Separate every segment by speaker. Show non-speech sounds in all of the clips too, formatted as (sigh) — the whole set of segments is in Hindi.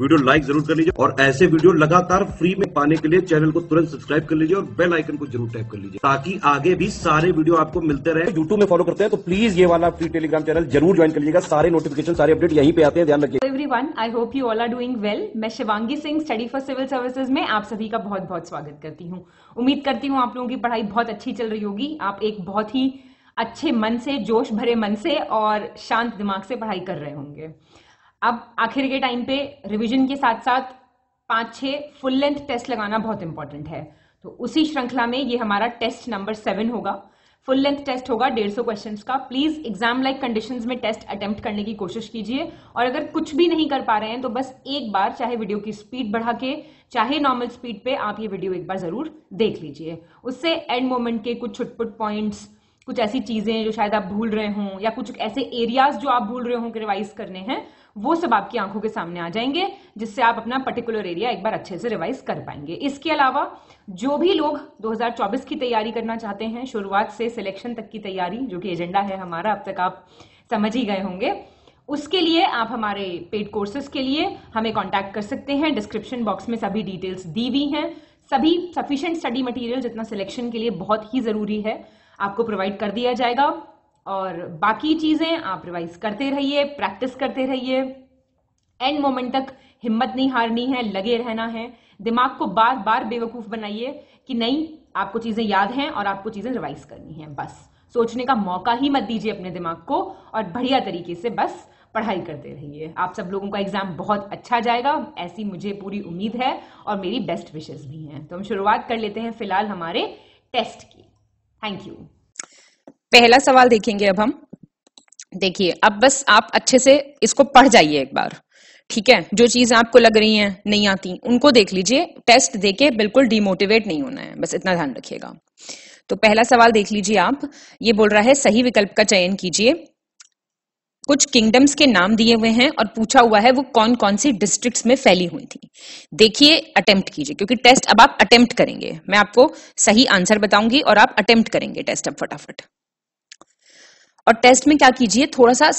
Speaker 1: वीडियो लाइक जरूर कर लीजिए और ऐसे वीडियो लगातार फ्री में पाने के लिए चैनल को तुरंत सब्सक्राइब कर लीजिए और बेल आइकन को जरूर टैप कर लीजिए ताकि आगे भी सारे वीडियो आपको मिलते रहे यूट्यूब में फॉलो करते हैं तो प्लीज ये वाला फ्री टेलीग्राम चैनल जरूर ज्वाइन कर लीजिएगा सारे नोटिफिकेशन सारे अपडेट यहीं पे आते हैं ध्यान रखिए everyone I hope you all are doing well मैं Shivangi Singh study for civil services में आप सभी का बहुत बहुत स्वागत करती हूँ उम्मीद करती हूँ आप लोगों की पढ़ाई बहुत अच्छी चल रही होगी आप एक बहुत ही अच्छे मन से जोश भरे मन से और शांत दिमाग से पढ़ाई कर रहे होंगे अब आखिर के टाइम पे रिवीजन के साथ साथ पांच छह फुल लेंथ टेस्ट लगाना बहुत इंपॉर्टेंट है तो उसी श्रृंखला में ये हमारा टेस्ट नंबर सेवन होगा फुल लेंथ टेस्ट होगा डेढ़ सौ क्वेश्चन का प्लीज एग्जाम लाइक कंडीशन में टेस्ट अटेम्प्ट करने की कोशिश कीजिए और अगर कुछ भी नहीं कर पा रहे हैं तो बस एक बार चाहे वीडियो की स्पीड बढ़ा के चाहे नॉर्मल स्पीड पे आप ये वीडियो एक बार जरूर देख लीजिए उससे एंड मोमेंट के कुछ छुटपुट पॉइंट्स कुछ ऐसी चीजें जो शायद आप भूल रहे हों या कुछ ऐसे एरियाज जो आप भूल रहे हों कि रिवाइज करने हैं वो सब आपकी आंखों के सामने आ जाएंगे जिससे आप अपना पर्टिकुलर एरिया एक बार अच्छे से रिवाइज कर पाएंगे इसके अलावा जो भी लोग 2024 की तैयारी करना चाहते हैं शुरुआत से सिलेक्शन तक की तैयारी जो कि एजेंडा है हमारा अब तक आप समझ ही गए होंगे उसके लिए आप हमारे पेड कोर्सेज के लिए हमें कॉन्टैक्ट कर सकते हैं डिस्क्रिप्शन बॉक्स में सभी डिटेल्स दी हुई हैं सभी सफिशियंट स्टडी मटेरियल जितना सिलेक्शन के लिए बहुत ही ज़रूरी है आपको प्रोवाइड कर दिया जाएगा और बाकी चीजें आप रिवाइज करते रहिए प्रैक्टिस करते रहिए एंड मोमेंट तक हिम्मत नहीं हारनी है लगे रहना है दिमाग को बार बार बेवकूफ बनाइए कि नहीं आपको चीजें याद हैं और आपको चीजें रिवाइज करनी है बस सोचने का मौका ही मत दीजिए अपने दिमाग को और बढ़िया तरीके से बस पढ़ाई करते रहिए आप सब लोगों का एग्जाम बहुत अच्छा जाएगा ऐसी मुझे पूरी उम्मीद है और मेरी बेस्ट विशेष भी हैं तो हम शुरुआत कर लेते हैं फिलहाल हमारे टेस्ट की थैंक यू पहला सवाल देखेंगे अब हम देखिए अब बस आप अच्छे से इसको पढ़ जाइए एक बार ठीक है जो चीज आपको लग रही है नहीं आती उनको देख लीजिए टेस्ट देके बिल्कुल डिमोटिवेट नहीं होना है बस इतना ध्यान रखिएगा तो पहला सवाल देख लीजिए आप ये बोल रहा है सही विकल्प का चयन कीजिए कुछ किंगडम्स के नाम दिए हुए हैं और पूछा हुआ है वो कौन कौन सी डिस्ट्रिक्ट्स में फैली हुई थी देखिए अटेम्प्ट कीजिए क्योंकि टेस्ट अब आप अटेम्प्ट करेंगे मैं आपको सही आंसर बताऊंगी और आप अटेम्प्ट करेंगे टेस्ट अब फटाफट और टेस्ट में क्या कीजिए थोड़ा सा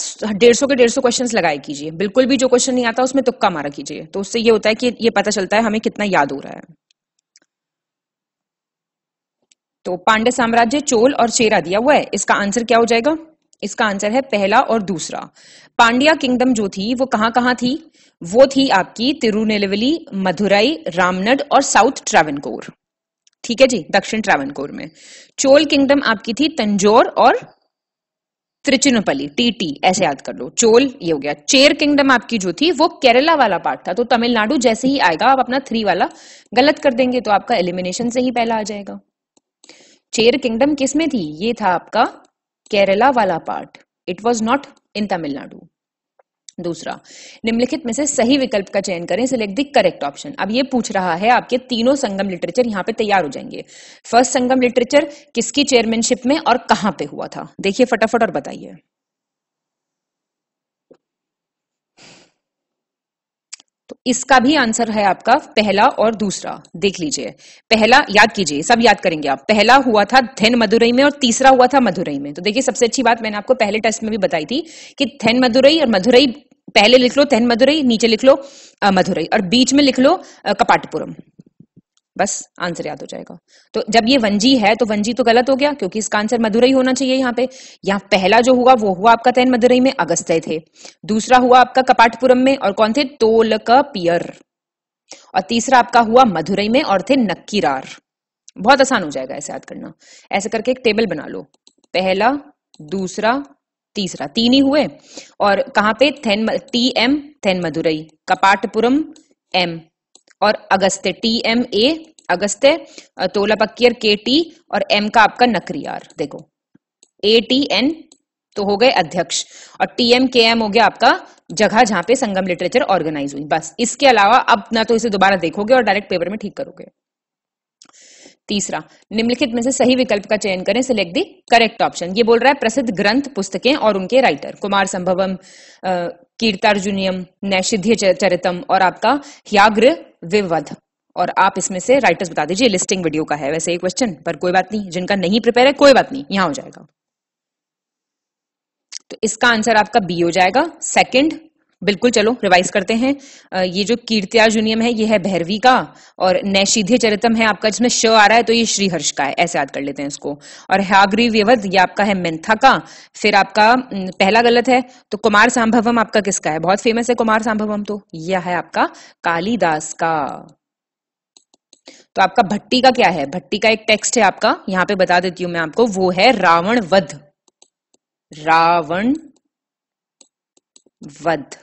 Speaker 1: डेढ़ सौ के डेढ़ सौ क्वेश्चन लगाए कीजिए बिल्कुल भी जो क्वेश्चन नहीं आता उसमें तुक्का मारा कीजिए तो उससे ये होता है कि ये पता चलता है हमें कितना याद हो रहा है तो पांडे साम्राज्य चोल और चेरा दिया हुआ है इसका आंसर क्या हो जाएगा इसका आंसर है पहला और दूसरा पांड्या किंगडम जो थी वो कहां कहां थी वो थी आपकी तिरुनेलवली मधुराई रामनड और साउथ ट्रेवनकोर ठीक है जी दक्षिण ट्रेवनकोर में चोल किंगडम आपकी थी तंजोर और त्रिचिनपली टी टी ऐसे याद कर लो चोल ये हो गया चेर किंगडम आपकी जो थी वो केरला वाला पार्ट था तो तमिलनाडु जैसे ही आएगा आप अपना थ्री वाला गलत कर देंगे तो आपका एलिमिनेशन से ही पहला आ जाएगा चेर किंगडम किसमें थी ये था आपका केरला वाला part it was not in Tamil Nadu दूसरा निम्नलिखित में से सही विकल्प का चयन करें सिलेक्ट द करेक्ट ऑप्शन अब ये पूछ रहा है आपके तीनों संगम लिटरेचर यहाँ पे तैयार हो जाएंगे फर्स्ट संगम लिटरेचर किसकी चेयरमैनशिप में और कहाँ पे हुआ था देखिए फटाफट और बताइए तो इसका भी आंसर है आपका पहला और दूसरा देख लीजिए पहला याद कीजिए सब याद करेंगे आप पहला हुआ था थेन मदुरई में और तीसरा हुआ था मदुरई में तो देखिए सबसे अच्छी बात मैंने आपको पहले टेस्ट में भी बताई थी कि थेन मदुरई और मदुरई पहले लिख लो तेन मदुरई नीचे लिख लो मदुरई और बीच में लिख लो कपाटपुरम बस आंसर याद हो जाएगा तो जब ये वंजी है तो वंजी तो गलत हो गया क्योंकि इसका आंसर मदुरई होना चाहिए यहाँ पे यहाँ पहला जो हुआ वो हुआ आपका तैन मदुरई में अगस्त थे दूसरा हुआ आपका कपाटपुरम में और कौन थे तोल कपियर पियर और तीसरा आपका हुआ मदुरई में और थे नक्कीरार बहुत आसान हो जाएगा ऐसे याद करना ऐसे करके एक टेबल बना लो पहला दूसरा तीसरा तीन ही हुए और कहां पे Then T M Then Madurai Kapatapuram M और Agastya T M A Agastya पक्कीर के टी और एम का आपका आर देखो ए टी एन तो हो गए अध्यक्ष और टीएम के एम हो गया आपका जगह जहां पे संगम लिटरेचर ऑर्गेनाइज हुई बस इसके अलावा अब ना तो इसे दोबारा देखोगे और डायरेक्ट पेपर में ठीक करोगे तीसरा निम्नलिखित में से सही विकल्प का चयन करें सिलेक्ट दी करेक्ट ऑप्शन ये बोल रहा है प्रसिद्ध ग्रंथ पुस्तकें और उनके राइटर कुमार संभवम कीर्तार्जुनियम नैषिध्य चरितम और आपका याग्र विवध और आप इसमें से राइटर्स बता दीजिए लिस्टिंग वीडियो का है वैसे एक क्वेश्चन पर कोई बात नहीं जिनका नहीं प्रिपेयर है कोई बात नहीं यहां हो जाएगा तो इसका आंसर आपका बी हो जाएगा सेकंड बिल्कुल चलो रिवाइज करते हैं ये जो कीर्त्यार्जुनियम है ये है भैरवी का और नैशीधे चरितम है आपका जिसमें श आ रहा है तो ये श्रीहर्ष का है ऐसे याद कर लेते हैं इसको और हाग्री व्यवध ये आपका है मेंथा का फिर आपका पहला गलत है तो कुमार सांभवम आपका किसका है बहुत फेमस है कुमार सांभवम तो यह है आपका कालिदास का तो आपका भट्टी का क्या है भट्टी का एक टेक्स्ट है आपका यहां पे बता देती हूं मैं आपको वो है रावण वध रावण वध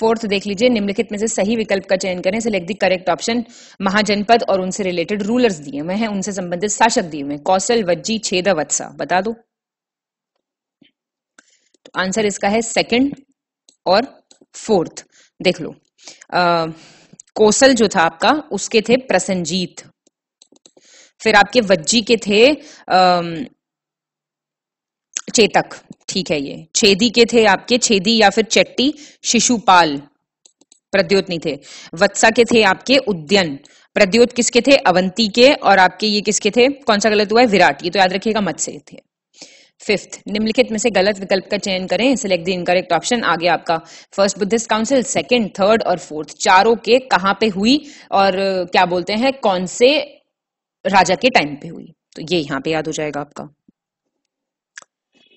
Speaker 1: फोर्थ देख लीजिए निम्नलिखित में से सही विकल्प का चयन करें select the correct option mahajanapada और उनसे रिलेटेड रूलर्स दिए हुए हैं उनसे संबंधित शासक दिए हुए कौशल वज्जी छेद वत्सा बता दो तो आंसर इसका है सेकंड और फोर्थ देख लो कौशल जो था आपका उसके थे प्रसन्नजीत फिर आपके वज्जी के थे आ, चेतक ठीक है ये छेदी के थे आपके छेदी या फिर चट्टी शिशुपाल प्रद्योत नहीं थे वत्सा के थे आपके उद्यन प्रद्योत किसके थे अवंती के और आपके ये किसके थे कौन सा गलत हुआ है विराट ये तो याद रखिएगा मत से थे फिफ्थ निम्नलिखित में से गलत विकल्प का चयन करें सिलेक्ट द इनकरेक्ट ऑप्शन आगे आपका first Buddhist council second third और फोर्थ चारों के कहां पे हुई और क्या बोलते हैं कौन से राजा के टाइम पे हुई तो ये यहाँ पे याद हो जाएगा आपका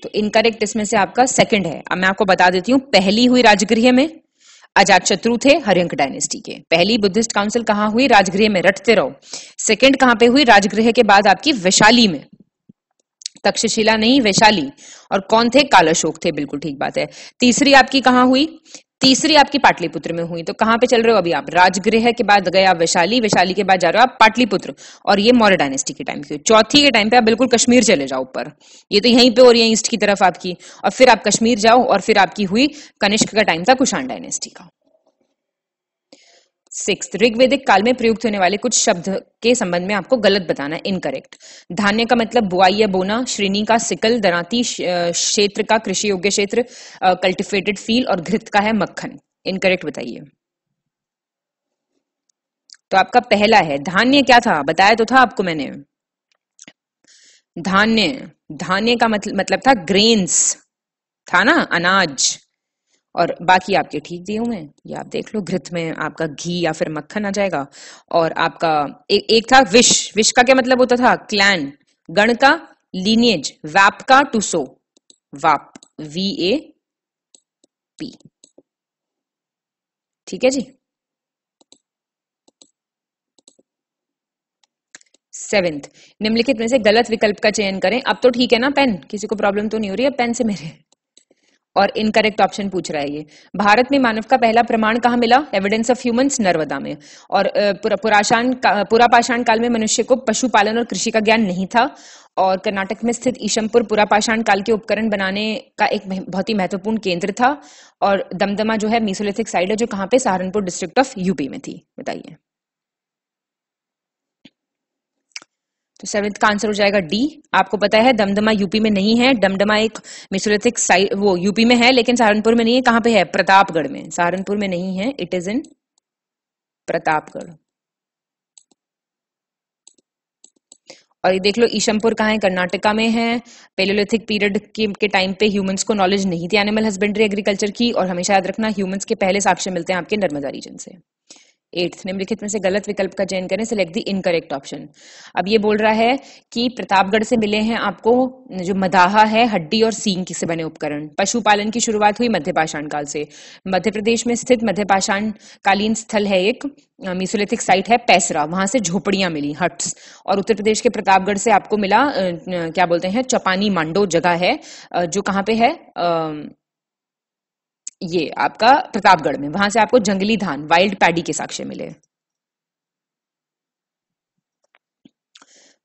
Speaker 1: तो इनकरेक्ट इसमें से आपका सेकंड है अब मैं आपको बता देती हूँ पहली हुई राजगृह में अजात शत्रु थे हरियंक डायनेस्टी के पहली बुद्धिस्ट काउंसिल कहां हुई राजगृह में रटते रहो सेकंड कहां पे हुई राजगृह के बाद आपकी वैशाली में तक्षशिला नहीं वैशाली और कौन थे कालाशोक थे बिल्कुल ठीक बात है तीसरी आपकी कहां हुई तीसरी आपकी पाटलिपुत्र में हुई तो कहां पे चल रहे हो अभी आप राजगृह के बाद गए आप वैशाली वैशाली के बाद जा रहे हो आप पाटलिपुत्र और ये मौर्य डायनेस्टी के टाइम की चौथी के टाइम पे आप बिल्कुल कश्मीर चले जाओ ऊपर ये तो यहीं पे और यहीं ईस्ट की तरफ आपकी और फिर आप कश्मीर जाओ और फिर आपकी हुई कनिष्क का टाइम था कुशान डायनेस्टी का सिक्स ऋग्वेदिक काल में प्रयुक्त होने वाले कुछ शब्द के संबंध में आपको गलत बताना इनकरेक्ट धान्य का मतलब बुआई या बोना श्रेणी का सिकल दराती क्षेत्र का कृषि योग्य क्षेत्र कल्टिवेटेड फील और घृत का है मक्खन इनकरेक्ट बताइए तो आपका पहला है धान्य क्या था बताया तो था आपको मैंने धान्य धान्य का मतलब मतलब था ग्रेन्स था ना अनाज और बाकी आपके ठीक दिए हुए हैं ये आप देख लो घृत में आपका घी या फिर मक्खन आ जाएगा और आपका एक एक था विश विश का क्या मतलब होता था क्लैन गण का लीनियज वैप का टू सो वाप वी ए पी ठीक है जी सेवेंथ निम्नलिखित में से गलत विकल्प का चयन करें अब तो ठीक है ना पेन किसी को प्रॉब्लम तो नहीं हो रही है पेन से मेरे और इनकरेक्ट ऑप्शन पूछ रहा है ये भारत में मानव का पहला प्रमाण कहाँ मिला एविडेंस ऑफ ह्यूमंस नर्मदा में और पुराशान पुरापाषाण काल में मनुष्य को पशुपालन और कृषि का ज्ञान नहीं था और कर्नाटक में स्थित ईशमपुर पुरापाषाण काल के उपकरण बनाने का एक बहुत ही महत्वपूर्ण केंद्र था और दमदमा जो है मीसोलिथिक साइड है जो कहाँ पे सहारनपुर डिस्ट्रिक्ट ऑफ यूपी में थी बताइए तो सेवेंथ का आंसर हो जाएगा डी आपको पता है दमदमा यूपी में नहीं है दमदमा एक मिसोलिथिक साइट वो यूपी में है लेकिन सहारनपुर में नहीं है कहां पे है प्रतापगढ़ में सहारनपुर में नहीं है इट इज इन प्रतापगढ़ और ये देख लो ईशमपुर कहाँ है कर्नाटका में है पेलोलिथिक पीरियड के, के टाइम पे ह्यूमंस को नॉलेज नहीं थी एनिमल हस्बेंड्री एग्रीकल्चर की और हमेशा याद रखना ह्यूमंस के पहले साक्ष्य मिलते हैं आपके नर्मदा रीजन से एट्थ निम्नलिखित में से गलत विकल्प का चयन करें सिलेक्ट द इनकरेक्ट ऑप्शन अब ये बोल रहा है कि प्रतापगढ़ से मिले हैं आपको जो मदाहा है हड्डी और सींग से बने उपकरण पशुपालन की शुरुआत हुई मध्य पाषाण काल से मध्य प्रदेश में स्थित मध्य पाषाण कालीन स्थल है एक मिसोलिथिक साइट है पैसरा वहां से झोपड़ियां मिली हट्स और उत्तर प्रदेश के प्रतापगढ़ से आपको मिला क्या बोलते हैं चपानी मांडो जगह है जो कहाँ पे है ये आपका प्रतापगढ़ में वहां से आपको जंगली धान वाइल्ड पैडी के साक्ष्य मिले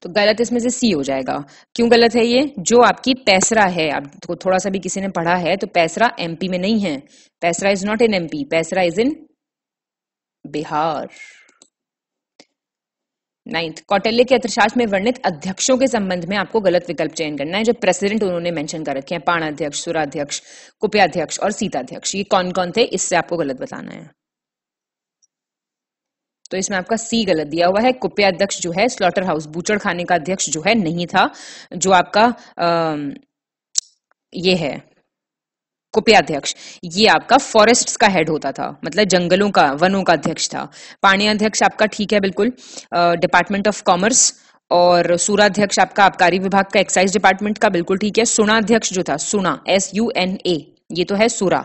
Speaker 1: तो गलत इसमें से सी हो जाएगा क्यों गलत है ये जो आपकी पैसरा है आपको तो थोड़ा सा भी किसी ने पढ़ा है तो पैसरा एमपी में नहीं है Paisra is not in MP Paisra is in Bihar ninth Kautilya के अर्थशास्त्र में वर्णित अध्यक्षों के संबंध में आपको गलत विकल्प चयन करना है जो प्रेसिडेंट उन्होंने मेंशन कर रखे हैं पाणाध्यक्ष सुराध्यक्ष कुप्याध्यक्ष और सीताध्यक्ष ये कौन कौन थे इससे आपको गलत बताना है तो इसमें आपका सी गलत दिया हुआ है कुपया अध्यक्ष जो है स्लॉटर हाउस बूचड़ खाने का अध्यक्ष जो है नहीं था जो आपका आ, ये है कुपयाध्यक्ष ये आपका फॉरेस्ट का हेड होता था मतलब जंगलों का वनों का अध्यक्ष था पाणी अध्यक्ष आपका ठीक है बिल्कुल डिपार्टमेंट ऑफ कॉमर्स और सूराध्यक्ष आपका आबकारी विभाग का एक्साइज डिपार्टमेंट का बिल्कुल ठीक है सुना अध्यक्ष जो था सुना एस यू एन ए ये तो है सूरा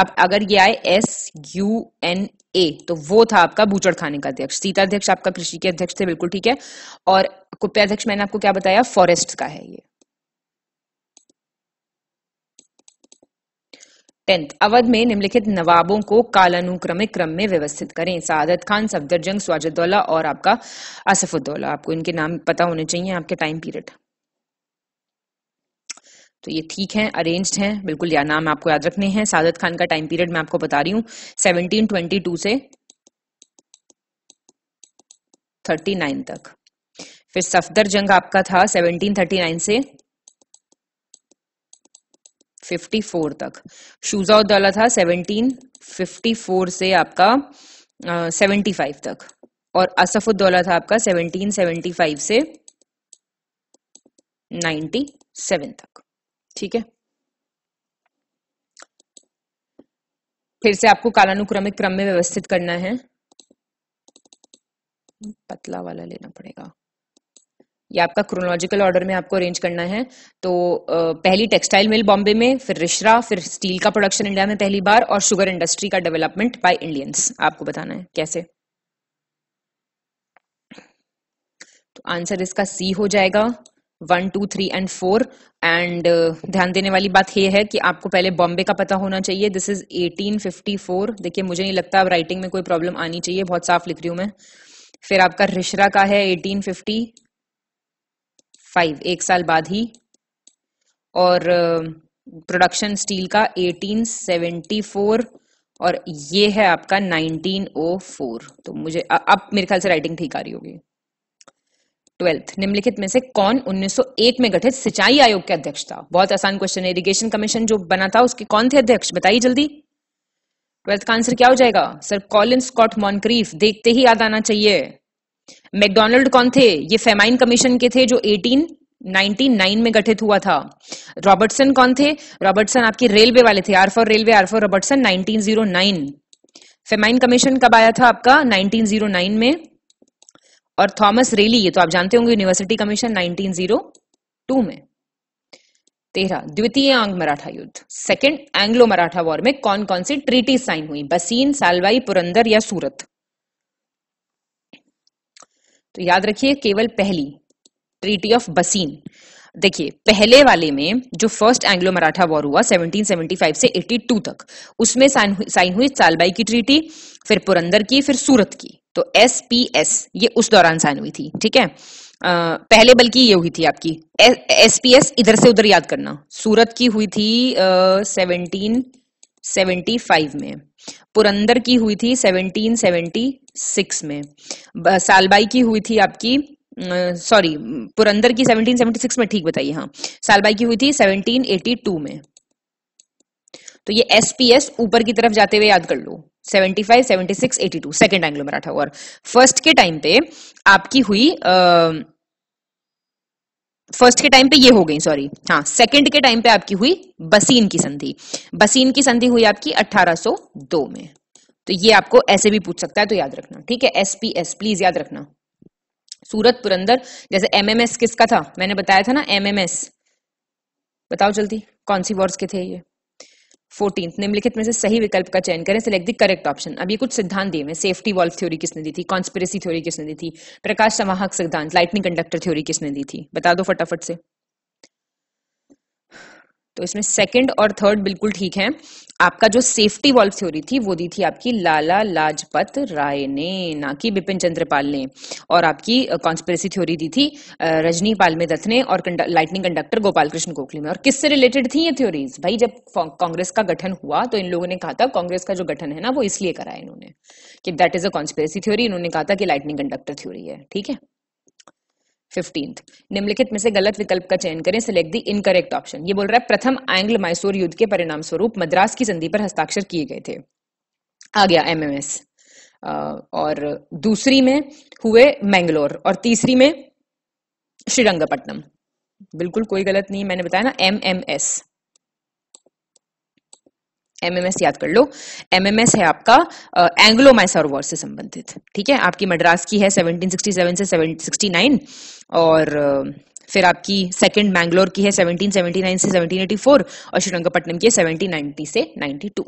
Speaker 1: अब अगर ये आए एस यू एन ए तो वो था आपका बूचड़खाने का अध्यक्ष सीता अध्यक्ष आपका कृषि के अध्यक्ष थे बिल्कुल ठीक है और कुप्याध्यक्ष मैंने आपको क्या बताया फॉरेस्ट का है ये टेंथ अवध में निम्नलिखित नवाबों को कालानुक्रमिक क्रम में व्यवस्थित करें सादत खान सफदरजंग स्वाजदौला और आपका असफुद्दौला आपको इनके नाम पता होने चाहिए आपके टाइम पीरियड तो ये ठीक है अरेंज्ड हैं बिल्कुल या नाम आपको याद रखने हैं सादत खान का टाइम पीरियड मैं आपको बता रही हूं 1722 से 39 तक फिर सफदर जंग आपका था 1739 से 1754 तक शूजा उद्दाला था 1754 से आपका uh, 75 तक और असफुद्दौला था आपका 1775 से 97 तक ठीक है फिर से आपको कालानुक्रमिक क्रम में व्यवस्थित करना है पतला वाला लेना पड़ेगा या आपका क्रोनोलॉजिकल ऑर्डर में आपको अरेंज करना है तो पहली टेक्सटाइल मिल बॉम्बे में फिर रिश्रा फिर स्टील का प्रोडक्शन इंडिया में पहली बार और शुगर इंडस्ट्री का डेवलपमेंट बाय इंडियंस आपको बताना है कैसे तो आंसर इसका सी हो जाएगा one two three and four and ध्यान देने वाली बात यह है कि आपको पहले बॉम्बे का पता होना चाहिए दिस इज 1854 देखिए मुझे नहीं लगता अब राइटिंग में कोई प्रॉब्लम आनी चाहिए बहुत साफ लिख रही हूं मैं फिर आपका रिश्रा का है 1850 फाइव एक साल बाद ही और प्रोडक्शन स्टील का 1874 और ये है आपका 1904 तो मुझे अब मेरे ख्याल से राइटिंग ठीक आ रही होगी ट्वेल्थ निम्नलिखित में से कौन 1901 में गठित सिंचाई आयोग के अध्यक्ष था बहुत आसान क्वेश्चन है इरिगेशन कमीशन जो बना था उसके कौन थे अध्यक्ष बताइए जल्दी ट्वेल्थ का आंसर क्या हो जाएगा सर कॉलिन स्कॉट मॉनक्रीफ देखते ही याद आना चाहिए मैकडोनल्ड कौन थे ये फेमाइन कमीशन के थे जो 1899 में गठित हुआ था रॉबर्टसन कौन थे रॉबर्टसन आपके रेलवे वाले थे R for railway R for Robertson nineteen famine commission कब आया था आपका 1909 में और थॉमस रेली ये तो आप जानते होंगे यूनिवर्सिटी कमीशन 1902 में तेरह द्वितीय आंग मराठा युद्ध सेकेंड एंग्लो मराठा वॉर में कौन कौन सी ट्रीटी साइन हुई बसीन सालवाई पुरंदर या सूरत तो याद रखिए केवल पहली ट्रीटी ऑफ बसीन देखिए पहले वाले में जो फर्स्ट एंग्लो मराठा वॉर हुआ 1775 से 82 तक उसमें साइन हुई सालबाई की ट्रीटी फिर पुरंदर की फिर सूरत की तो एस पी एस ये उस दौरान साइन हुई थी ठीक है आ, पहले बल्कि ये हुई थी आपकी एस पी एस इधर से उधर याद करना सूरत की हुई थी सेवनटीन 1775 में पुरंदर की हुई थी 1776 में सालबाई की हुई थी आपकी सॉरी पुरंदर की 1776 में ठीक बताइए हाँ सालबाई की हुई थी 1782 में तो ये एसपीएस ऊपर की तरफ जाते हुए याद कर लो 75, 76, 82 सेकेंड एंग्लो मराठा और फर्स्ट के टाइम पे आपकी हुई आ, फर्स्ट के टाइम पे ये हो गई सॉरी हाँ सेकंड के टाइम पे आपकी हुई बसीन की संधि बसीन की संधि हुई आपकी 1802 में तो ये आपको ऐसे भी पूछ सकता है तो याद रखना ठीक है एसपीएस प्लीज याद रखना सूरत पुरंदर जैसे एमएमएस किसका था मैंने बताया था ना एमएमएस बताओ जल्दी कौन सी वर्ड्स के थे ये फोर्टीन निम्नलिखित में से सही विकल्प का चयन करें सिलेक्ट द करेक्ट ऑप्शन अब ये कुछ सिद्धांत दिए हुए सेफ्टी वॉल्व थ्योरी किसने दी थी कॉन्स्पिरेसी थ्योरी किसने दी थी प्रकाश समाहक सिद्धांत लाइटनिंग कंडक्टर थ्योरी किसने दी थी बता दो फटाफट से तो इसमें सेकंड और थर्ड बिल्कुल ठीक है आपका जो सेफ्टी वॉल्व थ्योरी थी वो दी थी आपकी लाला लाजपत राय ने ना कि बिपिन चंद्रपाल ने और आपकी कॉन्स्पेरेसी थ्योरी दी थी रजनी में दत्त ने और लाइटनिंग कंडक्टर गोपाल कृष्ण गोखले में और किससे रिलेटेड थी ये थ्योरीज भाई जब कांग्रेस का गठन हुआ तो इन लोगों ने कहा था कांग्रेस का जो गठन है ना वो इसलिए करा है इन्होंने कि that is a conspiracy theory इन्होंने कहा था कि लाइटनिंग कंडक्टर थ्योरी है ठीक है फिफ्टींथ निम्नलिखित में से गलत विकल्प का चयन करें सिलेक्ट दी इनकरेक्ट ऑप्शन ये बोल रहा है प्रथम एंग्ल मैसूर युद्ध के परिणाम स्वरूप मद्रास की संधि पर हस्ताक्षर किए गए थे आ गया एमएमएस और दूसरी में हुए मैंगलोर और तीसरी में श्रीरंगपट्टनम बिल्कुल कोई गलत नहीं मैंने बताया ना एम एम एस एमएमएस याद कर लो एमएमएस है आपका एंग्लो मैसार वॉर से संबंधित ठीक है आपकी मद्रास की है 1767 से 1769 और फिर आपकी सेकंड मैंगलोर की है 1779 से 1784 और श्रीरंगापट्टनम की है 1790 से 92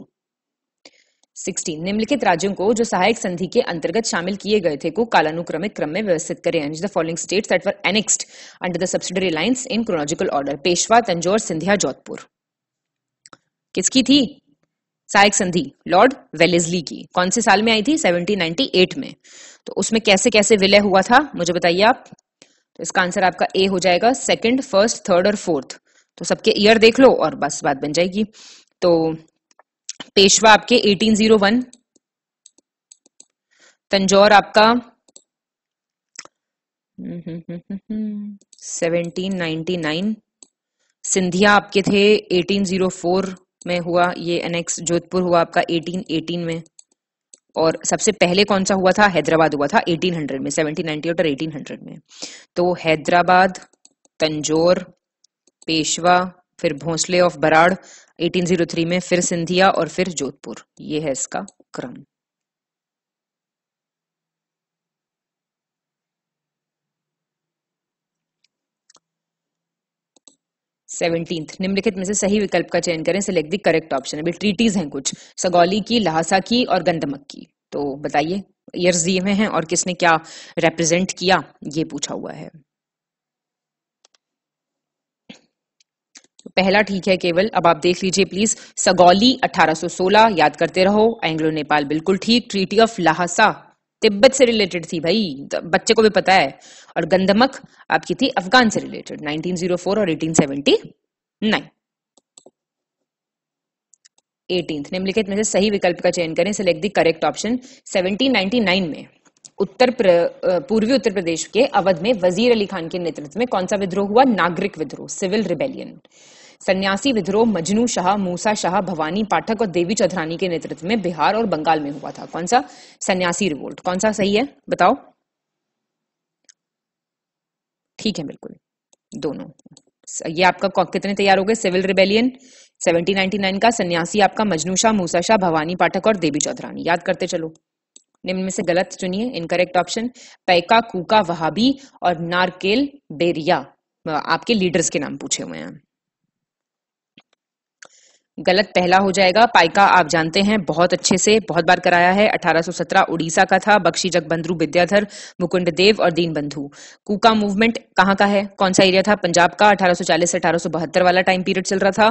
Speaker 1: 16 निम्नलिखित राज्यों को जो सहायक संधि के अंतर्गत शामिल किए गए थे को कालानुक्रमिक क्रम में व्यवस्थित करें the following states that were annexed under the subsidiary alliance in chronological order Peshwa Tanjore Scindia Jodhpur किसकी थी सहायक संधि लॉर्ड वेलेजली की कौन से साल में आई थी 1798 में तो उसमें कैसे कैसे विलय हुआ था मुझे बताइए आप तो इसका आंसर आपका ए हो जाएगा सेकंड फर्स्ट थर्ड और फोर्थ तो सबके ईयर देख लो और बस बात बन जाएगी तो पेशवा आपके 1801 तंजौर आपका 1799 हम्म, हम्म, हम्म, सिंधिया आपके थे 1804 में हुआ ये एनेक्स जोधपुर हुआ आपका 1818 में और सबसे पहले कौन सा हुआ था हैदराबाद हुआ था 1800 में 1798 और 1800 में तो हैदराबाद तंजोर पेशवा फिर भोंसले ऑफ बराड़ 1803 में फिर सिंधिया और फिर जोधपुर ये है इसका क्रम सेवनटीन निम्नलिखित में से सही विकल्प का चयन करें सिलेक्ट दी करेक्ट ऑप्शन अभी ट्रीटीज हैं कुछ सगौली की लहासा की और गंदमक की तो बताइए ईयर्स दिए हुए हैं और किसने क्या रिप्रेजेंट किया ये पूछा हुआ है तो पहला ठीक है केवल अब आप देख लीजिए प्लीज सगौली 1816 याद करते रहो एंग्लो नेपाल बिल्कुल ठीक ट्रीटी ऑफ लहासा तिब्बत से रिलेटेड थी भाई तो बच्चे को भी पता है और गंधमक आपकी थी अफगान से रिलेटेड 1904 और 1879 18 निम्नलिखित में से सही विकल्प का चयन करें सिलेक्ट दी करेक्ट ऑप्शन 1799 में उत्तर पूर्वी उत्तर प्रदेश के अवध में वजीर अली खान के नेतृत्व में कौन सा विद्रोह हुआ नागरिक विद्रोह सिविल रिबेलियन सन्यासी विद्रोह मजनू शाह मूसा शाह भवानी पाठक और देवी चौधरानी के नेतृत्व में बिहार और बंगाल में हुआ था कौन सा सन्यासी रिवोल्ट कौन सा सही है बताओ ठीक है बिल्कुल दोनों ये आपका कितने तैयार हो गए सिविल रिबेलियन 1799 का सन्यासी आपका मजनू शाह मूसा शाह भवानी पाठक और देवी चौधरानी याद करते चलो निम्न में से गलत चुनिए इनकरेक्ट ऑप्शन पैका कूका वहाबी और नारकेल बेरिया आपके लीडर्स के नाम पूछे हुए हैं गलत पहला हो जाएगा पाइका आप जानते हैं बहुत अच्छे से बहुत बार कराया है 1817 उड़ीसा का था बख्शी जगबंधु विद्याधर मुकुंड देव और दीनबंधु कूका मूवमेंट कहाँ का है कौन सा एरिया था पंजाब का 1840 से 1872 वाला टाइम पीरियड चल रहा था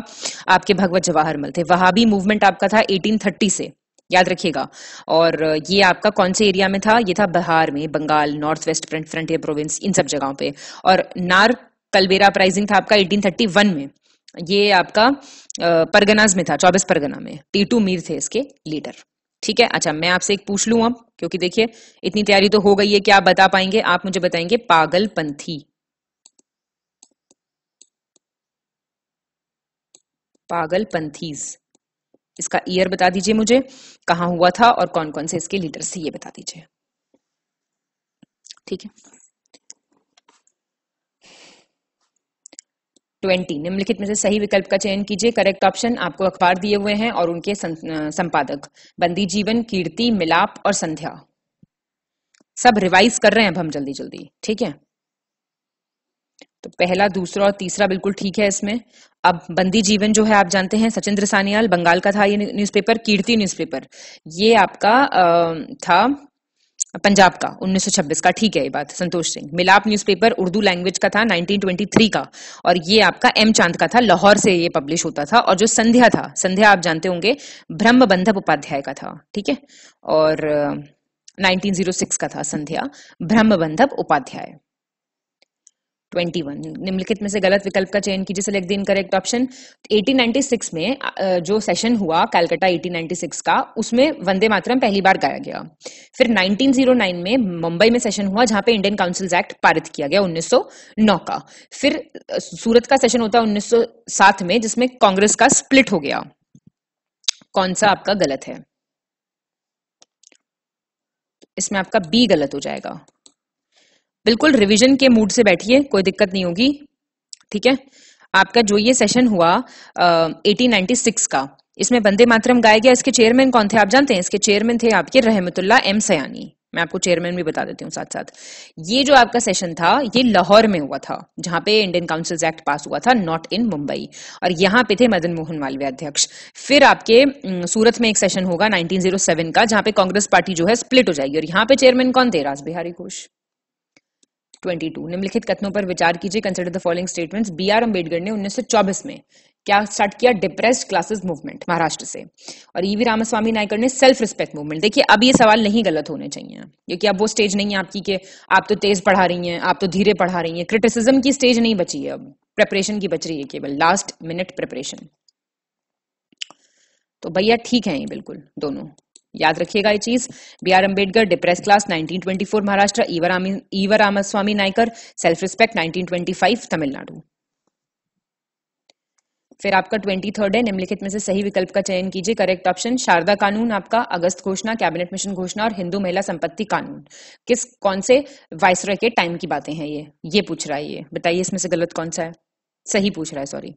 Speaker 1: आपके भगवत जवाहरमल थे वहाबी मूवमेंट आपका था एटीन से याद रखिएगा और ये आपका कौन से एरिया में था ये था बिहार में Bengal north west frontier province इन सब जगहों पे और नार कलबेरा अपराइजिंग था आपका 1831 में ये आपका परगनाज में था चौबीस परगना में टू मीर थे इसके लीडर ठीक है अच्छा मैं आपसे एक पूछ लू अब क्योंकि देखिए इतनी तैयारी तो हो गई है कि आप बता पाएंगे आप मुझे बताएंगे पागलपंथी पागलपंथीज इसका ईयर बता दीजिए मुझे कहाँ हुआ था और कौन कौन से इसके लीडर्स थे ये बता दीजिए ठीक है ट्वेंटी निम्नलिखित में से सही विकल्प का चयन कीजिए करेक्ट ऑप्शन आपको अखबार दिए हुए हैं और उनके संपादक बंदी जीवन कीर्ति मिलाप और संध्या सब रिवाइज कर रहे हैं अब हम जल्दी जल्दी ठीक है तो पहला दूसरा और तीसरा बिल्कुल ठीक है इसमें अब बंदी जीवन जो है आप जानते हैं सचिंद्र सानियाल बंगाल का था ये न्यूज़पेपर कीर्ति न्यूज़पेपर ये आपका आ, था पंजाब का 1926 का ठीक है ये बात संतोष सिंह मिलाप न्यूज़पेपर उर्दू लैंग्वेज का था 1923 का और ये आपका एम चांद का था लाहौर से ये पब्लिश होता था और जो संध्या था संध्या आप जानते होंगे ब्रह्म बंधप उपाध्याय का था ठीक है और 1906 uh, का था संध्या ब्रह्म बंधप उपाध्याय ट्वेंटी वन निम्नलिखित में से गलत विकल्प का चयन कीजिए select the incorrect option eighteen ninety six में जो सेशन हुआ कैलकाटा सिक्स का उसमें वंदे मातरम पहली बार गाया गया फिर नाइनटीन जीरो नाइन में मुंबई में सेशन हुआ जहां पे इंडियन काउंसिल एक्ट पारित किया गया उन्नीस सौ नौ का फिर सूरत का सेशन होता है उन्नीस सौ सात में जिसमें कांग्रेस का स्प्लिट हो गया कौन सा आपका गलत है इसमें आपका बी गलत हो जाएगा बिल्कुल रिविजन के मूड से बैठिए कोई दिक्कत नहीं होगी ठीक है आपका जो ये सेशन हुआ एटीन नाइनटी सिक्स का इसमें बंदे मातरम गाया गया इसके चेयरमैन कौन थे आप जानते हैं इसके चेयरमैन थे आपके रहमतुल्ला एम सयानी मैं आपको चेयरमैन भी बता देती हूँ साथ साथ ये जो आपका सेशन था ये लाहौर में हुआ था जहाँ पे इंडियन काउंसिल्स एक्ट पास हुआ था नॉट इन मुंबई और यहाँ पे थे मदन मोहन मालवीय अध्यक्ष फिर आपके सूरत में एक सेशन होगा 1907 का जहां पे कांग्रेस पार्टी जो है स्प्लिट हो जाएगी और यहाँ पे चेयरमैन कौन थे राज बिहारी घोष 22 निम्नलिखित कथनों पर विचार कीजिए consider the following statements B R Ambedkar ने 1924 में क्या स्टार्ट किया डिप्रेस्ड क्लासेस मूवमेंट महाराष्ट्र से और ईवी रामस्वामी नायकर ने सेल्फ रिस्पेक्ट मूवमेंट देखिए अब ये सवाल नहीं गलत होने चाहिए क्योंकि अब वो स्टेज नहीं है आपकी कि आप तो तेज पढ़ा रही हैं आप तो धीरे पढ़ा रही हैं क्रिटिसिज्म की स्टेज नहीं बची है अब प्रेपरेशन की बच रही है केवल लास्ट मिनट प्रेपरेशन तो भैया ठीक है ये बिल्कुल दोनों याद रखिएगा ये चीज B R Ambedkar depress class 1924 Maharashtra ईवर Ramaswamy Naikar self respect 1925 Tamil Nadu फिर आपका ट्वेंटी थर्ड है निम्नलिखित में से सही विकल्प का चयन कीजिए करेक्ट ऑप्शन शारदा कानून आपका अगस्त घोषणा कैबिनेट मिशन घोषणा और हिंदू महिला संपत्ति कानून किस कौन से वाइसरॉय के टाइम की बातें हैं ये ये पूछ रहा है ये बताइए इसमें से गलत कौन सा है सही पूछ रहा है सॉरी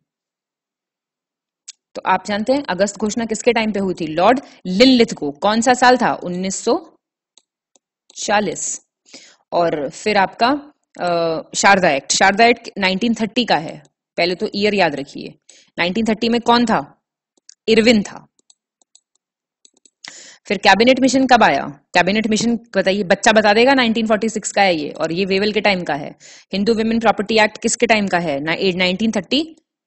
Speaker 1: तो आप जानते हैं अगस्त घोषणा किसके टाइम पे हुई थी लॉर्ड लिनलिथ को कौन सा साल था 1940 और फिर आपका शारदा एक्ट शारदा एक्ट 1930 का है पहले तो ईयर याद रखिए 1930 में कौन था इरविन था फिर कैबिनेट मिशन कब आया कैबिनेट मिशन बताइए बच्चा बता देगा 1946 का है ये और ये वेवल के टाइम का है हिंदू वुमेन प्रॉपर्टी एक्ट किसके टाइम का है ना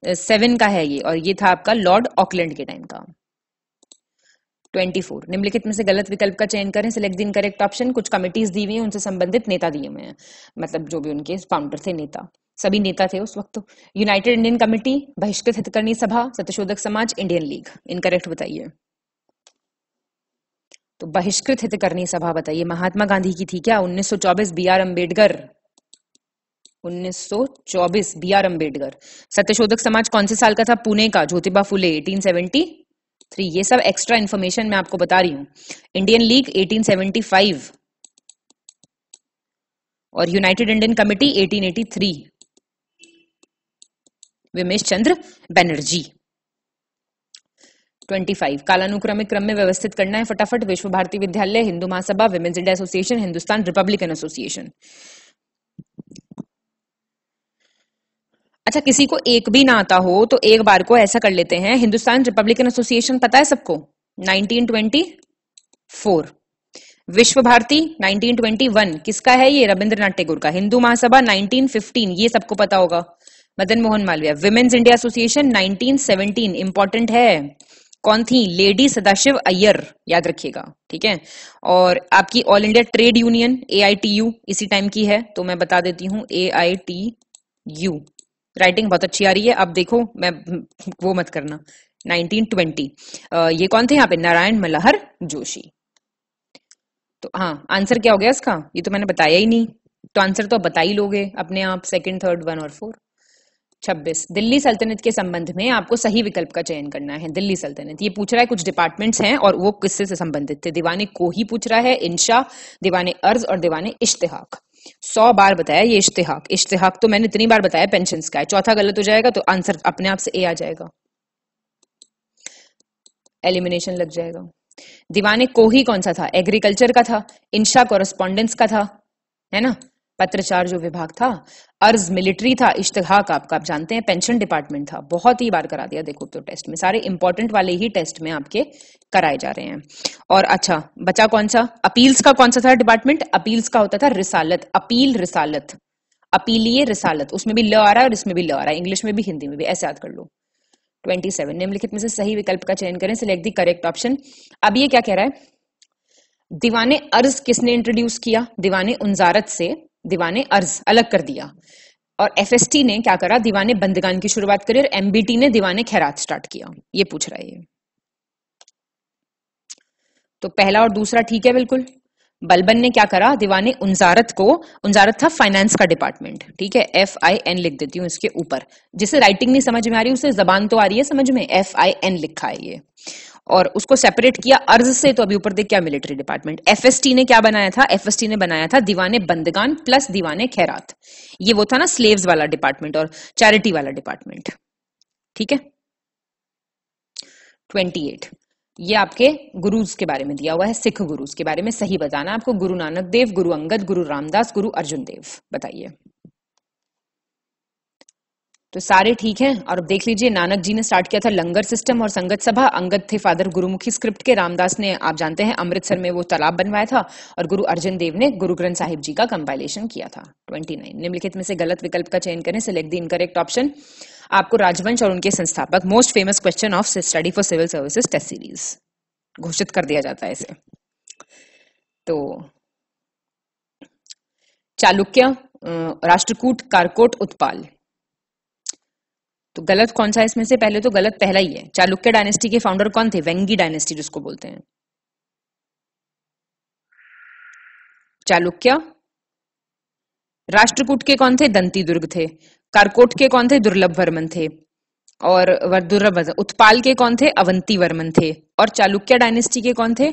Speaker 1: सेवन का है ये और ये था आपका लॉर्ड ऑकलैंड के टाइम का 24 निम्नलिखित में से गलत विकल्प का चयन करें सिलेक्ट दिन करेक्ट ऑप्शन कुछ कमिटीज दी हुई हैं उनसे संबंधित नेता दिए हुए हैं मतलब जो भी उनके फाउंडर थे नेता सभी नेता थे उस वक्त यूनाइटेड इंडियन कमेटी बहिष्कृत हितकर्णी सभा सत्यशोधक समाज इंडियन लीग इनकरेक्ट बताइए तो बहिष्कृत हितकर्णी सभा बताइए महात्मा गांधी की थी क्या 1924 B R Ambedkar 1924 B R Ambedkar Satyashodhak Samaj कौन से साल का था पुणे का ज्योतिबा फुले 1873 ये सब एक्स्ट्रा इन्फॉर्मेशन मैं आपको बता रही हूँ इंडियन लीग 1875 और United Indian committee 1883 Womesh Chandra Banerjee 25 कालानुक्रमिक क्रम में व्यवस्थित करना है फटाफट Vishva Bharati Vidyalaya Hindu Mahasabha women's India association Hindustan republican association अच्छा किसी को एक भी ना आता हो तो एक बार को ऐसा कर लेते हैं हिंदुस्तान रिपब्लिकन एसोसिएशन पता है सबको 1924 विश्व भारती 1921 किसका है ये रविंद्रनाथ टैगोर का हिंदू महासभा 1915 ये सबको पता होगा Madan Mohan Malviya women's India association 1917 important है कौन थी लेडी सदाशिव अय्यर याद रखिएगा ठीक है और आपकी ऑल इंडिया ट्रेड यूनियन ए इसी टाइम की है तो मैं बता देती हूँ A I T U writing बहुत अच्छी आ रही है अब देखो मैं (laughs) वो मत करना 1920 ये कौन थे यहाँ पे नारायण मल्हर जोशी तो हाँ आंसर क्या हो गया इसका ये तो मैंने बताया ही नहीं तो आंसर तो आप बता ही लोगे अपने आप सेकंड थर्ड वन और फोर छब्बीस दिल्ली सल्तनत के संबंध में आपको सही विकल्प का चयन करना है दिल्ली सल्तनत ये पूछ रहा है कुछ डिपार्टमेंट्स हैं और वो किससे से संबंधित थे दीवाने को ही पूछ रहा है इंशा दीवाने अर्ज और दीवाने इश्तेहाक सौ बार बताया ये इश्तेहाक इश्तेहाक तो मैंने इतनी बार बताया पेंशन का है चौथा गलत हो जाएगा तो आंसर अपने आप से ए आ जाएगा एलिमिनेशन लग जाएगा दीवाने को ही कौन सा था एग्रीकल्चर का था इंशा कॉरेस्पॉन्डेंस का था है ना पत्रचार जो विभाग था अर्ज मिलिट्री था इश्तहा का आपका आप जानते हैं पेंशन डिपार्टमेंट था बहुत ही बार करा दिया देखो तो टेस्ट में सारे इंपॉर्टेंट वाले ही टेस्ट में आपके कराए जा रहे हैं और अच्छा बचा कौन सा अपील्स का कौन सा था डिपार्टमेंट अपील्स का होता था रिसालत अपील रिसालत अपीलिए रिसालत उसमें भी ल आ रहा है और इसमें भी ल आ रहा है इंग्लिश में भी हिंदी में भी ऐसे याद कर लो 27 निम्नलिखित में से सही विकल्प का चयन करें सिलेक्ट दी करेक्ट ऑप्शन अब ये क्या कह रहा है दीवाने अर्ज किसने इंट्रोड्यूस किया दीवाने उनजारत से दीवाने अर्ज अलग कर दिया और एफ ने क्या करा दीवाने बंदगान की शुरुआत करी और एमबीटी ने दीवाने खैरात स्टार्ट किया ये पूछ रहा है तो पहला और दूसरा ठीक है बिल्कुल बलबन ने क्या करा दीवाने उनजारत को उनजारत था फाइनेंस का डिपार्टमेंट ठीक है एफ आई एन लिख देती हूँ इसके ऊपर जिसे राइटिंग नहीं समझ में आ रही उसे जबान तो आ रही है समझ में एफ आई एन लिखा है ये और उसको सेपरेट किया अर्ज से तो अभी ऊपर देख क्या मिलिट्री डिपार्टमेंट एफएसटी ने क्या बनाया था एफएसटी ने बनाया था दीवाने बंदगान प्लस दीवाने खैरात ये वो था ना स्लेव्स वाला डिपार्टमेंट और चैरिटी वाला डिपार्टमेंट ठीक है ट्वेंटी एट ये आपके गुरुज के बारे में दिया हुआ है सिख गुरुज के बारे में सही बताना आपको गुरु नानक देव गुरु अंगद गुरु रामदास गुरु अर्जुन देव बताइए तो सारे ठीक हैं और अब देख लीजिए नानक जी ने स्टार्ट किया था लंगर सिस्टम और संगत सभा अंगद थे फादर गुरुमुखी स्क्रिप्ट के रामदास ने आप जानते हैं अमृतसर में वो तालाब बनवाया था और गुरु अर्जन देव ने गुरु ग्रंथ साहिब जी का कंपाइलेशन किया था 29 निम्नलिखित में से गलत विकल्प का चयन करें सिलेक्ट द इनकरेक्ट ऑप्शन आपको राजवंश और उनके संस्थापक most famous question of study for civil services test series घोषित कर दिया जाता है इसे तो चालुक्य राष्ट्रकूट कारकोट उत्पाल तो गलत कौन सा इसमें से पहले तो गलत पहला ही है चालुक्य डायनेस्टी के फाउंडर कौन थे वेंगी डायनेस्टी जिसको बोलते हैं चालुक्य राष्ट्रकूट के कौन थे दंती दुर्ग थे कारकोट के कौन थे दुर्लभ वर्मन थे और दुर्लभ उत्पाल के कौन थे अवंती वर्मन थे और चालुक्य डायनेस्टी के कौन थे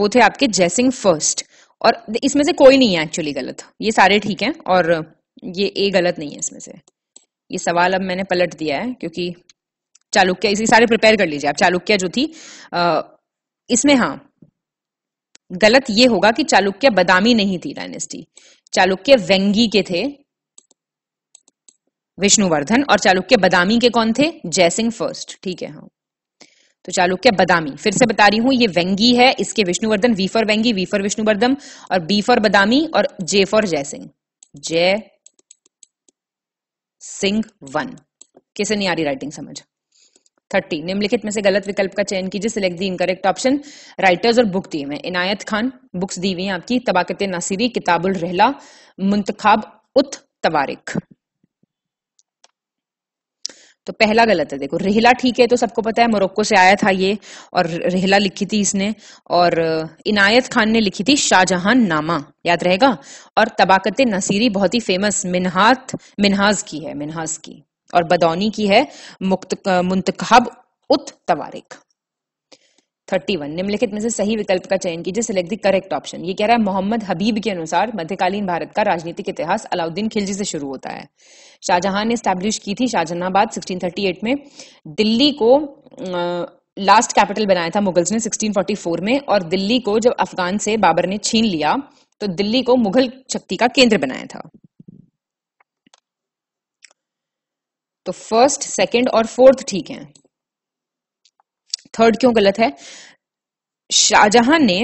Speaker 1: वो थे आपके जयसिंह फर्स्ट और इसमें से कोई नहीं है एक्चुअली गलत ये सारे ठीक हैं और ये ए गलत नहीं है इसमें से ये सवाल अब मैंने पलट दिया है क्योंकि चालुक्य इसी सारे प्रिपेयर कर लीजिए आप चालुक्य जो थी अः इसमें हाँ गलत ये होगा कि चालुक्य बदामी नहीं थी डायनेस्टी चालुक्य व्यंगी के थे विष्णुवर्धन और चालुक्य बदामी के कौन थे जयसिंह फर्स्ट ठीक है हाँ तो चालुक्य बदामी फिर से बता रही हूं ये व्यंगी है इसके Vishnuvardhana V for Vengi V for Vishnuvardhana और बी फॉर बदामी और जे फॉर जयसिंह जय सिंह वन किसे नहीं आ रही राइटिंग समझ थर्टी निम्नलिखित में से गलत विकल्प का चयन कीजिए select the incorrect option writers और बुक दिए हुए इनायत खान बुक्स दी हुई आपकी तबाकत नासिरी किताबुल रहला मुंतखाब उत तवारिक तो पहला गलत है देखो रेहला ठीक है तो सबको पता है मोरक्को से आया था ये और रेहला लिखी थी इसने और इनायत खान ने लिखी थी शाहजहां नामा याद रहेगा और तबाकत नसीरी बहुत ही फेमस मिनहात मिनहाज की है मिनहाज की और बदौनी की है मुक्त मुंतखब उत तवारिक थर्टी वन निम्नलिखित में से सही विकल्प का चयन कीजिए सिलेक्ट दी करेक्ट ऑप्शन ये कह रहा है मोहम्मद हबीब के अनुसार मध्यकालीन भारत का राजनीतिक इतिहास अलाउद्दीन खिलजी से शुरू होता है शाहजहां ने स्टैब्लिश की थी शाहजहांबाद एट में दिल्ली को लास्ट कैपिटल बनाया था मुगल्स ने सिक्सटीन फोर्टी फोर में और दिल्ली को जब अफगान से बाबर ने छीन लिया तो दिल्ली को मुगल शक्ति का केंद्र बनाया था तो फर्स्ट सेकेंड और फोर्थ ठीक है थर्ड क्यों गलत है शाहजहां ने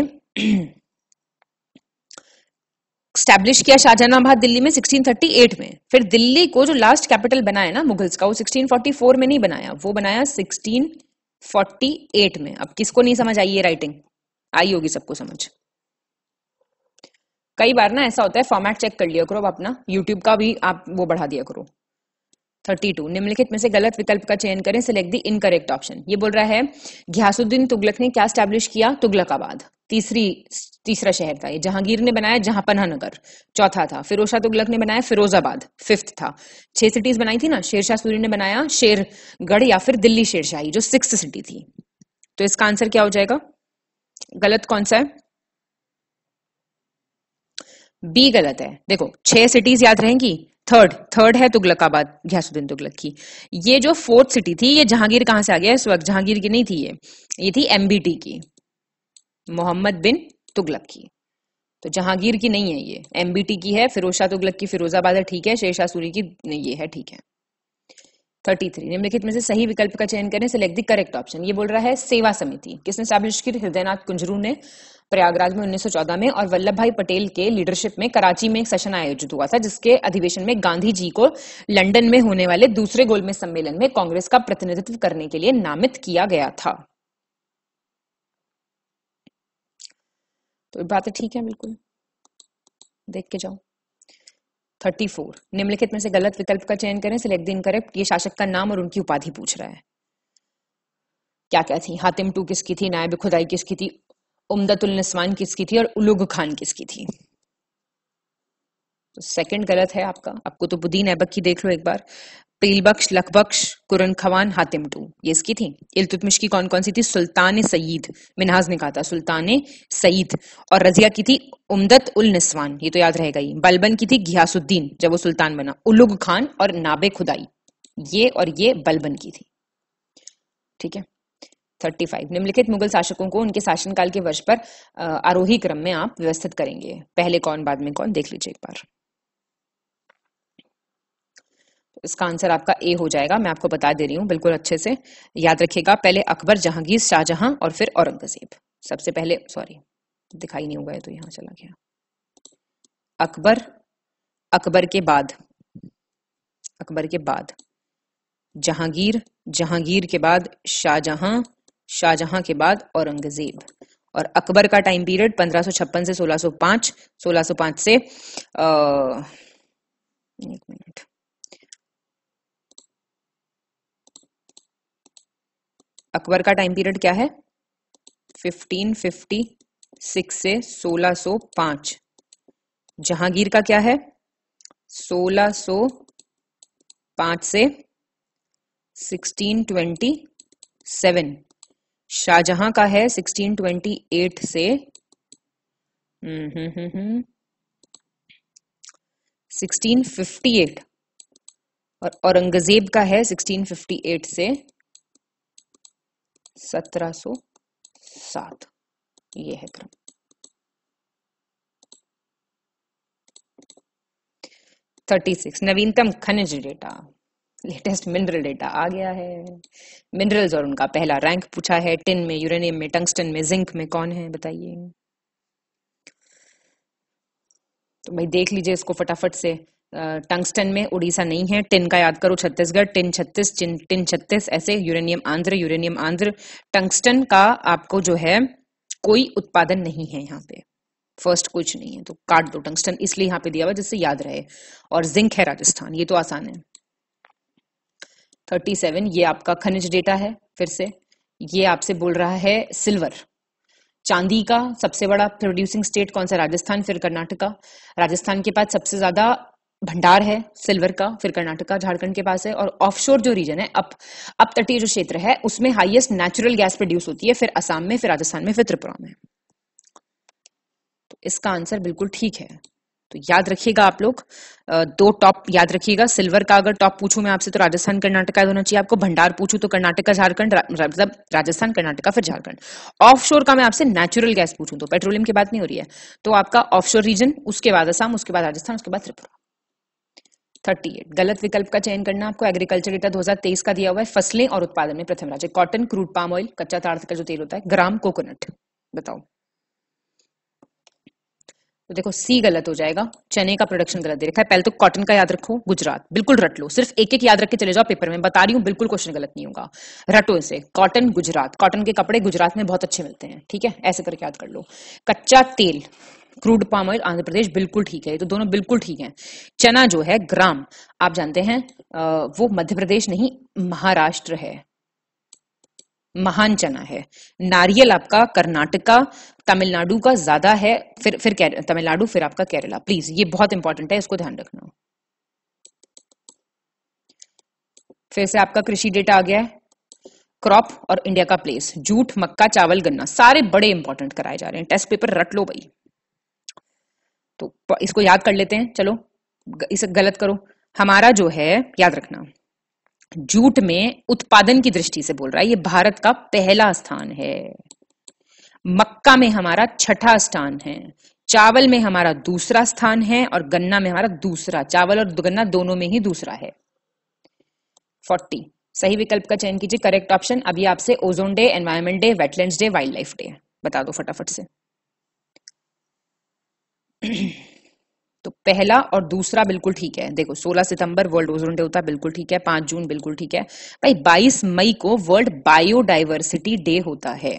Speaker 1: स्टैब्लिश किया शाहजहानाबाद दिल्ली में 1638 में फिर दिल्ली को जो लास्ट कैपिटल बनाया ना मुगल्स का वो 1644 में नहीं बनाया वो बनाया 1648 में अब किसको नहीं समझ आई ये राइटिंग आई होगी सबको समझ कई बार ना ऐसा होता है फॉर्मेट चेक कर लिया करो अब अपना यूट्यूब का भी आप वो बढ़ा दिया करो 32 निम्नलिखित में से गलत विकल्प का चयन करें सिलेक्ट दी इनकरेक्ट ऑप्शन ये बोल रहा है घियासुद्दीन तुगलक ने क्या स्टैब्लिश किया तुगलकाबाद तीसरी तीसरा शहर था ये जहांगीर ने बनाया पन्हा नगर चौथा था फिरोजा तुगलक ने बनाया फिरोजाबाद फिफ्थ था छह सिटीज बनाई थी ना शेरशाह सूरी ने बनाया शेरगढ़ या फिर दिल्ली शेरशाही जो सिक्स सिटी थी तो इसका आंसर क्या हो जाएगा गलत कौन सा है बी गलत है देखो छह सिटीज याद रहेंगी थर्ड थर्ड है तुगलकाबाद घियासुद्दीन तुगलक की ये जो फोर्थ सिटी थी ये जहांगीर कहां से आ गया इस वक्त जहांगीर की नहीं थी ये ये थी एमबीटी की मोहम्मद बिन तुगलक की तो जहांगीर की नहीं है ये एमबीटी की है फिरोज शाह तुगलक की फिरोजाबाद है ठीक है शेरशाह सूरी की ये है ठीक है थर्टी थ्री निम्नलिखित में से सही विकल्प का चयन करें सिलेक्ट द करेक्ट ऑप्शन ये बोल रहा है सेवा समिति किसने स्टैब्लिश की हृदयनाथ कुंजरू ने प्रयागराज में 1914 में और वल्लभ भाई पटेल के लीडरशिप में कराची में एक सेशन आयोजित हुआ था जिसके अधिवेशन में गांधी जी को लंदन में होने वाले दूसरे गोलमेज सम्मेलन में कांग्रेस का प्रतिनिधित्व करने के लिए नामित किया गया था तो बात ठीक है बिल्कुल देख के जाओ 34 निम्नलिखित में से गलत विकल्प का चयन करें सिलेक्ट दिन करें ये शासक का नाम और उनकी उपाधि पूछ रहा है क्या क्या थी हातिम टू किसकी थी नायब खुदाई किसकी थी नस्वान किसकी थी और उलुग खान किसकी थी तो सेकंड गलत है आपका आपको तो बुदीन ऐबक की देख लो एक बार पेलबख्श लखबख्श कुरन खवान हातिम टू ये इसकी थी इलतुतमिश की कौन कौन सी थी सुल्तान सईद मिनहाज ने कहा था सुल्तान सईद और रजिया की थी उमदत उल नस्वान ये तो याद रहेगा ही बलबन की थी घियासुद्दीन जब वो सुल्तान बना उलुग खान और नाबे खुदाई ये और ये बलबन की थी ठीक है थर्टी फाइव निम्नलिखित मुगल शासकों को उनके शासनकाल के वर्ष पर आरोही क्रम में आप व्यवस्थित करेंगे पहले कौन बाद में कौन देख लीजिए एक बार इसका आंसर आपका ए हो जाएगा मैं आपको बता दे रही हूँ बिल्कुल अच्छे से याद रखिएगा पहले अकबर जहांगीर शाहजहां और फिर औरंगजेब सबसे पहले सॉरी दिखाई नहीं हुआ है तो यहाँ चला गया अकबर अकबर के बाद अकबर के बाद जहांगीर जहांगीर के बाद शाहजहां शाहजहां के बाद औरंगजेब और अकबर का टाइम पीरियड 1556 से 1605 1605 से आ, एक मिनट अकबर का टाइम पीरियड क्या है 1556 से 1605 जहांगीर का क्या है 1605 से 1627 शाहजहां का है 1628 से हम्म फिफ्टी एट और औरंगजेब का है 1658 से 1707 ये है क्रम थर्टी सिक्स नवीनतम खनिज डेटा लेटेस्ट मिनरल डेटा आ गया है मिनरल्स और उनका पहला रैंक पूछा है टिन में यूरेनियम में टंगस्टन में जिंक में कौन है बताइए तो भाई देख लीजिए इसको फटाफट से टंगस्टन में उड़ीसा नहीं है टिन का याद करो छत्तीसगढ़ टिन छत्तीस टिन छत्तीस ऐसे uranium Andhra uranium Andhra tungsten का आपको जो है कोई उत्पादन नहीं है यहाँ पे फर्स्ट कुछ नहीं है तो काट दो टंगस्टन इसलिए यहाँ पे दिया हुआ जिससे याद रहे और जिंक है राजस्थान ये तो आसान है थर्टी सेवन ये आपका खनिज डेटा है फिर से ये आपसे बोल रहा है सिल्वर चांदी का सबसे बड़ा प्रोड्यूसिंग स्टेट कौन सा राजस्थान फिर कर्नाटका राजस्थान के पास सबसे ज्यादा भंडार है सिल्वर का फिर कर्नाटका झारखंड के पास है और ऑफशोर जो रीजन है अप अप तटीय जो क्षेत्र है उसमें हाईएस्ट नेचुरल गैस प्रोड्यूस होती है फिर असम में फिर राजस्थान में फिर त्रिपुरा में तो इसका आंसर बिल्कुल ठीक है तो याद रखिएगा आप लोग दो टॉप याद रखिएगा सिल्वर का अगर टॉप पूछूं मैं आपसे तो राजस्थान कर्नाटक का होना चाहिए आपको भंडार पूछूं तो का झारखंड मतलब राजस्थान का फिर झारखंड ऑफशोर का मैं आपसे नेचुरल गैस पूछूं तो पेट्रोलियम की बात नहीं हो रही है तो आपका ऑफशोर रीजन उसके बाद असम उसके बाद राजस्थान उसके बाद त्रिपुरा थर्टी एट गलत विकल्प का चयन करना आपको एग्रीकल्चर डेटा 2023 का दिया हुआ है फसलें और उत्पादन में प्रथम राज्य कॉटन क्रूड पाम ऑयल कच्चा ताड़ का जो तेल होता है ग्राम कोकोनट बताओ तो देखो सी गलत हो जाएगा चने का प्रोडक्शन गलत दे रखा है पहले तो कॉटन का याद रखो गुजरात बिल्कुल रट लो सिर्फ एक एक याद रख के चले जाओ पेपर में बता रही हूँ बिल्कुल क्वेश्चन गलत नहीं होगा रटो इसे कॉटन गुजरात कॉटन के कपड़े गुजरात में बहुत अच्छे मिलते हैं ठीक है ऐसे करके याद कर लो कच्चा तेल crude palm oil Andhra Pradesh बिल्कुल ठीक है तो दोनों बिल्कुल ठीक है चना जो है ग्राम आप जानते हैं वो मध्य प्रदेश नहीं महाराष्ट्र है महान चना है नारियल आपका कर्नाटका तमिलनाडु का ज्यादा है फिर फिर तमिलनाडु फिर आपका केरला प्लीज ये बहुत इंपॉर्टेंट है इसको ध्यान रखना फिर से आपका कृषि डेटा आ गया है क्रॉप और इंडिया का प्लेस जूट मक्का चावल गन्ना सारे बड़े इंपॉर्टेंट कराए जा रहे हैं टेस्ट पेपर रट लो भाई तो इसको याद कर लेते हैं चलो इसे गलत करो हमारा जो है याद रखना जूट में उत्पादन की दृष्टि से बोल रहा है ये भारत का पहला स्थान है मक्का में हमारा छठा स्थान है चावल में हमारा दूसरा स्थान है और गन्ना में हमारा दूसरा चावल और गन्ना दोनों में ही दूसरा है फोर्टी सही विकल्प का चयन कीजिए करेक्ट ऑप्शन अभी आपसे ozone day environment day wetland day wildlife day बता दो फटाफट से तो पहला और दूसरा बिल्कुल ठीक है देखो 16 सितंबर वर्ल्ड ओजोन डे होता है बिल्कुल ठीक है 5 जून बिल्कुल ठीक है भाई 22 मई को वर्ल्ड बायोडाइवर्सिटी डे होता है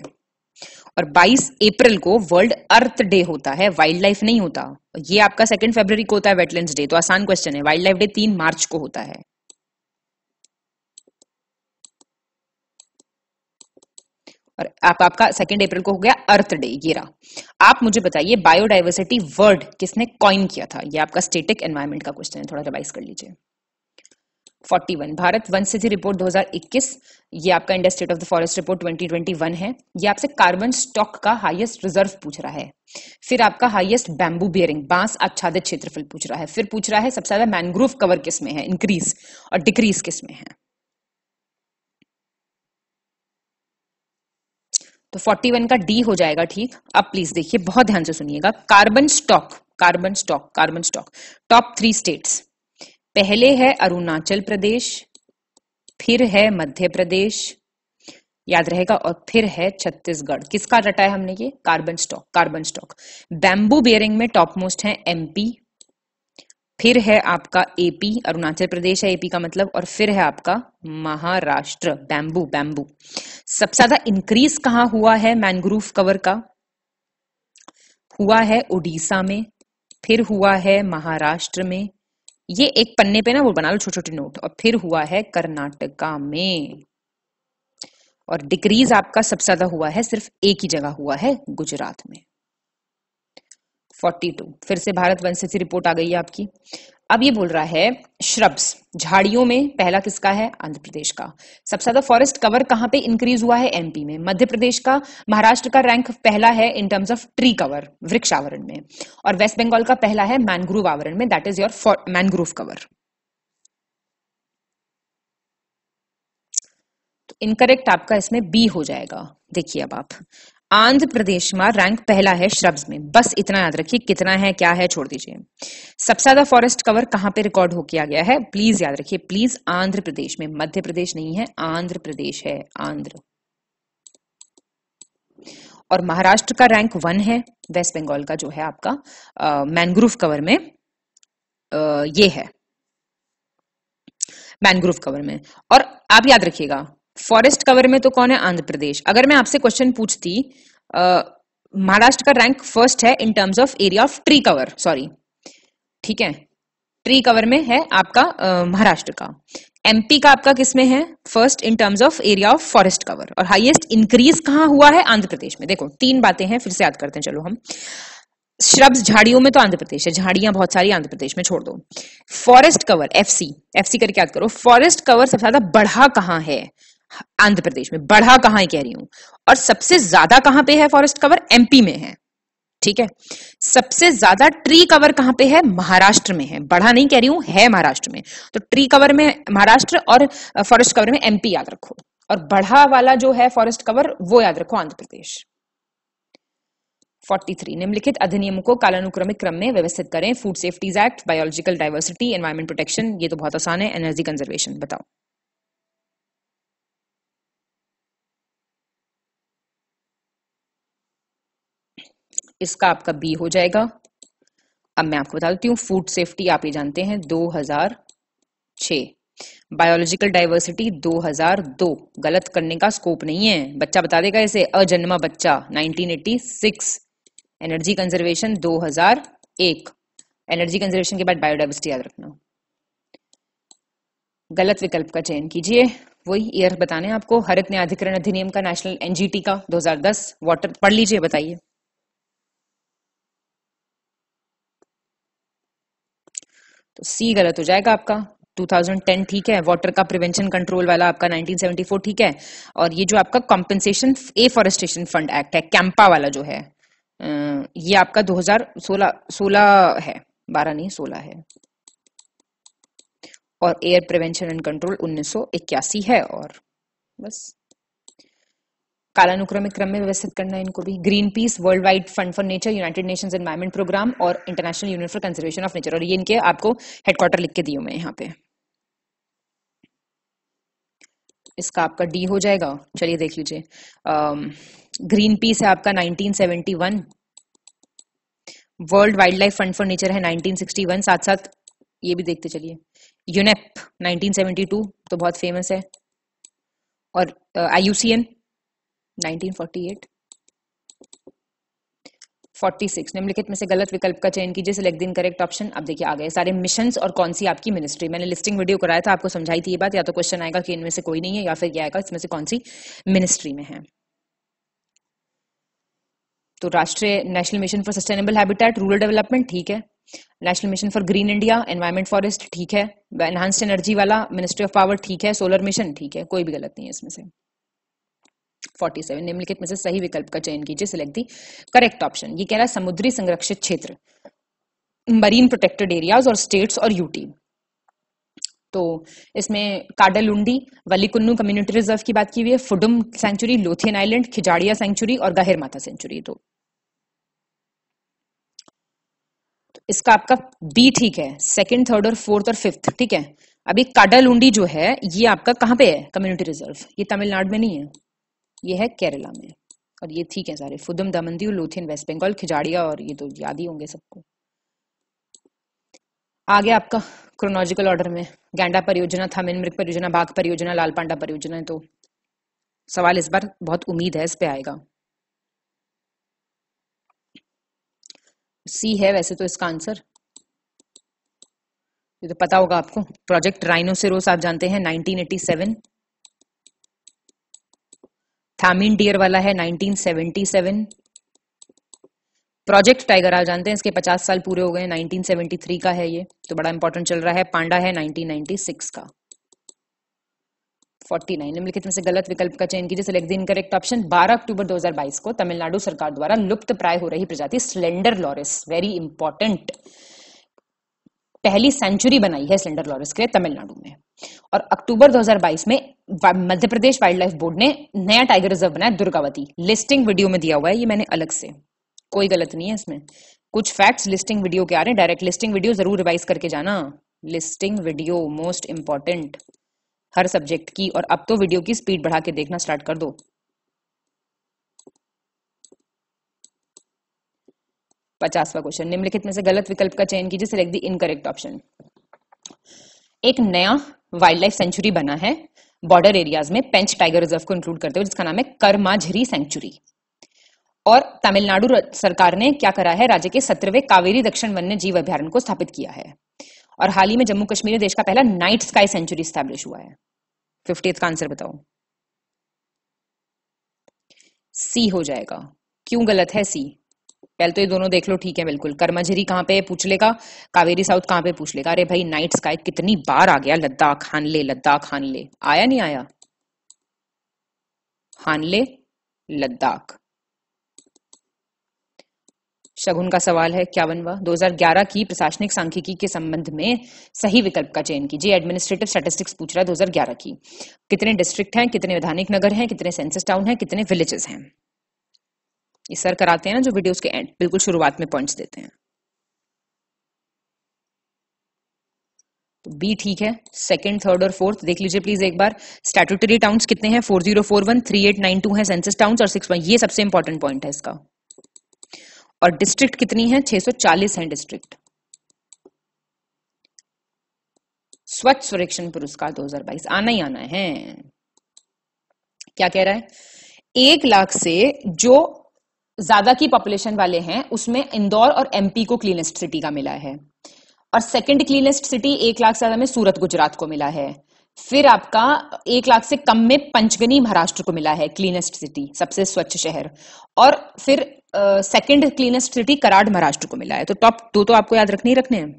Speaker 1: और 22 अप्रैल को वर्ल्ड अर्थ डे होता है वाइल्ड लाइफ नहीं होता ये आपका सेकेंड फेब्रवरी को होता है वेटलैंड डे तो आसान क्वेश्चन है वाइल्ड लाइफ डे तीन मार्च को होता है और आप आपका सेकेंड अप्रैल को हो गया अर्थ डे ये रहा आप मुझे बताइए बायोडाइवर्सिटी वर्ड किसने कॉइन किया था ये आपका स्टेटिक एनवायरमेंट का क्वेश्चन है थोड़ा रिवाइज कर लीजिए 41 भारत वन स्थिति रिपोर्ट 2021 ये आपका India state of the forest report 2021 है ये आपसे कार्बन स्टॉक का हाईएस्ट रिजर्व पूछ रहा है फिर आपका हाईएस्ट बैम्बू बियरिंग बांस आच्छादित क्षेत्रफल पूछ रहा है फिर पूछ रहा है सबसे ज्यादा मैनग्रोव कवर किस में है इंक्रीज और डिक्रीज किस में है तो 41 का डी हो जाएगा ठीक अब प्लीज देखिए बहुत ध्यान से सुनिएगा carbon stock carbon stock carbon stock top three states पहले है अरुणाचल प्रदेश फिर है मध्य प्रदेश याद रहेगा और फिर है छत्तीसगढ़ किसका रटा है हमने ये carbon stock carbon stock bamboo bearing में टॉप मोस्ट है एमपी फिर है आपका एपी अरुणाचल प्रदेश है एपी का मतलब और फिर है आपका महाराष्ट्र बैम्बू बैम्बू सबसे ज्यादा इंक्रीज कहाँ हुआ है मैनग्रोव कवर का हुआ है उड़ीसा में फिर हुआ है महाराष्ट्र में ये एक पन्ने पे ना वो बना लो छोटे छोटे नोट और फिर हुआ है कर्नाटका में और डिक्रीज आपका सबसे ज्यादा हुआ है सिर्फ एक ही जगह हुआ है गुजरात में 42 फिर से भारत वन से रिपोर्ट आ गई है आपकी अब ये बोल रहा है श्रब्स झाड़ियों में पहला किसका है आंध्र प्रदेश का सबसे ज्यादा फॉरेस्ट कवर कहां पे इंक्रीज हुआ है एमपी में मध्य प्रदेश का महाराष्ट्र का रैंक पहला है in terms of tree cover वृक्ष आवरण में और वेस्ट बंगाल का पहला है मैनग्रोव आवरण में that is your mangrove cover तो इनकरेक्ट आपका इसमें बी हो जाएगा देखिए अब आप आंध्र प्रदेश में रैंक पहला है श्रब्स में बस इतना याद रखिए कितना है क्या है छोड़ दीजिए सबसे ज्यादा फॉरेस्ट कवर कहां पे रिकॉर्ड हो किया गया है प्लीज याद रखिए प्लीज आंध्र प्रदेश में मध्य प्रदेश नहीं है आंध्र प्रदेश है आंध्र और महाराष्ट्र का रैंक वन है वेस्ट बंगाल का जो है आपका मैनग्रूव कवर में आ, ये है मैनग्रूव कवर में और आप याद रखिएगा फॉरेस्ट कवर में तो कौन है आंध्र प्रदेश अगर मैं आपसे क्वेश्चन पूछती महाराष्ट्र का रैंक फर्स्ट है in terms of area of tree cover sorry ठीक है ट्री कवर में है आपका महाराष्ट्र का एमपी का आपका किसमें है first in terms of area of forest cover और हाईएस्ट इंक्रीज कहां हुआ है आंध्र प्रदेश में देखो तीन बातें हैं फिर से याद करते हैं चलो हम श्रब्स झाड़ियों में तो आंध्र प्रदेश है झाड़ियां बहुत सारी आंध्र प्रदेश में छोड़ दो फॉरेस्ट कवर एफसी एफसी करके याद करो फॉरेस्ट कवर सबसे ज्यादा बढ़ा कहाँ है आंध्र प्रदेश में बढ़ा कहां कह रही हूं और सबसे ज्यादा कहां पे है फॉरेस्ट कवर एमपी में है ठीक है सबसे ज्यादा ट्री कवर कहां पे है महाराष्ट्र में है बढ़ा नहीं कह रही हूं है महाराष्ट्र में तो ट्री कवर में महाराष्ट्र और फॉरेस्ट कवर में एमपी याद रखो और बढ़ा वाला जो है फॉरेस्ट कवर वो याद रखो आंध्र प्रदेश 43 निम्नलिखित अधिनियम को कालानुक्रमिक क्रम में व्यवस्थित करें food safeties act biological diversity environment protection ये तो बहुत आसान है एनर्जी कंजर्वेशन बताओ इसका आपका बी हो जाएगा अब मैं आपको बता देती हूँ फूड सेफ्टी आप ये जानते हैं दो हजार बायोलॉजिकल डाइवर्सिटी 2002 गलत करने का स्कोप नहीं है बच्चा बता देगा इसे अजन्मा बच्चा 1986 एनर्जी कंजर्वेशन 2001 एनर्जी कंजर्वेशन के बाद बायोडाइवर्सिटी याद रखना गलत विकल्प का चयन कीजिए वही ईयर बताने आपको हरित न्याधिकरण अधिनियम का नेशनल एनजीटी का 2010 वाटर पढ़ लीजिए बताइए तो सी गलत हो जाएगा आपका 2010 ठीक है वाटर का प्रिवेंशन कंट्रोल वाला आपका 1974 ठीक है और ये जो आपका कॉम्पेंसेशन फॉरेस्टेशन फंड एक्ट है कैंपा वाला जो है ये आपका 2016 16 है 12 नहीं 16 है और एयर प्रिवेंशन एंड कंट्रोल 1981 है और बस कालानुक्रमिक क्रम में व्यवस्थित करना है इनको भी Greenpeace world wide fund for nature United Nations environment programme और international unit for conservation of nature और ये इनके आपको हेडक्वार्टर लिख के दिए मैं यहाँ पे इसका आपका डी हो जाएगा चलिए देख लीजिए ग्रीन पीस है आपका 1971 world wildlife fund for nature है 1961 साथ साथ ये भी देखते चलिए यूनेप 1972 तो बहुत फेमस है और आई uh, 1948 46 निम्नलिखित में से गलत विकल्प का चयन कीजिए सिलेक्ट दिन करेक्ट ऑप्शन अब देखिए आ गए सारे मिशन और कौन सी आपकी मिनिस्ट्री मैंने लिस्टिंग वीडियो कराया था आपको समझाई थी ये बात या तो क्वेश्चन आएगा कि इनमें से कोई नहीं है या फिर क्या आएगा इसमें से कौन सी मिनिस्ट्री में है तो राष्ट्रीय national mission for sustainable habitat rural development ठीक है national mission for green India environment forest ठीक है एनहांस्ड एनर्जी वाला मिनिस्ट्री ऑफ पावर ठीक है सोलर मिशन ठीक है कोई भी गलत नहीं है इसमें से फोर्टी सेवन निम्नलिखित में से सही विकल्प का चयन कीजिए सिलेक्ट दी करेक्ट ऑप्शन ये कह रहा है समुद्री संरक्षित क्षेत्र मरीन प्रोटेक्टेड एरियाज और स्टेट्स और यूटी तो इसमें काडलुंडी वलीकुन्नू कम्युनिटी रिजर्व की बात की हुई है Fudam sanctuary Lothian island Khijadia sanctuary और गहिर माता सेंचुरी तो इसका आपका बी ठीक है सेकंड थर्ड और फोर्थ और फिफ्थ ठीक है अभी काडालुंडी जो है ये आपका कहाँ पे है कम्युनिटी रिजर्व ये तमिलनाडु में नहीं है ये है केरला में और ये ठीक है सारे फुदम दमंदी और लोथियन वेस्ट बंगाल खिजाड़िया और ये तो याद ही होंगे सबको आगे आपका क्रोनोलॉजिकल ऑर्डर में गैंडा परियोजना था मिनमृग परियोजना बाघ परियोजना लाल पांडा परियोजना तो सवाल इस बार बहुत उम्मीद है इस पे आएगा सी है वैसे तो इसका आंसर ये तो पता होगा आपको प्रोजेक्ट राइनो से रोज आप जानते हैं 1987 थामिन डियर वाला है 1977 प्रोजेक्ट टाइगर आप जानते हैं इसके 50 साल पूरे हो गए 1973 का है ये तो बड़ा इंपॉर्टेंट चल रहा है पांडा है 1996 का 49 नाइन निम्नलिखित में से गलत विकल्प का चयन कीजिए सिलेक्ट दिन करेक्ट ऑप्शन 12 अक्टूबर 2022 को तमिलनाडु सरकार द्वारा लुप्त प्राय हो रही प्रजाति स्लेंडर लॉरिस वेरी इंपॉर्टेंट पहली सेंचुरी बनाई है सिलेंडर लॉरिस के तमिलनाडु में और अक्टूबर 2022 में Madhya Pradesh wildlife board ने नया टाइगर रिजर्व बनाया दुर्गावती लिस्टिंग वीडियो में दिया हुआ है ये मैंने अलग से कोई गलत नहीं है इसमें कुछ फैक्ट्स लिस्टिंग वीडियो के आ रहे हैं डायरेक्ट लिस्टिंग वीडियो जरूर रिवाइज करके जाना लिस्टिंग वीडियो मोस्ट इंपॉर्टेंट हर सब्जेक्ट की और अब तो वीडियो की स्पीड बढ़ा के देखना स्टार्ट कर दो पचासवा क्वेश्चन निम्नलिखित में से गलत विकल्प का चयन कीजिए सिलेक्ट द इनकरेक्ट ऑप्शन एक नया वाइल्ड लाइफ सेंचुरी बना है बॉर्डर एरियाज में पेंच टाइगर रिजर्व को इंक्लूड करते हुए जिसका नाम है करमाझरी सेंचुरी और तमिलनाडु सरकार ने क्या करा है राज्य के सत्रहवें कावेरी दक्षिण वन्य जीव अभ्यारण को स्थापित किया है और हाल ही में जम्मू कश्मीर देश का पहला नाइट स्काई सेंचुरी स्टैब्लिश हुआ है फिफ्टी का आंसर बताओ सी हो जाएगा क्यों गलत है सी पहले तो ये दोनों देख लो ठीक है बिल्कुल कर्मझरी कहाँ पे पूछ लेगा कावेरी साउथ कहाँ पे पूछ लेगा अरे भाई नाइट स्काई कितनी बार आ गया लद्दाख हानले लद्दाख हानले आया नहीं आया हानले लद्दाख शगुन का सवाल है क्या बनवा 2011 की प्रशासनिक सांख्यिकी के संबंध में सही विकल्प का चयन कीजिए एडमिनिस्ट्रेटिव स्टैटिस्टिक्स पूछ रहा है 2011 की कितने डिस्ट्रिक्ट हैं कितने वैधानिक नगर हैं कितने सेंसस टाउन हैं कितने विलेजेस हैं ये सर कराते हैं ना जो वीडियोस के एंड बिल्कुल शुरुआत में पॉइंट्स देते हैं तो बी ठीक है सेकंड थर्ड और फोर्थ देख लीजिए प्लीज एक बार स्टैट्यूटरी टाउन्स कितने हैं four zero four one three eight nine two है सेंसस टाउन्स और सिक्स ये सबसे इंपॉर्टेंट पॉइंट है इसका और डिस्ट्रिक्ट कितनी है 640 हैं डिस्ट्रिक्ट स्वच्छ सुरक्षण पुरस्कार 2022 आना ही आना है क्या कह रहा है एक लाख से जो ज्यादा की पॉपुलेशन वाले हैं उसमें इंदौर और एमपी को क्लीनेस्ट सिटी का मिला है और सेकंड क्लीनेस्ट सिटी एक लाख से ज्यादा में सूरत गुजरात को मिला है फिर आपका एक लाख से कम में पंचगनी महाराष्ट्र को मिला है क्लीनेस्ट सिटी सबसे स्वच्छ शहर और फिर second cleanest city Karad Maharashtra को मिला है तो टॉप टू तो आपको याद रखने ही रखने हैं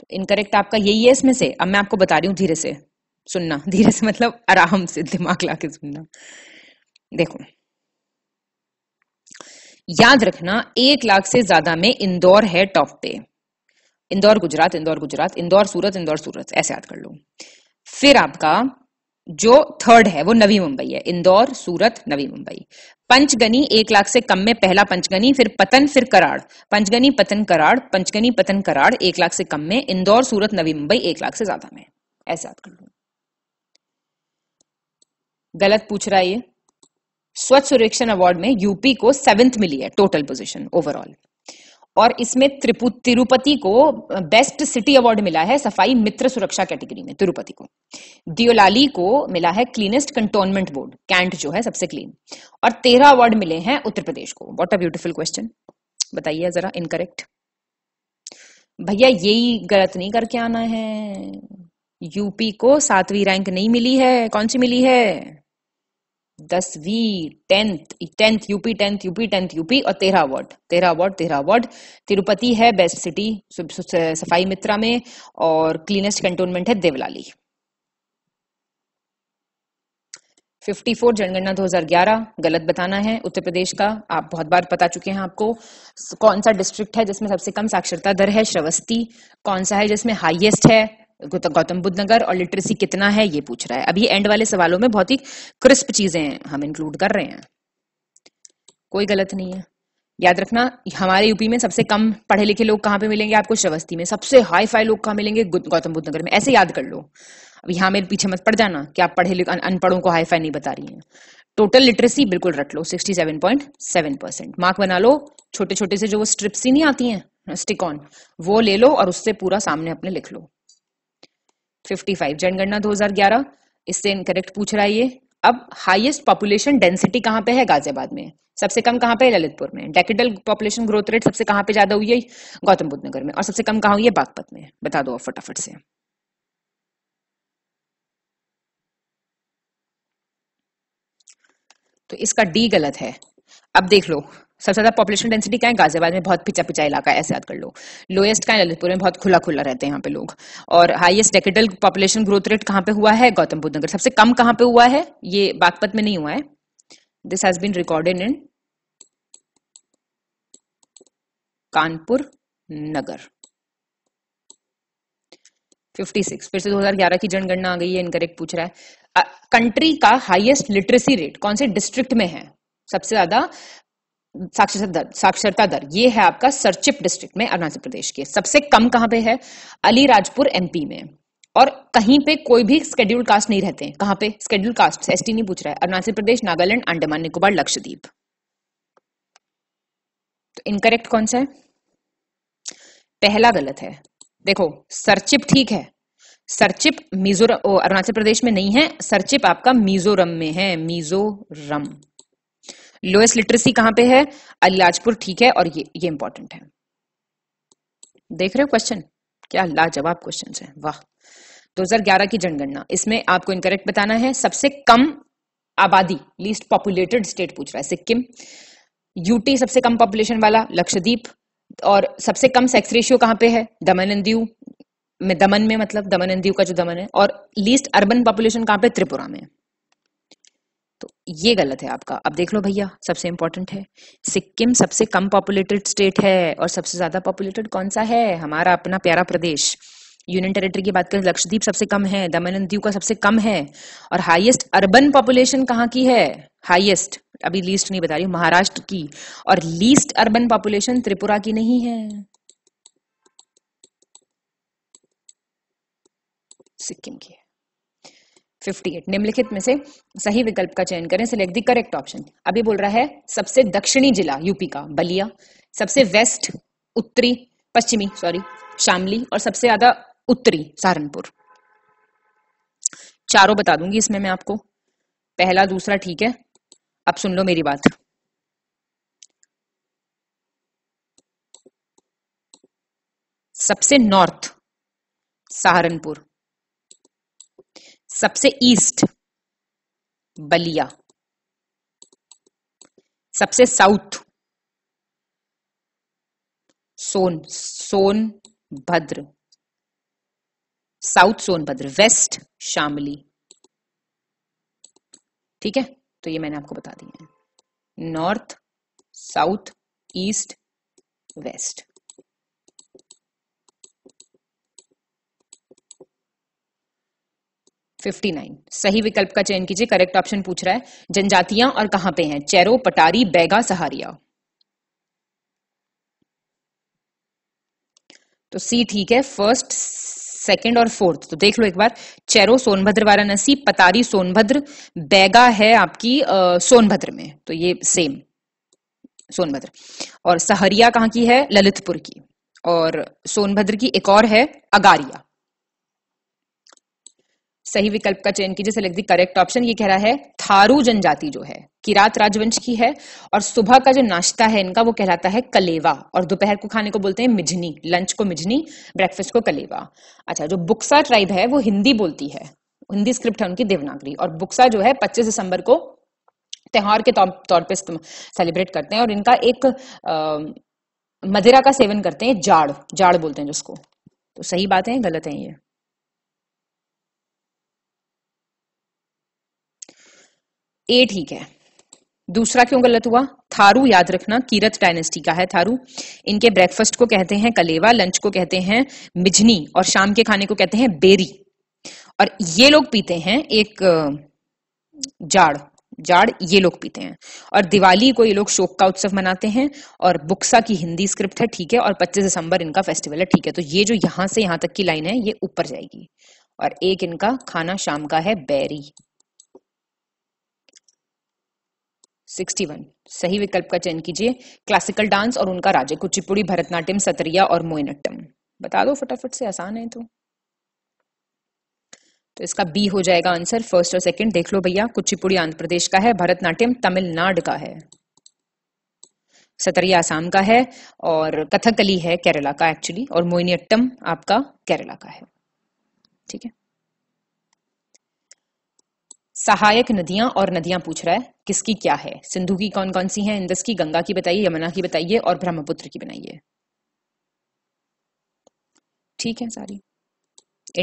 Speaker 1: तो इनकरेक्ट आपका यही है इसमें से अब मैं आपको बता रही हूँ धीरे से सुनना धीरे से मतलब आराम से दिमाग ला के सुनना देखो याद रखना एक लाख से ज्यादा में इंदौर है टॉप पे इंदौर गुजरात इंदौर गुजरात इंदौर सूरत इंदौर सूरत ऐसे याद कर लो फिर आपका जो थर्ड है वो नवी मुंबई है इंदौर सूरत नवी मुंबई पंचगनी एक लाख से कम में पहला पंचगनी फिर पतन फिर कराड़ पंचगनी पतन कराड़ पंचगनी पतन कराड़ एक लाख से कम में इंदौर सूरत नवी मुंबई एक लाख से ज्यादा में ऐसे याद कर लो गलत पूछ रहा है ये स्वच्छ सर्वेक्षण अवार्ड में यूपी को सेवेंथ मिली है टोटल पोजिशन ओवरऑल और इसमें तिरुपति को बेस्ट सिटी अवार्ड मिला है सफाई मित्र सुरक्षा कैटेगरी में तिरुपति को दियोलाली को मिला है क्लीनेस्ट कंटोनमेंट बोर्ड कैंट जो है सबसे क्लीन और तेरह अवार्ड मिले हैं उत्तर प्रदेश को वॉट अ ब्यूटिफुल क्वेश्चन बताइए जरा इनकरेक्ट भैया यही गलत नहीं करके आना है यूपी को सातवीं रैंक नहीं मिली है कौन सी मिली है दसवीं tenth tenth UP tenth UP tenth UP और तेरह वार्ड तेरह वार्ड तेरह वार्ड तिरुपति है बेस्ट सिटी सफाई मित्रा में और क्लीनेस्ट कंटोनमेंट है देवलाली 54 जनगणना 2011 गलत बताना है उत्तर प्रदेश का आप बहुत बार बता चुके हैं आपको कौन सा डिस्ट्रिक्ट है जिसमें सबसे कम साक्षरता दर है श्रवस्ती कौन सा है जिसमें हाईएस्ट है गौतम बुद्ध नगर और लिटरेसी कितना है ये पूछ रहा है अभी एंड वाले सवालों में बहुत ही क्रिस्प चीजें हम इंक्लूड कर रहे हैं कोई गलत नहीं है याद रखना हमारे यूपी में सबसे कम पढ़े लिखे लोग कहाँ पे मिलेंगे आपको श्रवस्ती में सबसे हाई फाई लोग कहाँ मिलेंगे गौतम बुद्ध नगर में ऐसे याद कर लो अब यहाँ मेरे पीछे मत पड़ जाना कि आप पढ़े लिखे अनपढ़ों को हाई फाई नहीं बता रही है टोटल लिटरेसी बिल्कुल रट लो सेवन परसेंट मार्क बना लो छोटे छोटे से जो वो स्ट्रिप्स ही नहीं आती हैं स्टिक ऑन वो ले लो और उससे पूरा सामने अपने लिख लो 55 जनगणना 2011 इससे इनकरेक्ट पूछ रहा है ये अब हाईएस्ट पॉपुलेशन डेंसिटी कहाँ पे है गाजियाबाद में सबसे कम कहाँ पे है ललितपुर में डेकेडल पॉपुलेशन ग्रोथ रेट सबसे कहाँ पे ज्यादा हुई है गौतम बुद्ध नगर में और सबसे कम कहाँ हुई है बागपत में बता दो फटाफट से तो इसका डी गलत है अब देख लो सबसे ज्यादा पॉपुलेशन डेंसिटी क्या है गाजियाबाद में बहुत पिचा पिचा इलाका है ऐसे याद कर लो लोएस्ट क्या है ललितपुर में बहुत खुला खुला रहते हैं यहाँ पे लोग और highest decadal population growth rate कहाँ पे हुआ है गौतम बुद्ध नगर सबसे कम कहाँ पे हुआ है ये बागपत में नहीं हुआ है this has been recorded in Kanpur Nagar 56 फिर से 2011 की जनगणना आ गई है इनकरेक्ट पूछ रहा है कंट्री का हाईएस्ट लिटरेसी रेट कौन से डिस्ट्रिक्ट में है सबसे ज्यादा साक्षरता दर साक्षरता दर ये है आपका सरचिप डिस्ट्रिक्ट में अरुणाचल प्रदेश के सबसे कम कहां पे है अलीराजपुर एमपी में और कहीं पे कोई भी स्केड्यूल कास्ट नहीं रहते हैं कहां पे स्केड्यूल कास्ट एस नहीं पूछ रहा है अरुणाचल प्रदेश नागालैंड अंडमान निकोबार लक्षद्वीप तो इनकरेक्ट कौन सा है पहला गलत है देखो सरचिप ठीक है सरचिप मिजोरम अरुणाचल प्रदेश में नहीं है सरचिप आपका मिजोरम में है मिजोरम लोएस्ट लिटरेसी कहां पे है अलीराजपुर ठीक है और ये ये इंपॉर्टेंट है देख रहे हो क्वेश्चन क्या लाजवाब क्वेश्चन है वाह 2011 की जनगणना इसमें आपको इनकरेक्ट बताना है सबसे कम आबादी लीस्ट पॉपुलेटेड स्टेट पूछ रहा है सिक्किम यूटी सबसे कम पॉपुलेशन वाला लक्षद्वीप और सबसे कम सेक्स रेशियो कहाँ पे है दमन दीव में दमन में मतलब दमन दीव का जो दमन है और लीस्ट अर्बन पॉपुलेशन कहाँ पे त्रिपुरा में ये गलत है आपका अब देख लो भैया सबसे इंपॉर्टेंट है सिक्किम सबसे कम पॉपुलेटेड स्टेट है और सबसे ज्यादा पॉपुलेटेड कौन सा है हमारा अपना प्यारा प्रदेश यूनियन टेरिटरी की बात करें लक्षद्वीप सबसे कम है दमन दीव का सबसे कम है और हाईएस्ट अर्बन पॉपुलेशन कहाँ की है हाईएस्ट अभी लीस्ट नहीं बता रही महाराष्ट्र की और लीस्ट अर्बन पॉपुलेशन त्रिपुरा की नहीं है सिक्किम की 58 निम्नलिखित में से सही विकल्प का चयन करें सिलेक्ट दी करेक्ट ऑप्शन अभी बोल रहा है सबसे दक्षिणी जिला यूपी का बलिया सबसे वेस्ट उत्तरी पश्चिमी सॉरी शामली और सबसे ज्यादा उत्तरी सहारनपुर चारों बता दूंगी इसमें मैं आपको पहला दूसरा ठीक है अब सुन लो मेरी बात सबसे नॉर्थ सहारनपुर सबसे ईस्ट बलिया सबसे साउथ सोन सोन भद्र साउथ सोनभद्र वेस्ट शामली ठीक है तो ये मैंने आपको बता दिया है नॉर्थ साउथ ईस्ट वेस्ट 59 सही विकल्प का चयन कीजिए करेक्ट ऑप्शन पूछ रहा है जनजातियां और कहां पे हैं चेरो पटारी बैगा सहारिया तो सी ठीक है फर्स्ट सेकंड और फोर्थ तो देख लो एक बार चेरो सोनभद्र वाराणसी पतारी सोनभद्र बैगा है आपकी आ, सोनभद्र में तो ये सेम सोनभद्र और सहरिया कहां की है ललितपुर की और सोनभद्र की एक और है अगारिया सही विकल्प का चयन कीजिए सिलेक्ट दी करेक्ट ऑप्शन ये कह रहा है थारू जनजाति जो है किरात राजवंश की है और सुबह का जो नाश्ता है इनका वो कहलाता है कलेवा और दोपहर को खाने को बोलते हैं मिझनी लंच को मिजनी ब्रेकफास्ट को कलेवा अच्छा जो बुक्सा ट्राइब है वो हिंदी बोलती है हिंदी स्क्रिप्ट है उनकी देवनागरी और बुक्सा जो है पच्चीस दिसंबर को त्यौहार के तौर पर सेलिब्रेट करते हैं और इनका एक मदिरा का सेवन करते हैं जाड़ जाड़ बोलते हैं जिसको तो सही बात है गलत है ये ए ठीक है दूसरा क्यों गलत हुआ थारू याद रखना कीरत डायनेस्टी का है थारू इनके ब्रेकफास्ट को कहते हैं कलेवा लंच को कहते हैं मिजनी और शाम के खाने को कहते हैं बेरी और ये लोग पीते हैं एक जाड़ जाड़ ये लोग पीते हैं और दिवाली को ये लोग शोक का उत्सव मनाते हैं और बुक्सा की हिंदी स्क्रिप्ट है ठीक है और 25 दिसंबर इनका फेस्टिवल है ठीक है तो ये जो यहां से यहां तक की लाइन है ये ऊपर जाएगी और एक इनका खाना शाम का है बैरी 61 सही विकल्प का चयन कीजिए क्लासिकल डांस और उनका राज्य कुचिपुड़ी भरतनाट्यम सतरिया और मोइनट्टम बता दो फटाफट से आसान है तो तो इसका बी हो जाएगा आंसर फर्स्ट और सेकंड देख लो भैया कुचिपुड़ी आंध्र प्रदेश का है भरतनाट्यम तमिलनाडु का है सतरिया आसाम का है और कथकली है केरला का एक्चुअली और मोइनियट्टम आपका केरला का है ठीक है सहायक नदियां और नदियां पूछ रहा है किसकी क्या है सिंधु की कौन कौन सी है इंदस की गंगा की बताइए यमुना की बताइए और ब्रह्मपुत्र की बनाइए ठीक है सारी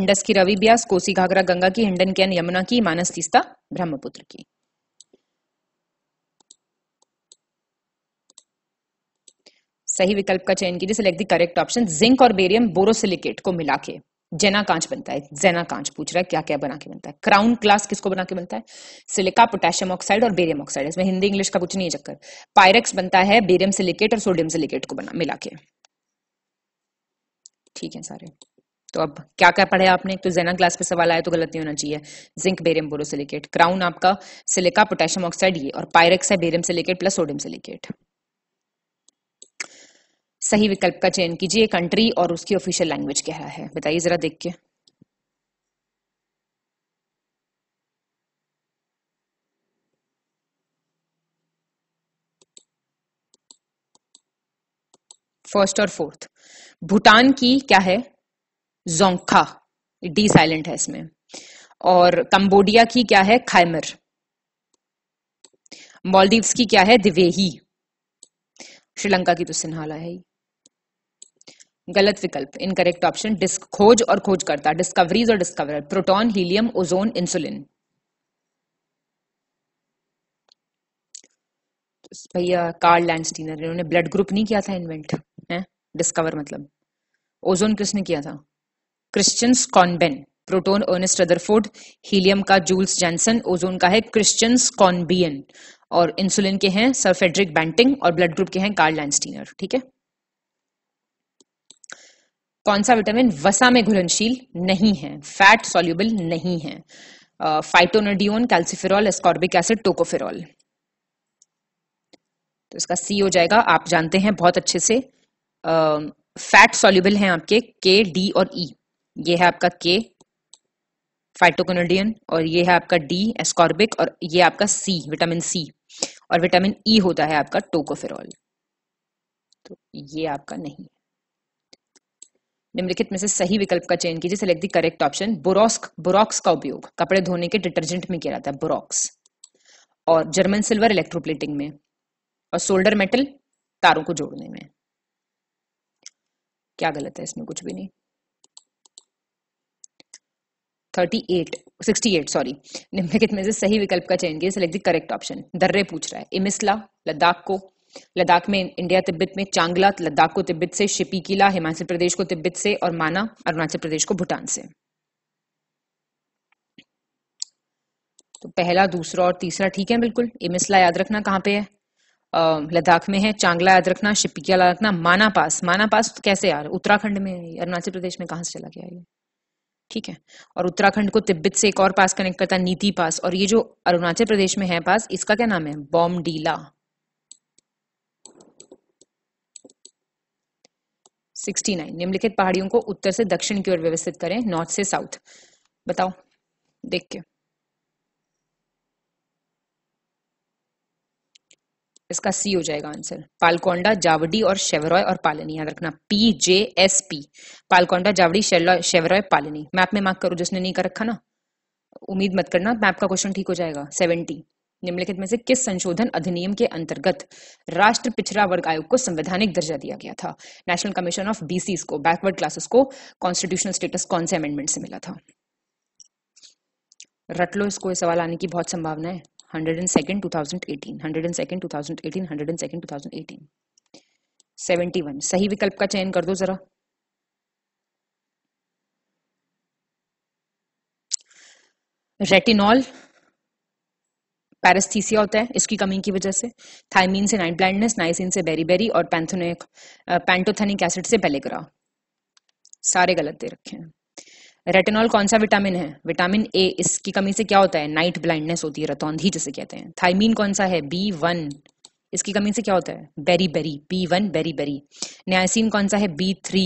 Speaker 1: इंडस की रवि ब्यास कोसी घाघरा गंगा की हिंडन कैन यमुना की मानस तीस्ता ब्रह्मपुत्र की सही विकल्प का चयन कीजिए select the correct option zinc और बेरियम बोरोसिलिकेट को मिला के जेना कांच बनता है जेना कांच पूछ रहा है क्या क्या बना के बनता है क्राउन क्लास किसको बना के बनता है सिलिका पोटेशियम ऑक्साइड और बेरियम ऑक्साइड इसमें हिंदी इंग्लिश का कुछ नहीं है चक्कर पायरेक्स बनता है बेरियम सिलिकेट और सोडियम सिलिकेट को बना मिला के ठीक है सारे तो अब क्या क्या पढ़े आपने तो जेना क्लास पे सवाल आया तो गलत नहीं होना चाहिए जिंक बेरियम बोरोसिलिकेट क्राउन आपका सिलिका पोटेशियम ऑक्साइड ये और पायरेक्स है barium silicate plus sodium silicate सही विकल्प का चयन कीजिए कंट्री और उसकी ऑफिशियल लैंग्वेज क्या है बताइए जरा देख के फर्स्ट और फोर्थ भूटान की क्या है जोंखा डी साइलेंट है इसमें और कंबोडिया की क्या है खाइमर मॉलदीव्स की क्या है दिवेही श्रीलंका की तो सिन्हाला है ही गलत विकल्प इनकरेक्ट ऑप्शन डिस्क खोज और खोजकर्ता डिस्कवरीज और discover proton helium ozone insulin भैया कार्ल लैंडस्टीनर इन्होंने ब्लड ग्रुप नहीं किया था इन्वेंट है डिस्कवर मतलब ओजोन किसने किया था Christian Schonbein proton Ernest Rutherford helium का जूल्स जैनसन ओजोन का है क्रिश्चियन स्कॉनबियन और इंसुलिन के हैं सर फेडरिक बैंटिंग और ब्लड ग्रुप के हैं कार्ल लैंडस्टीनर ठीक है कौन सा विटामिन वसा में घुलनशील नहीं है फैट सॉल्यूबल नहीं है phytonadione calciferol ascorbic acid tocopherol तो इसका सी हो जाएगा आप जानते हैं बहुत अच्छे से फैट सॉल्यूबल है आपके के डी और ई e. ये है आपका के फाइटोकोनोडियन और ये है आपका डी एस्कॉर्बिक और ये आपका सी विटामिन सी और विटामिन ई e होता है आपका टोकोफेरॉल तो ये आपका नहीं निम्नलिखित में से सही विकल्प का चयन कीजिए select the correct option borax borax का उपयोग कपड़े धोने के डिटर्जेंट में किया जाता है बोरॉक्स और जर्मन सिल्वर इलेक्ट्रोप्लेटिंग में और सोल्डर मेटल तारों को जोड़ने में क्या गलत है इसमें कुछ भी नहीं thirty eight sixty eight sorry निम्नलिखित में से सही विकल्प का चयन किया सिलेक्ट द करेक्ट ऑप्शन दर्रे पूछ रहा है इमिस्ला लद्दाख को लद्दाख में इंडिया तिब्बत में चांगला लद्दाख को तिब्बत से शिपी किला हिमाचल प्रदेश को तिब्बत से और माना अरुणाचल प्रदेश को भूटान से तो पहला दूसरा और तीसरा ठीक है बिल्कुल मिसला याद रखना कहाँ पे है लद्दाख में है चांगला याद रखना शिपी याद रखना माना पास माना पास तो कैसे यार उत्तराखंड में अरुणाचल प्रदेश में कहां से चला गया ये ठीक है और उत्तराखंड को तिब्बत से एक और पास कनेक्ट करता है नीति पास और ये जो अरुणाचल प्रदेश में है पास इसका क्या नाम है बॉमडीला 69 निम्नलिखित पहाड़ियों को उत्तर से दक्षिण की ओर व्यवस्थित करें नॉर्थ से साउथ बताओ देख के इसका सी हो जाएगा आंसर पालकोंडा जावडी और शेवरॉय और पालनी याद रखना P J S P Palkonda Javadi Shevaroy Palani map में मार्क करो जिसने नहीं कर रखा ना उम्मीद मत करना मैप का क्वेश्चन ठीक हो जाएगा सेवेंटी निम्नलिखित में से किस संशोधन अधिनियम के अंतर्गत राष्ट्र पिछड़ा वर्ग आयोग को संवैधानिक दर्जा दिया गया था नेशनल कमीशन ऑफ बीसी को बैकवर्ड क्लासेस को कॉन्स्टिट्यूशनल स्टेटस कौन से अमेंडमेंट से मिला था रट लो इसको सवाल आने की बहुत संभावना है hundred and second two thousand eighteen hundred and second two thousand eighteen hundred and second two thousand eighteen seventy one सही विकल्प का चयन कर दो जरा रेटिनॉल पैरस्थीसिया होता है इसकी कमी की वजह से थायमीन से नाइट ब्लाइंडनेस नाइसिन से बेरी बेरी और पैंथोनिक पैंटोथेनिक एसिड से पेलेग्रा सारे गलत दे रखे हैं रेटेनॉल कौन सा विटामिन है विटामिन ए इसकी कमी से क्या होता है नाइट ब्लाइंडनेस होती है रतौंधी जिसे कहते हैं थायमीन कौन सा है बी वन इसकी कमी से क्या होता है beri beri B one beri beri niacin कौन सा है B three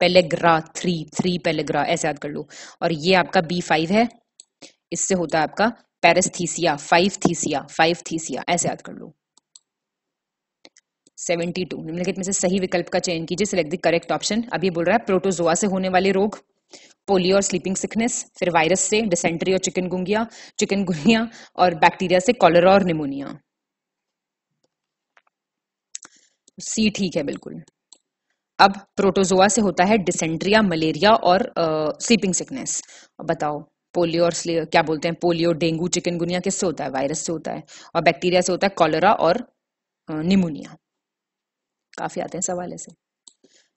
Speaker 1: pellagra three three pellagra ऐसे याद कर लो और ये आपका बी फाइव है इससे होता है आपका पैरस्थीसिया फाइव थीसिया फाइव थीसिया ऐसे याद कर लो 72 निम्नलिखित में से सही विकल्प का चयन कीजिए सिलेक्ट द करेक्ट ऑप्शन अब ये बोल रहा है प्रोटोजोआ से होने वाले रोग पोलियो और स्लीपिंग सिकनेस फिर वायरस से डिसेंट्री और चिकन चिकनगुनिया और बैक्टीरिया से कॉलरा और निमोनिया सी ठीक है बिल्कुल अब प्रोटोजोआ से होता है डिसेंट्रिया मलेरिया और स्लीपिंग सिकनेस बताओ पोलियो और क्या बोलते हैं पोलियो डेंगू चिकनगुनिया किससे होता है वायरस से होता है और बैक्टीरिया से होता है कॉलरा और निमोनिया काफी आते हैं सवाल ऐसे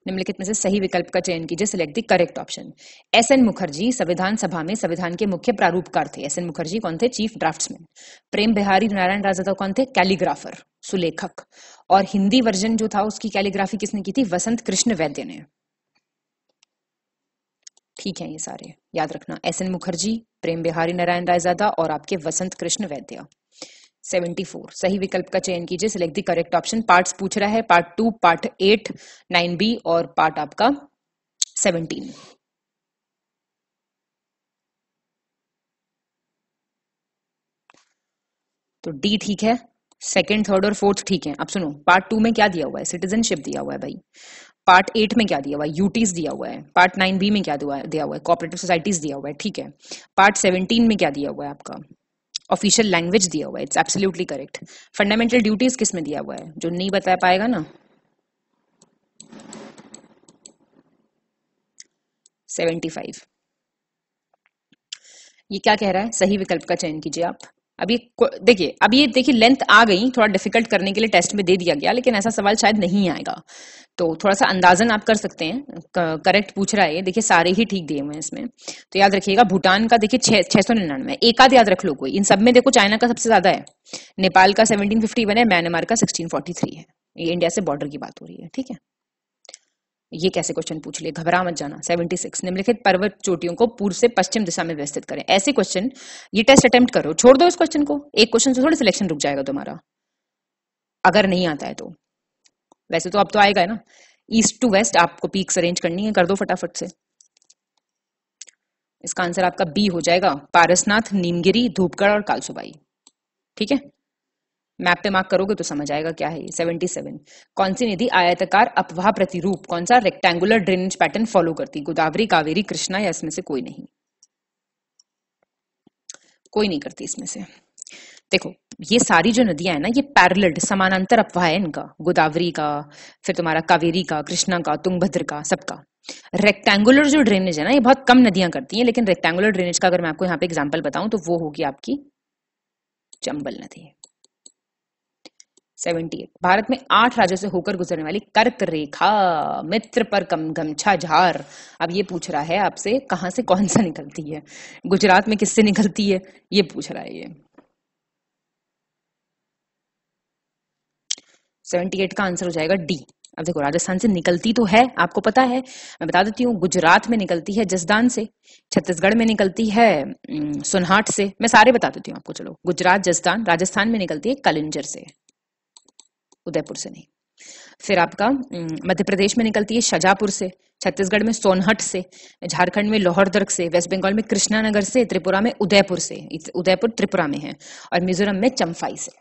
Speaker 1: निम्नलिखित में से सही विकल्प का चयन कीजिए select the correct option S N Mukherjee संविधान सभा में संविधान के मुख्य प्रारूपकार थे एस एन मुखर्जी कौन थे चीफ ड्राफ्ट्समैन प्रेम बिहारी नारायण राजा कौन थे कैलीग्राफर सुलेखक और हिंदी वर्जन जो था उसकी कैलीग्राफी किसने की थी वसंत कृष्ण वैद्य ने ठीक है ये सारे याद रखना एस एन मुखर्जी प्रेम बिहारी नारायण रायजादा और आपके वसंत कृष्ण वैद्य 74 सही विकल्प का चयन कीजिए select the correct option parts पूछ रहा है part two part eight nine B और पार्ट आपका सेवनटीन तो डी ठीक है सेकेंड थर्ड और फोर्थ ठीक है अब सुनो पार्ट टू में क्या दिया हुआ है सिटीजनशिप दिया हुआ है भाई पार्ट एट में क्या दिया हुआ है यूटीज दिया हुआ है पार्ट नाइन बी में क्या दिया हुआ है कॉपरेटिव सोसाइटीज दिया हुआ है ठीक है पार्ट सेवनटीन में क्या दिया हुआ है आपका ऑफिशियल लैंग्वेज दिया हुआ है it's absolutely correct fundamental duties किस में दिया हुआ है जो नहीं बता पाएगा ना सेवेंटी फाइव ये क्या कह रहा है सही विकल्प का चयन कीजिए आप अब ये देखिए अब ये देखिए लेंथ आ गई थोड़ा डिफिकल्ट करने के लिए टेस्ट में दे दिया गया लेकिन ऐसा सवाल शायद नहीं आएगा तो थोड़ा सा अंदाजन आप कर सकते हैं करेक्ट पूछ रहा है देखिए सारे ही ठीक दिए हुए हैं इसमें तो याद रखिएगा भूटान का देखिए छह सौ निन्यानवे एक आध याद रख लो कोई इन सब में देखो चाइना का सबसे ज़्यादा है नेपाल का सेवनटीन फिफ्टी वन है म्यांमार का सिक्सटीन फोर्टी थ्री है ये इंडिया से बॉर्डर की बात हो रही है ठीक है ये कैसे क्वेश्चन पूछ लिए घबरा मत जाना 76 निम्नलिखित पर्वत चोटियों को पूर्व से पश्चिम दिशा में व्यवस्थित करें ऐसे क्वेश्चन ये टेस्ट अटेम्प्ट करो छोड़ दो इस क्वेश्चन को एक क्वेश्चन से थोड़ा सिलेक्शन रुक जाएगा तुम्हारा अगर नहीं आता है तो वैसे तो अब तो आएगा है ना ईस्ट टू वेस्ट आपको पीक्स अरेंज करनी है कर दो फटाफट से इसका आंसर आपका बी हो जाएगा पारसनाथ नीमगिरी धूपगढ़ और कालसुबाई ठीक है मैप पे मार्क करोगे तो समझ आएगा क्या है ये सेवेंटी सेवन कौन सी निधि आयतकार अपवाह प्रतिरूप कौन सा रेक्टेंगुलर ड्रेनेज पैटर्न फॉलो करती गोदावरी कावेरी कृष्णा या इसमें से कोई नहीं कोई नहीं करती इसमें से देखो ये सारी जो नदियां हैं ना ये पैरलड समानांतर अपवाह है इनका गोदावरी का फिर तुम्हारा कावेरी का कृष्णा का तुंगभद्र का सबका रेक्टेंगुलर जो ड्रेनेज है ना ये बहुत कम नदियां करती हैं लेकिन रेक्टेंगुलर ड्रेनेज का अगर मैं आपको यहाँ पे एग्जाम्पल बताऊं तो वो होगी आपकी चंबल नदी 78 भारत में आठ राज्यों से होकर गुजरने वाली कर्क रेखा मित्र पर कम गमछा झार अब ये पूछ रहा है आपसे कहाँ से कौन सा निकलती है गुजरात में किससे निकलती है ये पूछ रहा है ये सेवेंटी एट का आंसर हो जाएगा डी अब देखो राजस्थान से निकलती तो है आपको पता है मैं बता देती हूँ गुजरात में निकलती है जसदान से छत्तीसगढ़ में निकलती है सुनहाट से मैं सारे बता देती हूँ आपको चलो गुजरात जसदान राजस्थान में निकलती है कलिंजर से उदयपुर से नहीं फिर आपका मध्य प्रदेश में निकलती है शाजापुर से छत्तीसगढ़ में सोनहट से झारखंड में लोहरदर्ग से वेस्ट बंगाल में कृष्णानगर से त्रिपुरा में उदयपुर से उदयपुर त्रिपुरा में है और मिजोरम में चंफाई से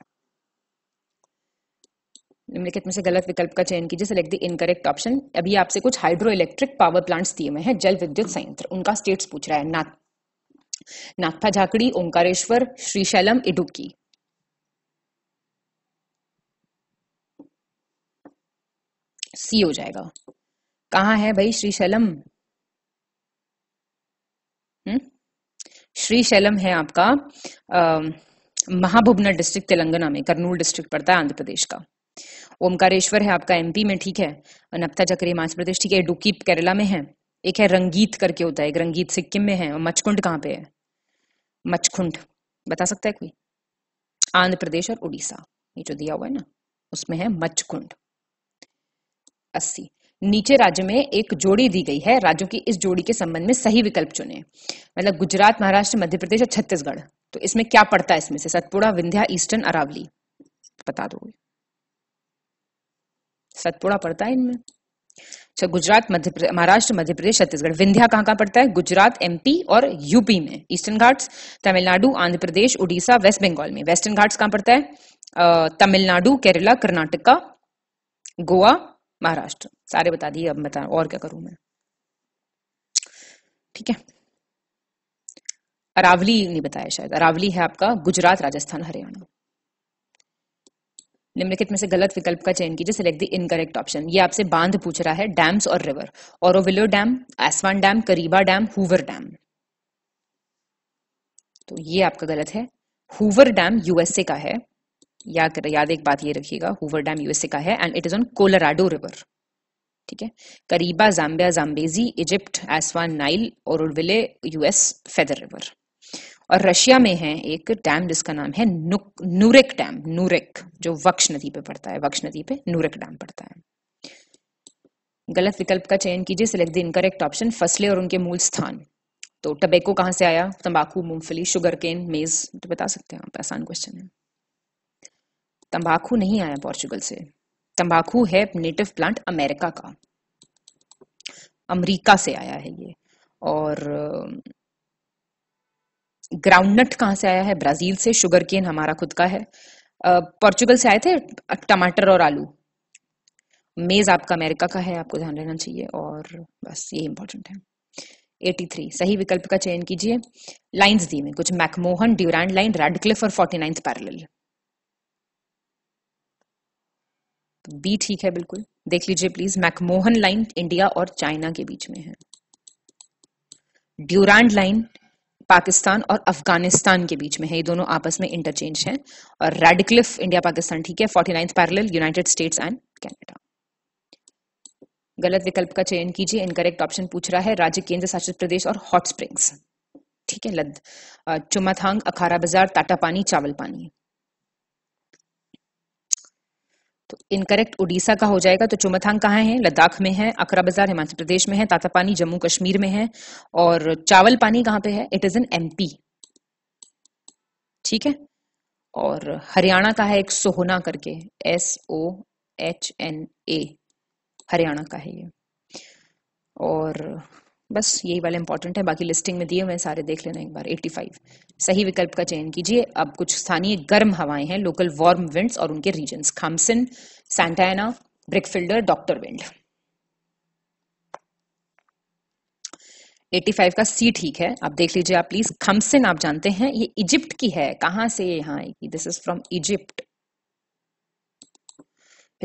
Speaker 1: निम्नलिखित में से गलत विकल्प का चयन कीजिए सिलेक्ट द इनकरेक्ट ऑप्शन अभी आपसे कुछ हाइड्रो इलेक्ट्रिक पावर प्लांट्स दिए हुए हैं जल विद्युत संयंत्र उनका स्टेट्स पूछ रहा है नाथ नाथपा झाकड़ी ओंकारेश्वर श्रीशैलम इडुक्की सी हो जाएगा कहा है भाई श्रीशैलम हम्म? श्रीशैलम है आपका महाभुबना डिस्ट्रिक्ट तेलंगाना में कर्नूल डिस्ट्रिक्ट पड़ता है आंध्र प्रदेश का ओमकारेश्वर है आपका एमपी में ठीक है नप्था चक्री हिमाचल प्रदेश ठीक है डुकी केरला में है एक है रंगीत करके होता है एक रंगीत सिक्किम में है और मचकुंड कहाँ पे है मचकुंड बता सकता है कोई आंध्र प्रदेश और उड़ीसा ये जो दिया हुआ है ना उसमें है मचकुंड अस्सी नीचे राज्य में एक जोड़ी दी गई है राज्यों की इस जोड़ी के संबंध में सही विकल्प चुने मतलब गुजरात महाराष्ट्र मध्य प्रदेश और छत्तीसगढ़ तो इसमें क्या पड़ता है इसमें से सतपुड़ा विंध्या ईस्टर्न अरावली बता दोगे सतपुड़ा पड़ता है इनमें अच्छा गुजरात मध्य महाराष्ट्र मध्य प्रदेश छत्तीसगढ़ विंध्या कहाँ कहाँ पड़ता है गुजरात एमपी और यूपी में ईस्टर्न घाट्स तमिलनाडु आंध्र प्रदेश उड़ीसा वेस्ट बंगाल में वेस्टर्न घाट्स कहाँ पड़ता है तमिलनाडु केरला कर्नाटका गोवा महाराष्ट्र सारे बता दिए अब बता और क्या करूं मैं ठीक है अरावली नहीं बताया शायद अरावली है आपका गुजरात राजस्थान हरियाणा निम्नलिखित में से गलत विकल्प का चयन कीजिए सिलेक्ट द इनकरेक्ट ऑप्शन ये आपसे बांध पूछ रहा है डैम्स और रिवर और dam Aswan dam Kariba dam Hoover dam तो ये आपका गलत है हुवर डैम यूएसए का है याद याद एक बात ये रखिएगा हुवर डैम यूएसए का है and it is on Colorado river ठीक है Kariba Zambia Zambezi Egypt Aswan Nile और यूएस फेदर रिवर और रशिया में है एक डैम जिसका नाम है नूरेक डैम नूरेक जो वक्ष नदी पे पड़ता है वक्ष नदी पे नूरेक डैम पड़ता है गलत विकल्प का चयन कीजिए सिलेक्ट द इनकरेक्ट ऑप्शन फसलें और उनके मूल स्थान तो टबेको कहाँ से आया तंबाकू मूंगफली शुगर केन मेज तो बता सकते हैं आप आसान क्वेश्चन है तंबाकू नहीं आया पोर्चुगल से तंबाकू है नेटिव प्लांट अमेरिका का अमेरिका से आया है ये और ग्राउंडनट कहाँ से आया है ब्राजील से शुगर केन हमारा खुद का है पोर्चुगल से आए थे टमाटर और आलू मेज आपका अमेरिका का है आपको ध्यान रहना चाहिए और बस ये इंपॉर्टेंट है 83 सही विकल्प का चयन कीजिए लाइंस दी में कुछ मैकमोहन ड्यूरैंड लाइन रेडक्लिफ और फोर्टी नाइन्थ पैरल बी ठीक है बिल्कुल देख लीजिए प्लीज मैकमोहन लाइन इंडिया और चाइना के बीच में है ड्यूरैंड लाइन पाकिस्तान और अफगानिस्तान के बीच में है ये दोनों आपस में इंटरचेंज हैं और रेडक्लिफ इंडिया पाकिस्तान ठीक है forty ninth parallel United States and Canada गलत विकल्प का चयन कीजिए इनकरेक्ट ऑप्शन पूछ रहा है राज्य केंद्र शासित प्रदेश और हॉट स्प्रिंग्स ठीक है लद चुमाथांग अखारा बाजार टाटा पानी चावल पानी तो इनकरेक्ट उड़ीसा का हो जाएगा तो चुमथांग कहाँ है लद्दाख में है अकरा बाजार हिमाचल प्रदेश में है तातापानी जम्मू कश्मीर में है और चावल पानी कहाँ पे है इट इज इन एम ठीक है और हरियाणा का है एक सोहना करके S O H N A Haryana का है ये और बस यही वाला इंपॉर्टेंट है बाकी लिस्टिंग में दिए हुए सारे देख लेना एक बार 85 सही विकल्प का चयन कीजिए अब कुछ स्थानीय गर्म हवाएं हैं लोकल वार्म विंड्स और उनके region Khamsin Santa Ana Brickfielder doctor wind 85 का सी ठीक है आप देख लीजिए आप प्लीज खमसिन आप जानते हैं ये इजिप्ट की है कहां से यहाँ आएगी this is from Egypt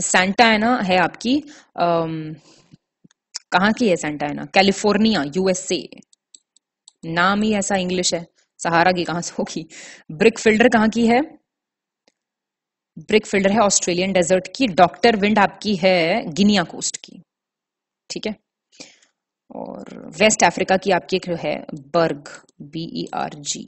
Speaker 1: Santa Ana है आपकी um, कहाँ की है सेंटा ना कैलिफोर्निया यूएसए नाम ही ऐसा इंग्लिश है सहारा की कहां से होगी ब्रिक फिल्डर कहाँ की है ब्रिक फिल्डर है ऑस्ट्रेलियन डेजर्ट की डॉक्टर विंड आपकी है गिनिया कोस्ट की ठीक है और वेस्ट अफ्रीका की आपकी एक है बर्ग बी ई आर जी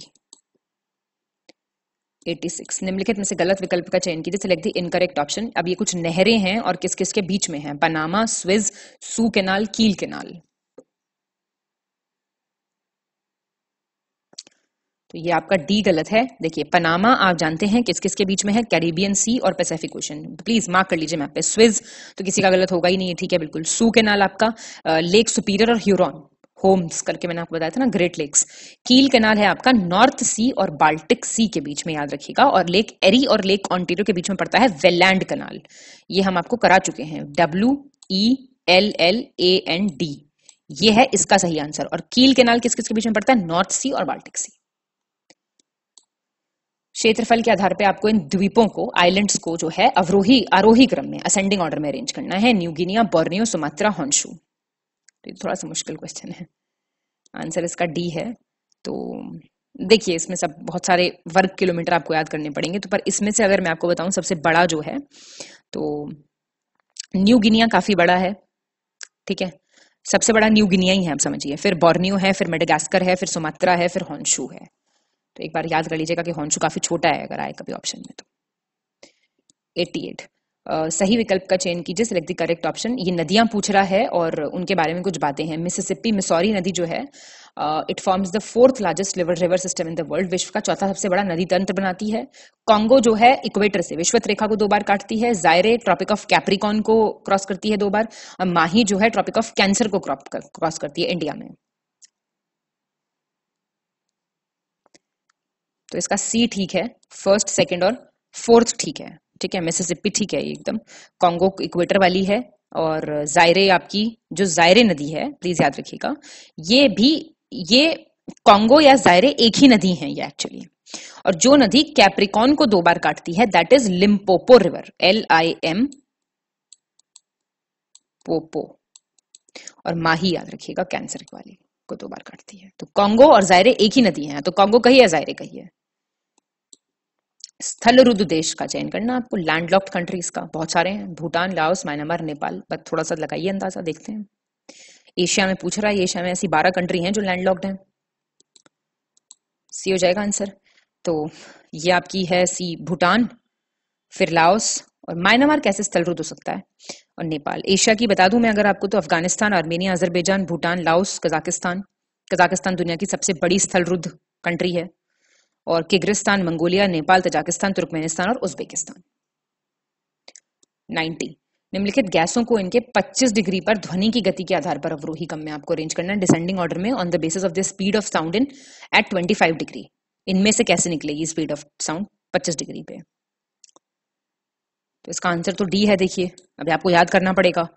Speaker 1: 86 निम्नलिखित में से गलत विकल्प का चयन कीजिए सिलेक्ट दी इनकरेक्ट ऑप्शन अब ये कुछ नहरें हैं और किस किस के बीच में हैं Panama Suez Soo canal Kiel canal तो ये आपका डी गलत है देखिए पनामा आप जानते हैं किस किस के बीच में है कैरिबियन सी और पैसेफिक ओशन प्लीज मार्क कर लीजिए मैप पे स्विज तो किसी का गलत होगा ही नहीं है ठीक है बिल्कुल सू केनाल आपका लेक सुपीरियर और ह्यूरोन होम्स करके मैंने आपको बताया था ना ग्रेट लेक्स कील कैनाल है आपका नॉर्थ सी और बाल्टिक सी के बीच में याद रखिएगा और लेक एरी और लेक ऑन्टेरियो के बीच में पड़ता है वेलैंड कैनाल ये हम आपको करा चुके हैं W E L L A N D ये है इसका सही आंसर और कील कैनाल किस किस के बीच में पड़ता है नॉर्थ सी और बाल्टिक सी क्षेत्रफल के आधार पर आपको इन द्वीपों को आइलैंड्स को जो है अवरोही आरोही क्रम में असेंडिंग ऑर्डर में अरेंज करना है गिनिया बोर्नियो सुमात्रा हॉन्शू थोड़ा सा मुश्किल क्वेश्चन है आंसर इसका डी है तो देखिए इसमें सब बहुत सारे वर्ग किलोमीटर आपको याद करने पड़ेंगे तो पर इसमें से अगर मैं आपको बताऊं सबसे बड़ा जो है तो न्यू गिनिया काफ़ी बड़ा है ठीक है सबसे बड़ा न्यू गिनिया ही है आप समझिए फिर बॉर्नियो है फिर मेडागास्कर है फिर सुमात्रा है फिर हॉन्शू है तो एक बार याद कर लीजिएगा कि हॉन्शू काफ़ी छोटा है अगर आए कभी ऑप्शन में तो एट्टी एट सही विकल्प का चयन कीजिए सिलेक्ट द करेक्ट ऑप्शन ये नदियां पूछ रहा है और उनके बारे में कुछ बातें हैं मिसिसिपी मिसौरी नदी जो है it forms the fourth largest river system in the world विश्व का चौथा सबसे बड़ा नदी तंत्र बनाती है कांगो जो है इक्वेटर से विश्वत रेखा को दो बार काटती है जायरे ट्रॉपिक ऑफ कैप्रिकॉन को क्रॉस करती है दो बार माही जो है ट्रॉपिक ऑफ कैंसर को क्रॉस करती है इंडिया में तो इसका सी ठीक है फर्स्ट सेकेंड और फोर्थ ठीक है ठीक है मिसिसिपी ठीक है एकदम कॉन्गो इक्वेटर वाली है और जायरे आपकी जो जायरे नदी है प्लीज याद रखिएगा ये भी ये कॉन्गो या जायरे एक ही नदी है ये एक्चुअली और जो नदी कैप्रिकॉन को दो बार काटती है that is Limpopo river L I M popo और माही याद रखिएगा कैंसर वाली को दो बार काटती है तो कॉन्गो और जायरे एक ही नदी है तो कॉन्गो कही है जायरे कही है स्थल रुद्र देश का चयन करना आपको लैंडलॉक्ड कंट्रीज का बहुत सारे हैं भूटान लाओस म्यांमार नेपाल बस थोड़ा सा लगाइए अंदाजा देखते हैं एशिया में पूछ रहा है एशिया में ऐसी बारह कंट्री हैं जो लैंडलॉक्ड हैं सी हो जाएगा आंसर तो ये आपकी है सी भूटान फिर लाओस और म्यांमार कैसे स्थल रुद्ध हो सकता है और नेपाल एशिया की बता दूं मैं अगर आपको तो Afghanistan Armenia Azerbaijan Bhutan Laos Kazakhstan Kazakhstan दुनिया की सबसे बड़ी स्थल रुद्ध कंट्री है और Kyrgyzstan Mongolia Nepal Tajikistan Turkmenistan और उज्बेकिस्तान 90 निम्नलिखित गैसों को इनके 25 डिग्री पर ध्वनि की गति के आधार पर अवरोही कम में आपको अरेंज करना है डिसेंडिंग ऑर्डर में on the basis of the speed of sound in at 25 degree इनमें से कैसे निकलेगी स्पीड ऑफ साउंड 25 डिग्री पे तो इसका आंसर तो डी है देखिए अभी आपको याद करना पड़ेगा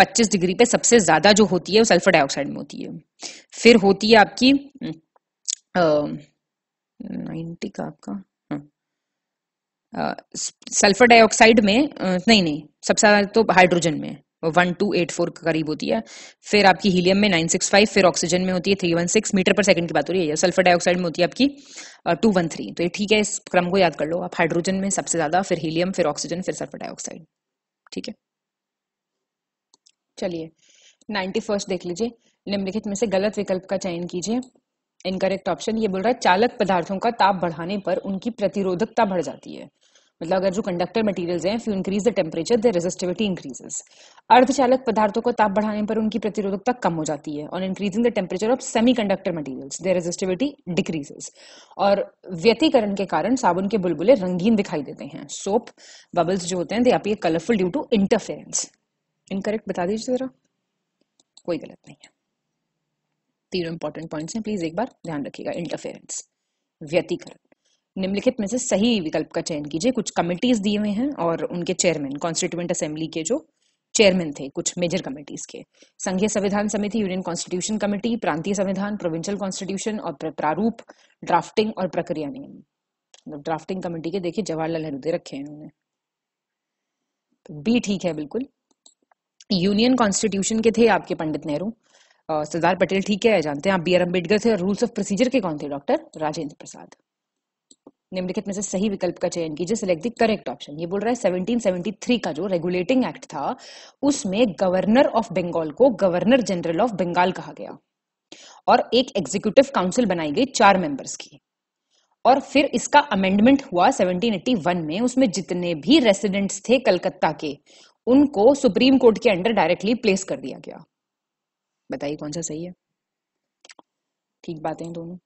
Speaker 1: 25 डिग्री पे सबसे ज्यादा जो होती है वो सल्फर डाइऑक्साइड में होती है फिर होती है आपकी हम्म, नाइन्टी का आपका हाँ। सल्फर डाइऑक्साइड में नहीं नहीं सबसे ज्यादा तो हाइड्रोजन में वन टू एट फोर के करीब होती है फिर आपकी हीलियम में नाइन सिक्स फाइव फिर ऑक्सीजन में होती है थ्री वन सिक्स मीटर पर सेकंड की बात हो रही है सल्फर डाइऑक्साइड में होती है आपकी टू वन थ्री तो ये ठीक है इस क्रम को याद कर लो आप हाइड्रोजन में सबसे ज्यादा फिर हीलियम फिर ऑक्सीजन फिर सल्फर डाइऑक्साइड ठीक है चलिए नाइन्टी फर्स्ट देख लीजिए निम्नलिखित में से गलत विकल्प का चयन कीजिए इनकरेक्ट ऑप्शन ये बोल रहा है चालक पदार्थों का ताप बढ़ाने पर उनकी प्रतिरोधकता बढ़ जाती है मतलब अगर जो कंडक्टर मटेरियल्स हैं if you increase the temperature the resistivity increases अर्धचालक पदार्थों को ताप बढ़ाने पर उनकी प्रतिरोधकता कम हो जाती है और increasing the temperature of semiconductor materials the resistivity decreases और व्यतीकरण के कारण साबुन के बुलबुले रंगीन दिखाई देते हैं सोप बबल्स जो होते हैं they appear colourful due to interference incorrect बता दीजिए जरा कोई गलत नहीं है तीनों इंपॉर्टेंट पॉइंट्स हैं प्लीज एक बार ध्यान रखिएगा इंटरफेरेंस व्यतीकरण निम्नलिखित में से सही विकल्प का चयन कीजिए कुछ कमिटीज दिए हुए हैं और उनके चेयरमैन कॉन्स्टिट्यूंट असेंबली के जो चेयरमैन थे कुछ मेजर कमिटीज के संघीय संविधान समिति यूनियन कॉन्स्टिट्यूशन कमिटी प्रांतीय संविधान प्रोविंशियल कॉन्स्टिट्यूशन और प्रारूप ड्राफ्टिंग और प्रक्रिया नियम मतलब ड्राफ्टिंग कमिटी के देखिए जवाहरलाल नेहरू दे रखे हैं इन्होंने तो बी ठीक है बिल्कुल यूनियन कॉन्स्टिट्यूशन के थे आपके पंडित नेहरू सरदार पटेल ठीक है जानते हैं आप बी आर अम्बेडकर थे और रूल्स ऑफ प्रोसीजर के कौन थे डॉक्टर राजेंद्र प्रसाद निम्नलिखित में से सही विकल्प का चयन कीजिए सिलेक्ट द करेक्ट ऑप्शन ये बोल रहा है 1773 का जो रेगुलेटिंग एक्ट था उसमें गवर्नर ऑफ बंगाल को गवर्नर जनरल ऑफ बंगाल कहा गया और एक एग्जीक्यूटिव काउंसिल बनाई गई चार मेंबर्स की और फिर इसका अमेंडमेंट हुआ 1781 में उसमें जितने भी रेसिडेंट्स थे कलकत्ता के उनको सुप्रीम कोर्ट के अंडर डायरेक्टली प्लेस कर दिया गया बताइए कौन सा सही है ठीक बातें हैं दोनों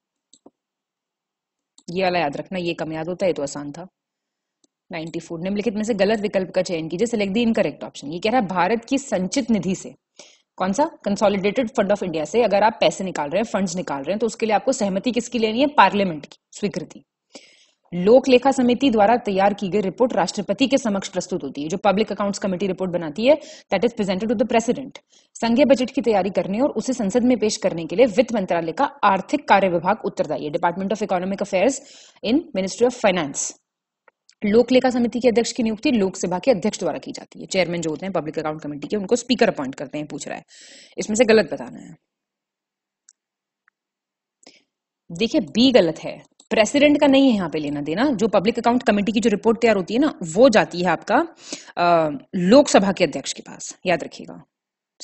Speaker 1: ये वाला याद रखना ये कम याद होता है तो आसान था 94 निम्नलिखित में से गलत विकल्प का चयन कीजिए सिलेक्ट दी इनकरेक्ट ऑप्शन ये कह रहा है भारत की संचित निधि से कौन सा कंसोलिडेटेड फंड ऑफ इंडिया से अगर आप पैसे निकाल रहे हैं फंड्स निकाल रहे हैं तो उसके लिए आपको सहमति किसकी लेनी है पार्लियामेंट की स्वीकृति लोक लेखा समिति द्वारा तैयार की गई रिपोर्ट राष्ट्रपति के समक्ष प्रस्तुत होती है जो पब्लिक अकाउंट्स कमेटी रिपोर्ट बनाती है that is presented to the president संघीय बजट की तैयारी करने और उसे संसद में पेश करने के लिए वित्त मंत्रालय का आर्थिक कार्य विभाग उत्तरदायी है department of economic affairs in ministry of finance लोक लेखा समिति के अध्यक्ष की नियुक्ति लोकसभा के अध्यक्ष द्वारा की जाती है चेयरमैन जो होते हैं पब्लिक अकाउंट कमेटी के उनको स्पीकर अपॉइंट करते हैं पूछ रहा है इसमें से गलत बताना है देखिए बी गलत है प्रेसिडेंट का नहीं है यहाँ पे लेना देना जो पब्लिक अकाउंट कमेटी की जो रिपोर्ट तैयार होती है ना वो जाती है आपका लोकसभा के अध्यक्ष के पास याद रखिएगा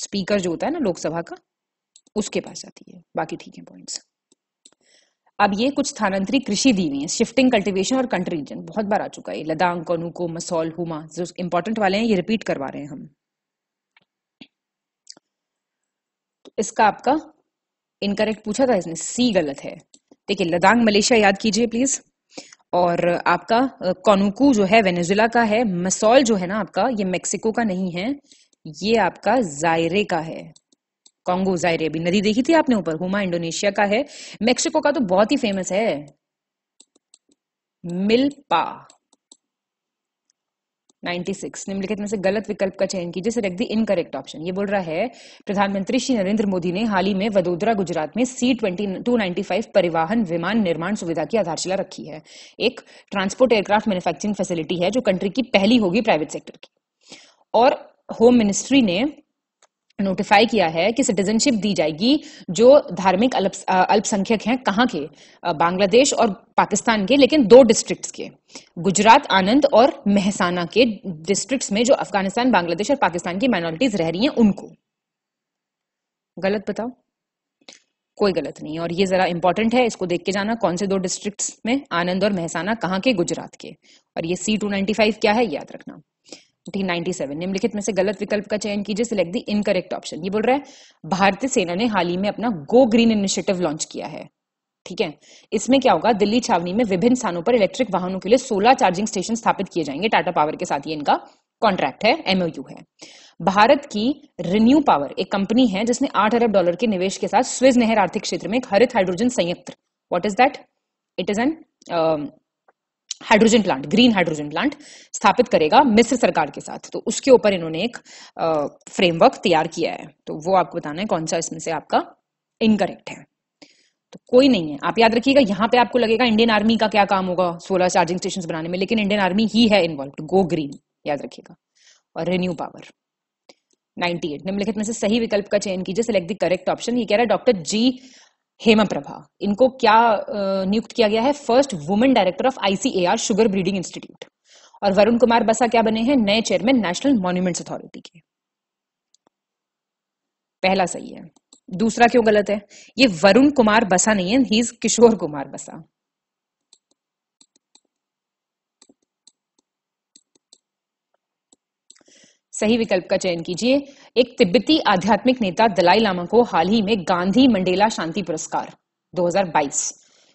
Speaker 1: स्पीकर जो होता है ना लोकसभा का उसके पास जाती है बाकी ठीक है पॉइंट्स अब ये कुछ स्थानांतरित कृषि दी हुई है शिफ्टिंग कल्टीवेशन और कंट्री रीजन बहुत बार आ चुका है लदांग कनुको मसौल हुमा जो इंपॉर्टेंट वाले हैं ये रिपीट करवा रहे हैं हम तो इसका आपका इनकरेक्ट पूछा था इसने सी गलत है देखिए लदांग मलेशिया याद कीजिए प्लीज और आपका कॉनुकू जो है वेनेजुला का है मसौल जो है ना आपका ये मेक्सिको का नहीं है ये आपका जायरे का है कॉन्गो जायरे भी नदी देखी थी आपने ऊपर हुमा इंडोनेशिया का है मेक्सिको का तो बहुत ही फेमस है मिल्पा 96 निम्नलिखित में से गलत विकल्प का चयन कीजिए सिलेक्ट दी इनकरेक्ट ऑप्शन ये बोल रहा है प्रधानमंत्री श्री नरेंद्र मोदी ने हाल ही में वडोदरा गुजरात में C twenty two ninety five परिवहन विमान निर्माण सुविधा की आधारशिला रखी है एक ट्रांसपोर्ट एयरक्राफ्ट मैन्युफैक्चरिंग फैसिलिटी है जो कंट्री की पहली होगी प्राइवेट सेक्टर की और होम मिनिस्ट्री ने नोटिफाई किया है कि सिटीजनशिप दी जाएगी जो धार्मिक अल्पसंख्यक हैं कहाँ के बांग्लादेश और पाकिस्तान के लेकिन दो डिस्ट्रिक्ट्स के गुजरात आनंद और मेहसाना के डिस्ट्रिक्ट्स में जो अफगानिस्तान बांग्लादेश और पाकिस्तान की माइनॉरिटीज रह रही हैं उनको गलत बताओ कोई गलत नहीं और ये जरा इंपॉर्टेंट है इसको देख के जाना कौन से दो डिस्ट्रिक्ट्स में आनंद और मेहसाना कहाँ के गुजरात के और ये सी टू क्या है याद रखना ठीक निम्नलिखित में से गलत विकल्प का चयन कीजिए सिलेक्ट दी इनकरेक्ट ऑप्शन ये बोल रहा है भारतीय सेना ने हाल ही में अपना गो ग्रीन इनिशिएटिव लॉन्च किया है ठीक है इसमें क्या होगा दिल्ली छावनी में विभिन्न स्थानों पर इलेक्ट्रिक वाहनों के लिए सोलह चार्जिंग स्टेशन स्थापित किए जाएंगे टाटा पावर के साथ ये इनका कॉन्ट्रैक्ट है एमओयू है भारत की रिन्यू पावर एक कंपनी है जिसने आठ अरब डॉलर के निवेश के साथ स्विज नहर आर्थिक क्षेत्र में एक हरित हाइड्रोजन संयंत्र what is that it is an hydrogen plant green hydrogen plant स्थापित करेगा मिस्र सरकार के साथ तो उसके ऊपर इन्होंने एक फ्रेमवर्क तैयार किया है तो वो आपको बताना है कौन सा इसमें से आपका इनकरेक्ट है तो कोई नहीं है आप याद रखिएगा यहाँ पे आपको लगेगा इंडियन आर्मी का क्या काम होगा सोलर चार्जिंग स्टेशन बनाने में लेकिन इंडियन आर्मी ही है इन्वॉल्व गो ग्रीन याद रखिएगा और रिन्यू पावर 98 निम्नलिखित में से सही विकल्प का चयन कीजिए सिलेक्ट द करेक्ट ऑप्शन ये कह रहा है डॉक्टर जी हेमा प्रभा इनको क्या नियुक्त किया गया है first women director of ICAR sugar breeding institute और वरुण कुमार बसा क्या बने हैं नए चेयरमैन नेशनल मॉन्यूमेंट्स अथॉरिटी के पहला सही है दूसरा क्यों गलत है ये वरुण कुमार बसा नहीं है ही इज किशोर कुमार बसा सही विकल्प का चयन कीजिए एक तिब्बती आध्यात्मिक नेता दलाई लामा को हाल ही में गांधी मंडेला शांति पुरस्कार 2022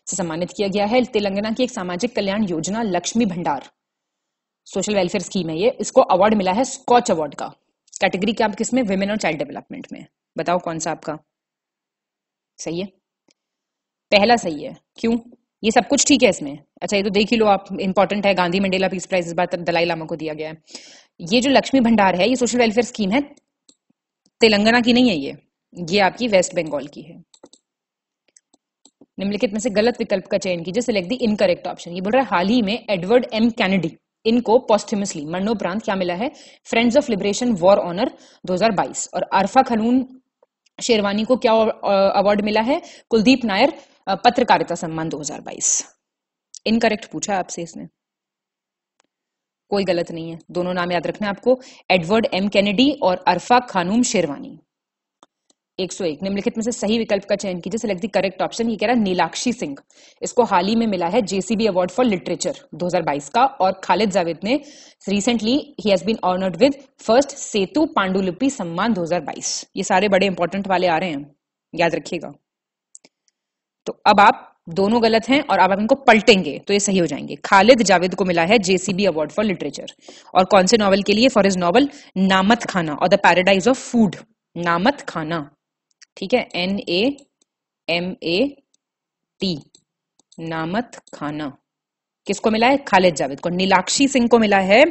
Speaker 1: से सम्मानित किया गया है तेलंगाना की एक सामाजिक कल्याण योजना लक्ष्मी भंडार सोशल वेलफेयर स्कीम है ये इसको अवार्ड मिला है स्कॉच अवार्ड का कैटेगरी क्या किसमें वुमेन और चाइल्ड डेवलपमेंट में बताओ कौन सा आपका सही है पहला सही है क्यों ये सब कुछ ठीक है इसमें अच्छा ये तो देख ही लो आप इंपॉर्टेंट है गांधी मंडेला पीस प्राइज इस बार दलाई लामा को दिया गया है ये जो लक्ष्मी भंडार है ये सोशल वेलफेयर स्कीम है तेलंगाना की नहीं है ये ये आपकी वेस्ट बंगाल की है निम्नलिखित में से गलत विकल्प का चयन कीजिए सिलेक्ट दी इनकरेक्ट ऑप्शन ये बोल रहा है हाल ही में एडवर्ड एम कैनेडी इनको पॉस्टिमसली मरणोपरांत क्या मिला है friends of liberation war honour 2022 और आरफा खलून शेरवानी को क्या अवार्ड मिला है कुलदीप नायर पत्रकारिता सम्मान 2022 इनकरेक्ट पूछा आपसे इसने कोई गलत नहीं है दोनों नाम याद रखना आपको एडवर्ड एम कैनेडी और अरफा खानूम शेरवानी 101 निम्नलिखित में से सही विकल्प का चयन कीजिए सिलेक्ट दी करेक्ट ऑप्शन ये कह रहा है नीलाक्षी सिंह इसको हाल ही में मिला है जेसीबी अवार्ड फॉर लिटरेचर 2022 का और खालिद जावेद ने रिसेंटली ही has been honoured with first Setu Pandulipi Samman 2022 ये सारे बड़े इंपॉर्टेंट वाले आ रहे हैं याद रखिएगा तो अब आप दोनों गलत हैं और आप इनको पलटेंगे तो ये सही हो जाएंगे खालिद जावेद को मिला है जेसीबी अवार्ड फॉर लिटरेचर और कौन से नॉवल के लिए for is novel Nemat Khana और the paradise of food Nemat Khana ठीक है N A M A T Nemat Khana किसको मिला है खालिद जावेद को नीलाक्षी सिंह को मिला है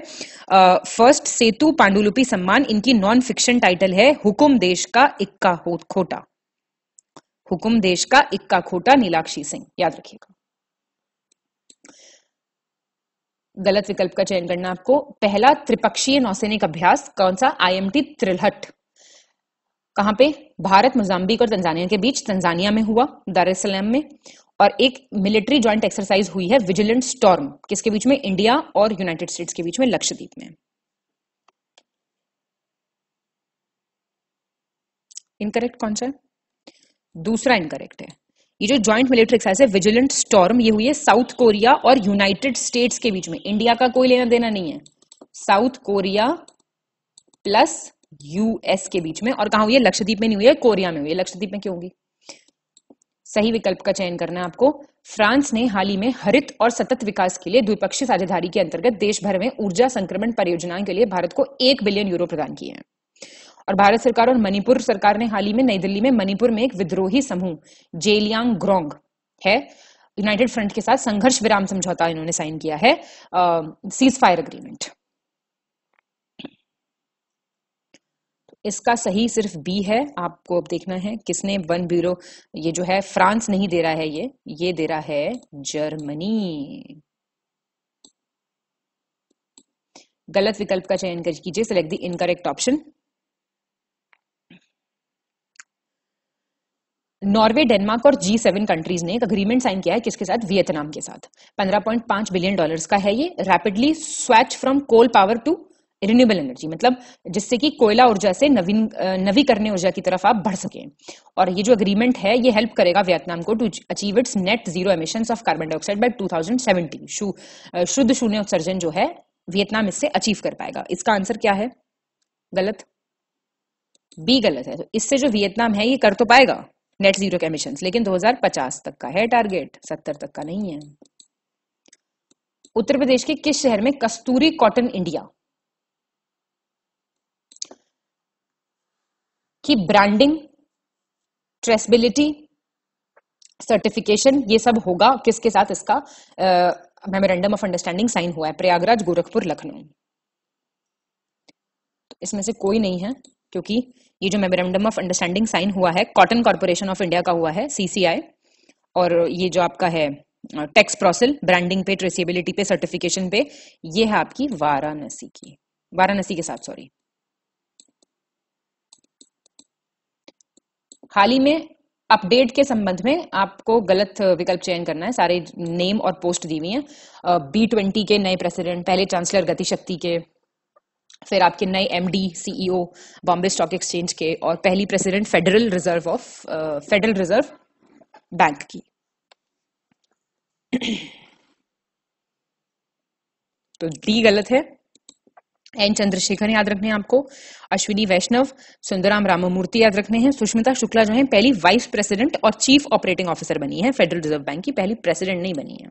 Speaker 1: फर्स्ट सेतु पांडुलुपी सम्मान इनकी नॉन फिक्शन टाइटल है हुकुम देश का इक्का खोटा हुकुम देश का इक्का खोटा नीलाक्षी सिंह याद रखिएगा गलत विकल्प का चयन करना आपको पहला त्रिपक्षीय नौसैनिक अभ्यास कौन सा आईएमटी त्रिलहट कहां पे भारत मोजाम्बिक और तंजानिया के बीच तंजानिया में हुआ दारुसलम में और एक मिलिट्री ज्वाइंट एक्सरसाइज हुई है विजिलेंट स्टॉर्म किसके बीच में इंडिया और यूनाइटेड स्टेट्स के बीच में लक्षद्वीप में इनकरेक्ट कौन सा है दूसरा इनकरेक्ट है ये जो ज्वाइंट मिलिट्री एक्सरसाइज है विजिलेंट स्टॉर्म ये हुई है साउथ कोरिया और यूनाइटेड स्टेट्स के बीच में इंडिया का कोई लेना देना नहीं है साउथ कोरिया प्लस यूएस के बीच में और कहा हुई है लक्षद्वीप में नहीं हुई है कोरिया में हुई है लक्षद्वीप में क्यों होगी सही विकल्प का चयन करना है आपको फ्रांस ने हाल ही में हरित और सतत विकास के लिए द्विपक्षीय साझेदारी के अंतर्गत देश भर में ऊर्जा संक्रमण परियोजनाओं के लिए भारत को एक बिलियन यूरो प्रदान किए हैं और भारत सरकार और मणिपुर सरकार ने हाल ही में नई दिल्ली में मणिपुर में एक विद्रोही समूह जेलियांग ग्रोंग है यूनाइटेड फ्रंट के साथ संघर्ष विराम समझौता इन्होंने साइन किया है सीज फायर अग्रीमेंट इसका सही सिर्फ बी है आपको अब देखना है किसने वन ब्यूरो ये जो है फ्रांस नहीं दे रहा है ये ये दे रहा है जर्मनी गलत विकल्प का चयन कीजिए select the incorrect option Norway Denmark और जी सेवन कंट्रीज ने एक अग्रीमेंट साइन किया है किसके साथ वियतनाम के साथ 15.5 बिलियन डॉलर्स का है ये rapidly switch from coal power to renewable energy मतलब जिससे कि कोयला ऊर्जा से नवीन नवीकरणीय ऊर्जा की तरफ आप बढ़ सकें और ये जो अग्रीमेंट है ये हेल्प करेगा वियतनाम को to achieve its net zero emission of carbon dioxide by 2070 शु, शुद्ध शून्य उत्सर्जन जो है वियतनाम इससे अचीव कर पाएगा इसका आंसर क्या है गलत बी गलत है तो इससे जो वियतनाम है ये कर तो पाएगा नेट जीरो के एमिशन लेकिन 2050 तक का है टारगेट 70 तक का नहीं है उत्तर प्रदेश के किस शहर में कस्तूरी कॉटन इंडिया की ब्रांडिंग ट्रेसबिलिटी सर्टिफिकेशन ये सब होगा किसके साथ इसका मेमोरेंडम ऑफ अंडरस्टैंडिंग साइन हुआ है प्रयागराज गोरखपुर लखनऊ तो इसमें से कोई नहीं है क्योंकि ये जो मेमोरेंडम ऑफ अंडरस्टैंडिंग साइन हुआ है कॉटन कॉरपोरेशन ऑफ इंडिया का हुआ है सीसीआई और ये जो आपका है टैक्स प्रोसिल ब्रांडिंग पे ट्रेसिबिलिटी पे सर्टिफिकेशन पे ये है आपकी वाराणसी की वाराणसी के साथ सॉरी हाल ही में अपडेट के संबंध में आपको गलत विकल्प चयन करना है सारे नेम और पोस्ट दी हुई है बी ट्वेंटी के नए प्रेसिडेंट पहले चांसलर गतिशक्ति के फिर आपके नए M D C E O Bombay stock exchange के और पहली president federal reserve of federal reserve bank की (clears throat) तो डी गलत है एन चंद्रशेखर याद रखने हैं आपको अश्विनी वैष्णव सुंदराम राममूर्ति याद रखने हैं सुष्मिता शुक्ला जो है पहली वाइस प्रेसिडेंट और चीफ ऑपरेटिंग ऑफिसर बनी है फेडरल रिजर्व बैंक की पहली प्रेसिडेंट नहीं बनी है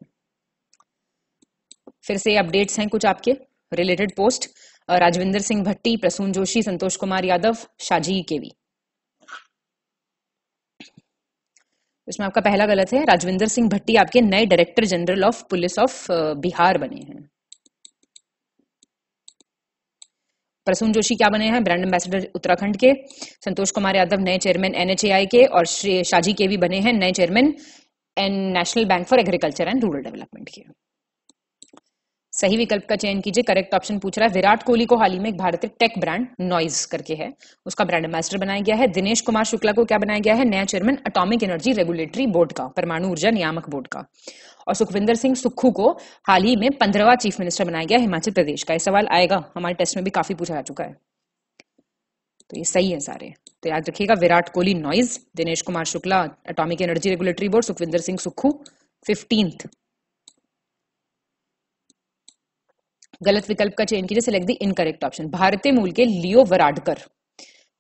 Speaker 1: फिर से अपडेट्स हैं कुछ आपके related post Rajwinder Singh Bhatti Prasoon Joshi Santosh Kumar Yadav Shaji K V इसमें आपका पहला गलत है राजविंदर सिंह भट्टी आपके नए director general of police of Bihar बने हैं प्रसून जोशी क्या बने हैं ब्रांड एम्बेसडर उत्तराखंड के संतोष कुमार यादव नए चेयरमैन एनएचएआई के और शाजी केवी बने हैं नए chairman and national bank for agriculture and rural development के सही विकल्प का चयन कीजिए करेक्ट ऑप्शन पूछ रहा है विराट कोहली को हाल ही में एक भारतीय टेक ब्रांड नॉइज करके है उसका ब्रांड एम्बेसडर बनाया गया है दिनेश कुमार शुक्ला को क्या बनाया गया है नया chairman atomic energy regulatory board का परमाणु ऊर्जा नियामक बोर्ड का और सुखविंदर सिंह सुक्खू को हाल ही में पंद्रहवा चीफ मिनिस्टर बनाया गया हिमाचल प्रदेश का यह सवाल आएगा हमारे टेस्ट में भी काफी पूछा जा चुका है तो ये सही है सारे तो याद रखिएगा Virat Kohli noise Dinesh Kumar Shukla atomic energy regulatory board Sukhvinder Singh Sukhu fifteenth गलत विकल्प का चयन कीजिए सिलेक्ट दी इनकरेक्ट ऑप्शन भारतीय मूल के लियो वराडकर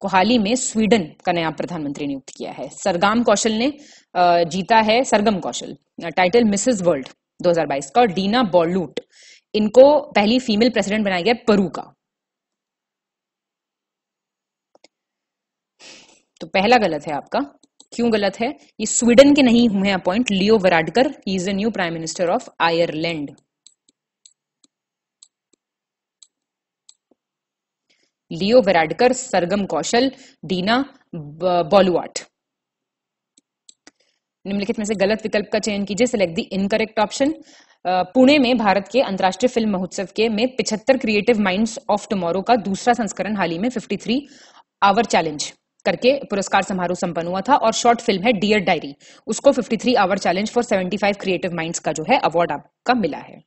Speaker 1: को हाल ही में स्वीडन का नया प्रधानमंत्री नियुक्त किया है सरगाम कौशल ने जीता है Sargam Kaushal title Mrs world 2022 का और डीना बॉलूट इनको पहली फीमेल प्रेसिडेंट बनाया गया परू का तो पहला गलत है आपका क्यों गलत है ये स्वीडन के नहीं हुए appoint Leo Varadkar is a new prime minister of Ireland Leo Varadkar Sargam Kaushal Dina Boluarte निम्नलिखित में से गलत विकल्प का चयन कीजिए select the incorrect option Pune में भारत के अंतर्राष्ट्रीय फिल्म महोत्सव के में पिछहत्तर क्रिएटिव माइंड्स ऑफ टुमारो का दूसरा संस्करण हाल ही में 53 आवर चैलेंज करके पुरस्कार समारोह संपन्न हुआ था और शॉर्ट फिल्म है डियर डायरी उसको 53 hour challenge for 75 creative minds का जो है अवार्ड आपका मिला है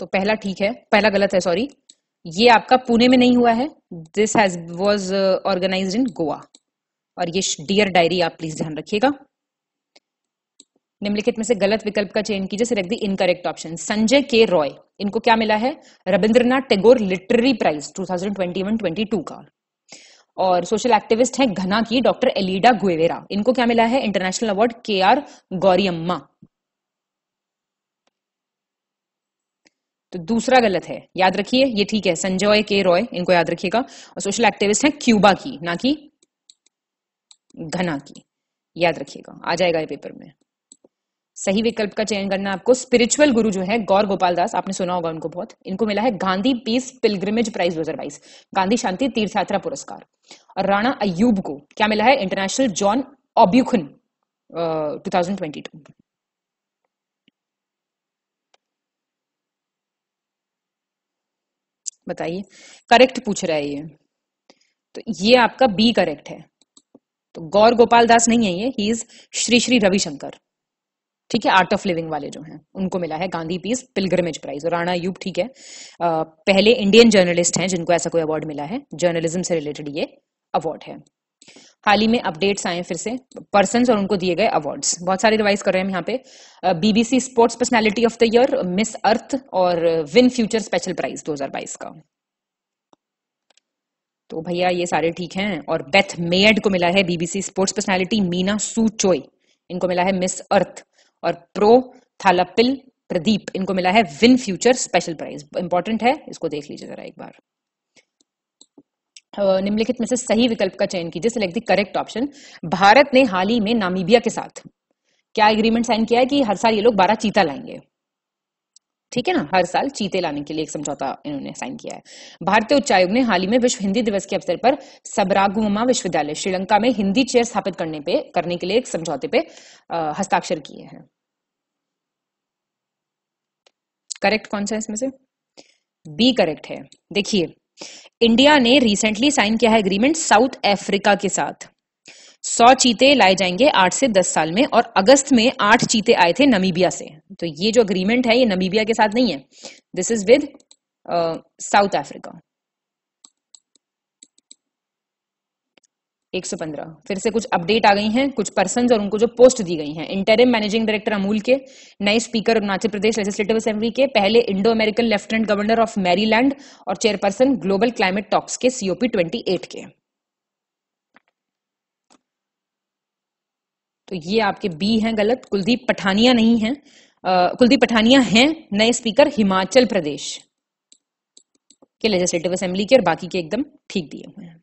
Speaker 1: तो पहला ठीक है पहला गलत है सॉरी ये आपका पुणे में नहीं हुआ है this has was organise in Goa और ये डियर डायरी आप प्लीज ध्यान रखिएगा निम्नलिखित में से गलत विकल्प का चयन कीजिए select the incorrect option Sanjay K Roy इनको क्या मिला है रविंद्रनाथ टेगोर लिटरेरी प्राइज 2021-22 का और सोशल एक्टिविस्ट हैं घना की डॉक्टर एलिडा गुएवेरा इनको क्या मिला है इंटरनेशनल अवार्ड के आर गौरियम्मा तो दूसरा गलत है याद रखिए ये ठीक है संजय के रॉय इनको याद रखिएगा और सोशल एक्टिविस्ट है क्यूबा की ना कि घना की याद रखिएगा आ जाएगा ये पेपर में सही विकल्प का चयन करना आपको स्पिरिचुअल गुरु जो है गौर गोपाल दास आपने सुना होगा उनको बहुत इनको मिला है गांधी पीस पिलग्रिमेज प्राइज दो गांधी शांति तीर्थयात्रा पुरस्कार और राणा अयूब को क्या मिला है इंटरनेशनल जॉन ऑब्यूखन टू बताइए करेक्ट पूछ रहा है ये तो ये आपका बी करेक्ट है तो गौर गोपाल दास नहीं है ये ही इज श्री श्री रविशंकर ठीक है आर्ट ऑफ लिविंग वाले जो हैं उनको मिला है गांधी पीस पिलग्रमेज प्राइज और राणा युग ठीक है आ, पहले इंडियन जर्नलिस्ट हैं जिनको ऐसा कोई अवार्ड मिला है जर्नलिज्म से रिलेटेड ये अवार्ड है हाल ही में अपडेट्स आए फिर से पर्सन और उनको दिए गए अवार्ड्स बहुत सारे रिवाइज कर रहे हैं यहाँ पे BBC sports personality of the year Miss Earth और विन फ्यूचर स्पेशल प्राइज दो का तो भैया ये सारे ठीक हैं और बेथ मेयड को मिला है BBC sports personality Mina Sue Choi इनको मिला है मिस अर्थ और प्रो थालापिल प्रदीप इनको मिला है win future special prize important है इसको देख लीजिए जरा एक बार निम्नलिखित में से सही विकल्प का चयन कीजिए select the correct option Bharat ने हाल ही में नामीबिया के साथ क्या एग्रीमेंट साइन किया है कि हर साल ये लोग बारह चीता लाएंगे ठीक है ना हर साल चीते लाने के लिए एक समझौता इन्होंने साइन किया है भारतीय उच्च आयोग ने हाल ही में विश्व हिंदी दिवस के अवसर पर सबरागुमा विश्वविद्यालय श्रीलंका में हिंदी चेयर स्थापित करने पे करने के लिए एक समझौते पे हस्ताक्षर किए हैं करेक्ट कौन सा है इसमें से बी करेक्ट है देखिए इंडिया ने रिसेंटली साइन किया है एग्रीमेंट साउथ अफ्रीका के साथ सौ चीते लाए जाएंगे आठ से दस साल में और अगस्त में आठ चीते आए थे नमीबिया से तो ये जो अग्रीमेंट है ये नमीबिया के साथ नहीं है this is with South Africa 115 फिर से कुछ अपडेट आ गई हैं कुछ पर्सन और उनको जो पोस्ट दी गई हैं इंटरिम मैनेजिंग डायरेक्टर अमूल के नए speaker Arunachal Pradesh legislative assembly के पहले Indo American lieutenant governor of Maryland और चेयरपर्सन ग्लोबल क्लाइमेट टॉक्स के सीओपी ट्वेंटी के तो ये आपके बी हैं गलत कुलदीप पठानिया नहीं है कुलदीप पठानिया हैं नए स्पीकर हिमाचल प्रदेश के लेजिस्लेटिव असेंबली के और बाकी के एकदम ठीक दिए हुए हैं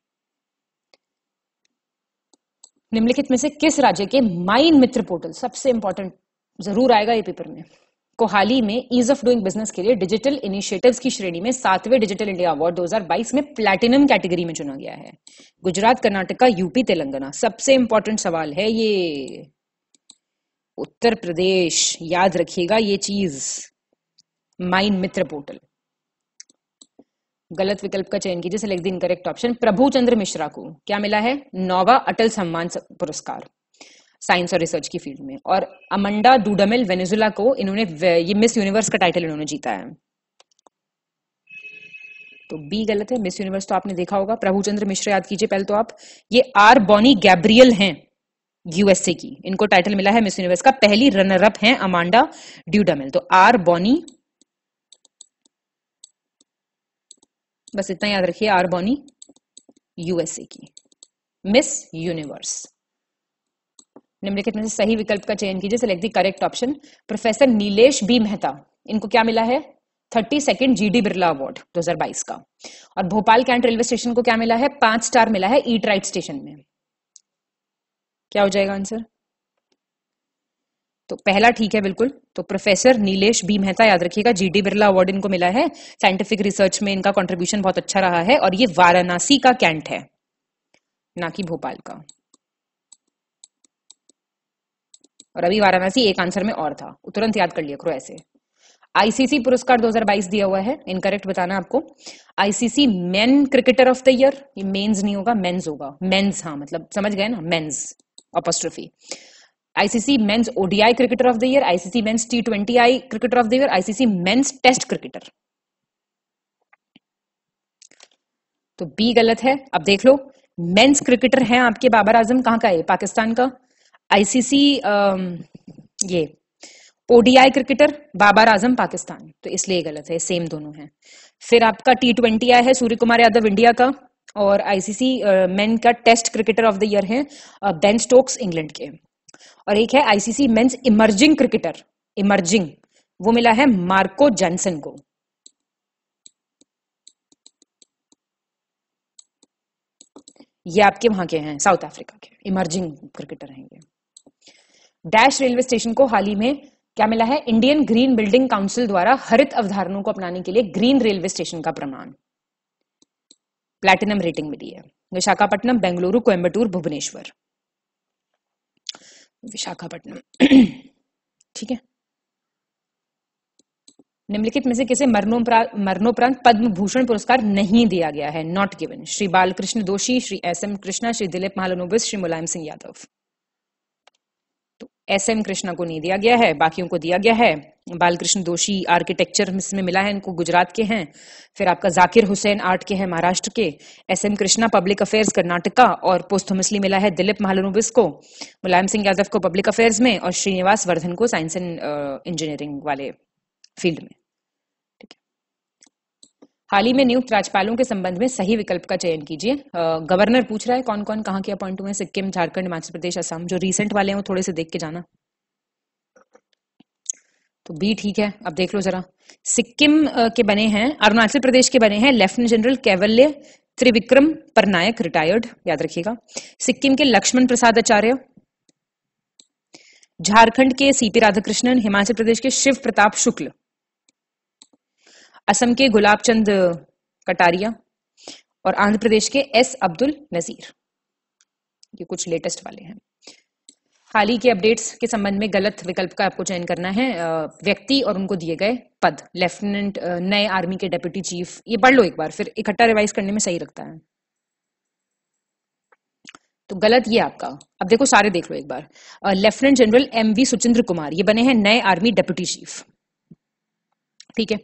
Speaker 1: निम्नलिखित में से किस राज्य के माइन मित्र पोर्टल सबसे इंपॉर्टेंट जरूर आएगा ये पेपर में कोहाली में ईज ऑफ डूइंग बिजनेस के लिए डिजिटल इनिशिएटिव्स की श्रेणी में सातवें डिजिटल इंडिया अवार्ड 2022 में प्लैटिनम कैटेगरी में चुना गया है गुजरात कर्नाटका यूपी तेलंगाना सबसे इंपॉर्टेंट सवाल है ये उत्तर प्रदेश याद रखिएगा ये चीज माइन मित्र पोर्टल गलत विकल्प का चयन कीजिए select the incorrect option Prabhu Chandra Mishra को क्या मिला है नोवा अटल सम्मान पुरस्कार साइंस और रिसर्च की फील्ड में और अमंडा डूडामिल वेनेजुला को इन्होंने ये मिस यूनिवर्स का टाइटल इन्होंने जीता है तो बी गलत है मिस यूनिवर्स तो आपने देखा होगा प्रभुचंद्र मिश्र याद कीजिए पहले तो आप ये आर बॉनी गैब्रियल हैं यूएसए की इनको टाइटल मिला है मिस यूनिवर्स का पहली रनर अप है अमांडा ड्यूडामिल तो आर बॉनी बस इतना याद रखिए आर बॉनी यूएसए की मिस यूनिवर्स निम्नलिखित में से सही विकल्प का चयन कीजिए select the correct option professor Nilesh B Mehta इनको क्या मिला है thirty second G D Birla award 2022 का और भोपाल कैंट रेलवे स्टेशन को क्या मिला है पांच स्टार मिला है ईट e राइट स्टेशन में क्या हो जाएगा आंसर तो पहला ठीक है बिल्कुल तो प्रोफेसर नीलेश बी मेहता याद रखिएगा जी डी बिरला अवार्ड इनको मिला है साइंटिफिक रिसर्च में इनका कंट्रीब्यूशन बहुत अच्छा रहा है और ये वाराणसी का कैंट है ना कि भोपाल का और अभी वाराणसी एक आंसर में और था तुरंत याद कर लिया करो ऐसे आईसीसी पुरस्कार 2022 दिया हुआ है इनकरेक्ट बताना आपको ICC men cricketer of the year ये मेंस नहीं होगा मेंस होगा मेंस हाँ मतलब समझ गए ना men's apostrophe ICC men's ODI cricketer of the year ICC men's T twenty I cricketer of the year ICC men's test cricketer तो बी गलत है अब देख लो मेंस क्रिकेटर हैं आपके बाबर आजम कहाँ का है पाकिस्तान का आईसीसी ये ओडीआई क्रिकेटर बाबर आजम पाकिस्तान तो इसलिए गलत है सेम दोनों हैं फिर आपका टी ट्वेंटी आई है सूर्य कुमार यादव इंडिया का और आईसीसी मेन का test cricketer of the year है बेन स्टोक्स इंग्लैंड के और एक है ICC men's emerging cricketer emerging वो मिला है मार्को जैनसन को ये आपके वहां के हैं साउथ अफ्रीका के इमर्जिंग क्रिकेटर हैं ये डैश रेलवे स्टेशन को हाल ही में क्या मिला है इंडियन ग्रीन बिल्डिंग काउंसिल द्वारा हरित अवधारणों को अपनाने के लिए ग्रीन रेलवे स्टेशन का प्रमाण प्लैटिनम रेटिंग मिली है विशाखापट्टनम बेंगलुरु कोयम्बटूर भुवनेश्वर विशाखापट्टनम (clears throat) ठीक है निम्नलिखित में से किसे मरणोपरांत पद्म भूषण पुरस्कार नहीं दिया गया है not given Shri Balkrishna Doshi Shri S M Krishna Shri Dilip Mahalanobis Shri Mulayam Singh Yadav तो एस एम कृष्णा को नहीं दिया गया है बाकियों को दिया गया है बालकृष्ण दोषी आर्किटेक्चर इसमें मिला है इनको गुजरात के हैं फिर आपका जाकिर हुसैन आर्ट के हैं महाराष्ट्र के S M Krishna public affairs Karnataka और पोस्थमसली मिला है दिलीप महालनोबिस को मुलायम सिंह यादव को पब्लिक अफेयर्स में और श्रीनिवास वर्धन को साइंस एंड इंजीनियरिंग वाले फील्ड में हाल ही में नियुक्त राज्यपालों के संबंध में सही विकल्प का चयन कीजिए गवर्नर पूछ रहा है कौन कौन कहाँ के अपॉइंट हुए सिक्किम झारखंड हिमाचल प्रदेश असम जो रिसेंट वाले हैं वो थोड़े से देख के जाना तो बी ठीक है अब देख लो जरा सिक्किम के बने हैं अरुणाचल प्रदेश के बने हैं लेफ्टिनेंट जनरल कैवल्य त्रिविक्रम परनायक रिटायर्ड याद रखिएगा सिक्किम के लक्ष्मण प्रसाद आचार्य झारखंड के सीपी राधाकृष्णन हिमाचल प्रदेश के शिव प्रताप शुक्ल असम के गुलाब चंद कटारिया और आंध्र प्रदेश के एस अब्दुल नजीर ये कुछ लेटेस्ट वाले हैं हाल ही के अपडेट्स के संबंध में गलत विकल्प का आपको चयन करना है व्यक्ति और उनको दिए गए पद लेफ्टिनेंट नए आर्मी के डेप्यूटी चीफ ये पढ़ लो एक बार फिर इकट्ठा रिवाइज करने में सही लगता है तो गलत ये आपका अब देखो सारे देख लो एक बार lieutenant general M V Suchindra Kumar ये बने हैं नए आर्मी डेप्यूटी चीफ ठीक है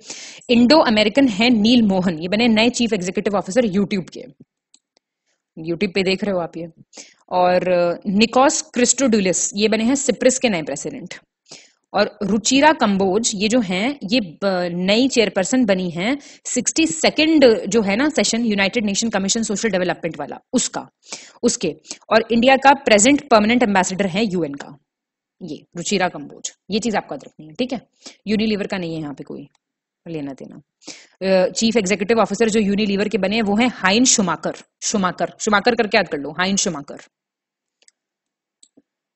Speaker 1: इंडो अमेरिकन है नील मोहन ये बने नए चीफ एग्जीक्यूटिव ऑफिसर यूट्यूब के यूट्यूब पे देख रहे हो आप ये और निकोस क्रिस्टोडुलिस ये बने हैं सिप्रिस के नए प्रेसिडेंट और रुचिरा कंबोज ये जो हैं ये नई चेयरपर्सन बनी हैं सिक्सटी सेकेंड जो है ना session united nation commission social development वाला उसका उसके और इंडिया का प्रेजेंट परमानेंट एम्बेसडर है यूएन का ये रुचिरा कंबोज ये चीज आपको याद रखनी है ठीक है यूनिलीवर का नहीं है यहाँ पे कोई लेना देना चीफ एग्जीक्यूटिव ऑफिसर जो यूनिलीवर के बने हैं वो है हाइन शुमाकर शुमाकर शुमाकर करके याद कर लो Hein Schumacher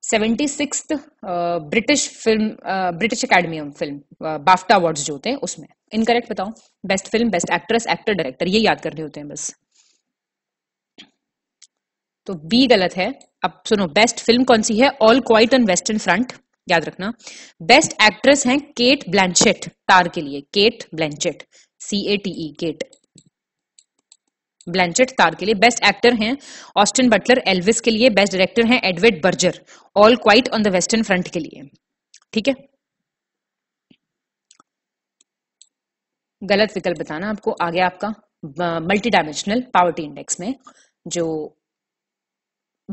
Speaker 1: seventy six British film British academy film BAFTA award जो होते हैं उसमें इनकरेक्ट बताओ best film best actress actor director ये याद करने होते हैं बस तो बी गलत है अब सुनो बेस्ट फिल्म कौन सी है all quiet on western front याद रखना बेस्ट एक्ट्रेस है केट ब्लैंचेट तार के लिए Cate Blanchett C A T E Cate Blanchett Tar के लिए बेस्ट एक्टर हैं ऑस्टिन बटलर एल्विस के लिए बेस्ट डायरेक्टर हैं Edward Berger all quiet on the western front के लिए ठीक है गलत विकल्प बताना आपको आगे आपका मल्टी डायमेंशनल पावर्टी इंडेक्स में जो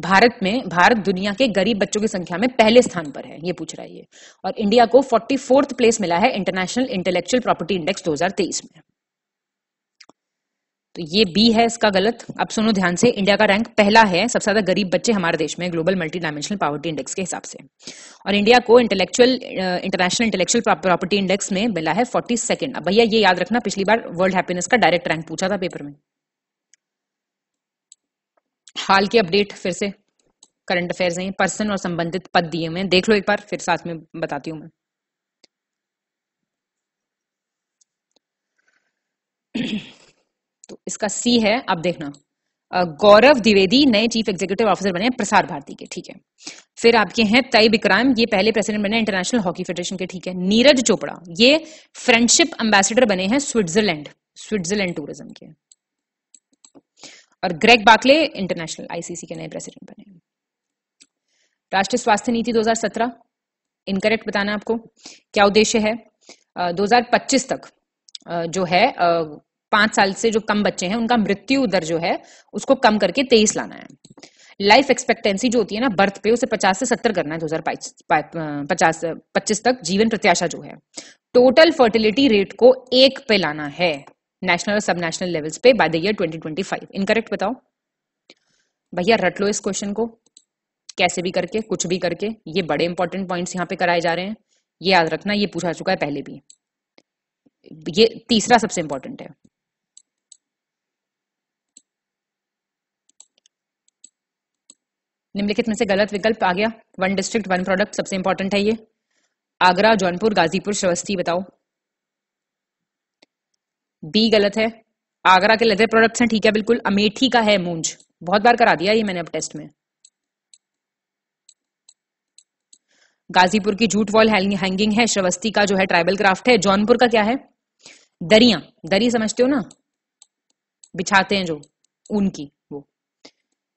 Speaker 1: भारत में भारत दुनिया के गरीब बच्चों की संख्या में पहले स्थान पर है ये पूछ रहा है ये और इंडिया को फोर्टी फोर्थ प्लेस मिला है इंटरनेशनल इंटेलेक्चुअल प्रॉपर्टी इंडेक्स 2023 में तो ये बी है इसका गलत अब सुनो ध्यान से इंडिया का रैंक पहला है सबसे ज्यादा गरीब बच्चे हमारे देश में global multi dimensional poverty index के हिसाब से और इंडिया को intellectual international intellectual property index में मिला है फोर्टी सेकेंड अब भैया ये याद रखना पिछली बार वर्ल्ड हैप्पीनेस का डायरेक्ट रैंक पूछा था पेपर में हाल के अपडेट फिर से करंट अफेयर्स हैं पर्सन और संबंधित पद दिए हुए देख लो एक बार फिर साथ में बताती हूँ मैं तो इसका सी है आप देखना गौरव द्विवेदी नए चीफ एग्जीक्यूटिव ऑफिसर बने प्रसार भारती के ठीक है फिर आपके हैं तय इकराम ये पहले प्रेसिडेंट बने इंटरनेशनल हॉकी फेडरेशन के ठीक है नीरज चोपड़ा ये फ्रेंडशिप एम्बेसडर बने हैं स्विट्जरलैंड स्विट्जरलैंड टूरिज्म के और ग्रेग बाकले इंटरनेशनल आईसीसी के नए प्रेसिडेंट बने राष्ट्रीय स्वास्थ्य नीति 2017 इनकरेक्ट बताना आपको क्या उद्देश्य है 2025 तक जो है पांच साल से जो कम बच्चे हैं उनका मृत्यु दर जो है उसको कम करके तेईस लाना है लाइफ एक्सपेक्टेंसी जो होती है ना बर्थ पे उसे पचास से सत्तर करना है दो हजार पचास पच्चीस तक जीवन प्रत्याशा जो है टोटल फर्टिलिटी रेट को एक पे लाना है नेशनल और सब नेशनल लेवल्स पे by the year five incorrect बताओ भैया रट लो इस क्वेश्चन को कैसे भी करके कुछ भी करके ये बड़े इंपॉर्टेंट पॉइंट्स यहाँ पे कराए जा रहे हैं ये याद रखना ये पूछा चुका है पहले भी ये तीसरा सबसे इंपॉर्टेंट है निम्नलिखित में से गलत विकल्प आ गया वन डिस्ट्रिक्ट वन प्रोडक्ट सबसे इंपॉर्टेंट है ये आगरा जौनपुर गाजीपुर श्रवस्ती बताओ बी गलत है आगरा के लेदर प्रोडक्ट्स हैं ठीक है बिल्कुल अमेठी का है मूंज बहुत बार करा दिया ये मैंने अब टेस्ट में गाजीपुर की जूट वॉल हैंगिंग है श्रवस्ती का जो है ट्राइबल क्राफ्ट है जौनपुर का क्या है दरिया दरी समझते हो ना बिछाते हैं जो उनकी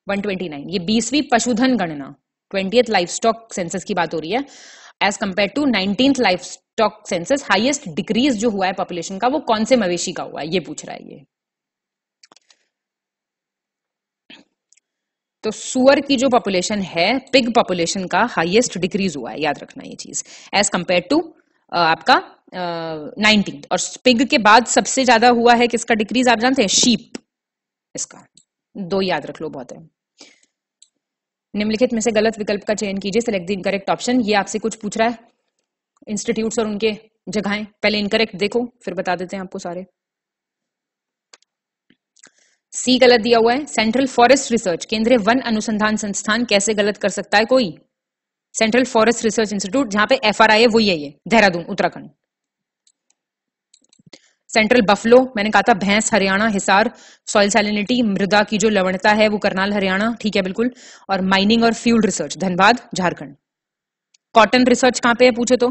Speaker 1: 129 ये बीसवीं पशुधन गणना ट्वेंटी लाइफ स्टॉक सेंसस की बात हो रही है as compare to nineteen life stock census highest decrease जो हुआ है पॉपुलेशन का वो कौन से मवेशी का हुआ है ये पूछ रहा है ये तो सुअर की जो पॉपुलेशन है पिग पॉपुलेशन का हाईएस्ट डिक्रीज हुआ है याद रखना ये चीज एज कंपेयर टू आपका नाइनटीन और पिग के बाद सबसे ज्यादा हुआ है किसका डिक्रीज आप जानते हैं शीप इसका दो याद रख लो बहुत है निम्नलिखित में से गलत विकल्प का चयन कीजिए सिलेक्ट द इनकरेक्ट ऑप्शन ये आपसे कुछ पूछ रहा है इंस्टीट्यूट्स और उनके जगहें पहले इनकरेक्ट देखो फिर बता देते हैं आपको सारे सी गलत दिया हुआ है सेंट्रल फॉरेस्ट रिसर्च केंद्रीय वन अनुसंधान संस्थान कैसे गलत कर सकता है कोई सेंट्रल फॉरेस्ट रिसर्च इंस्टीट्यूट जहां पे एफ आर आई है वही है ये देहरादून उत्तराखंड सेंट्रल बफलो मैंने कहा था भैंस हरियाणा हिसार सॉइल सैलिनिटी मृदा की जो लवणता है वो करनाल हरियाणा ठीक है बिल्कुल और माइनिंग और fuel research Dhanbad Jharkhand cotton research कहां पे है पूछे तो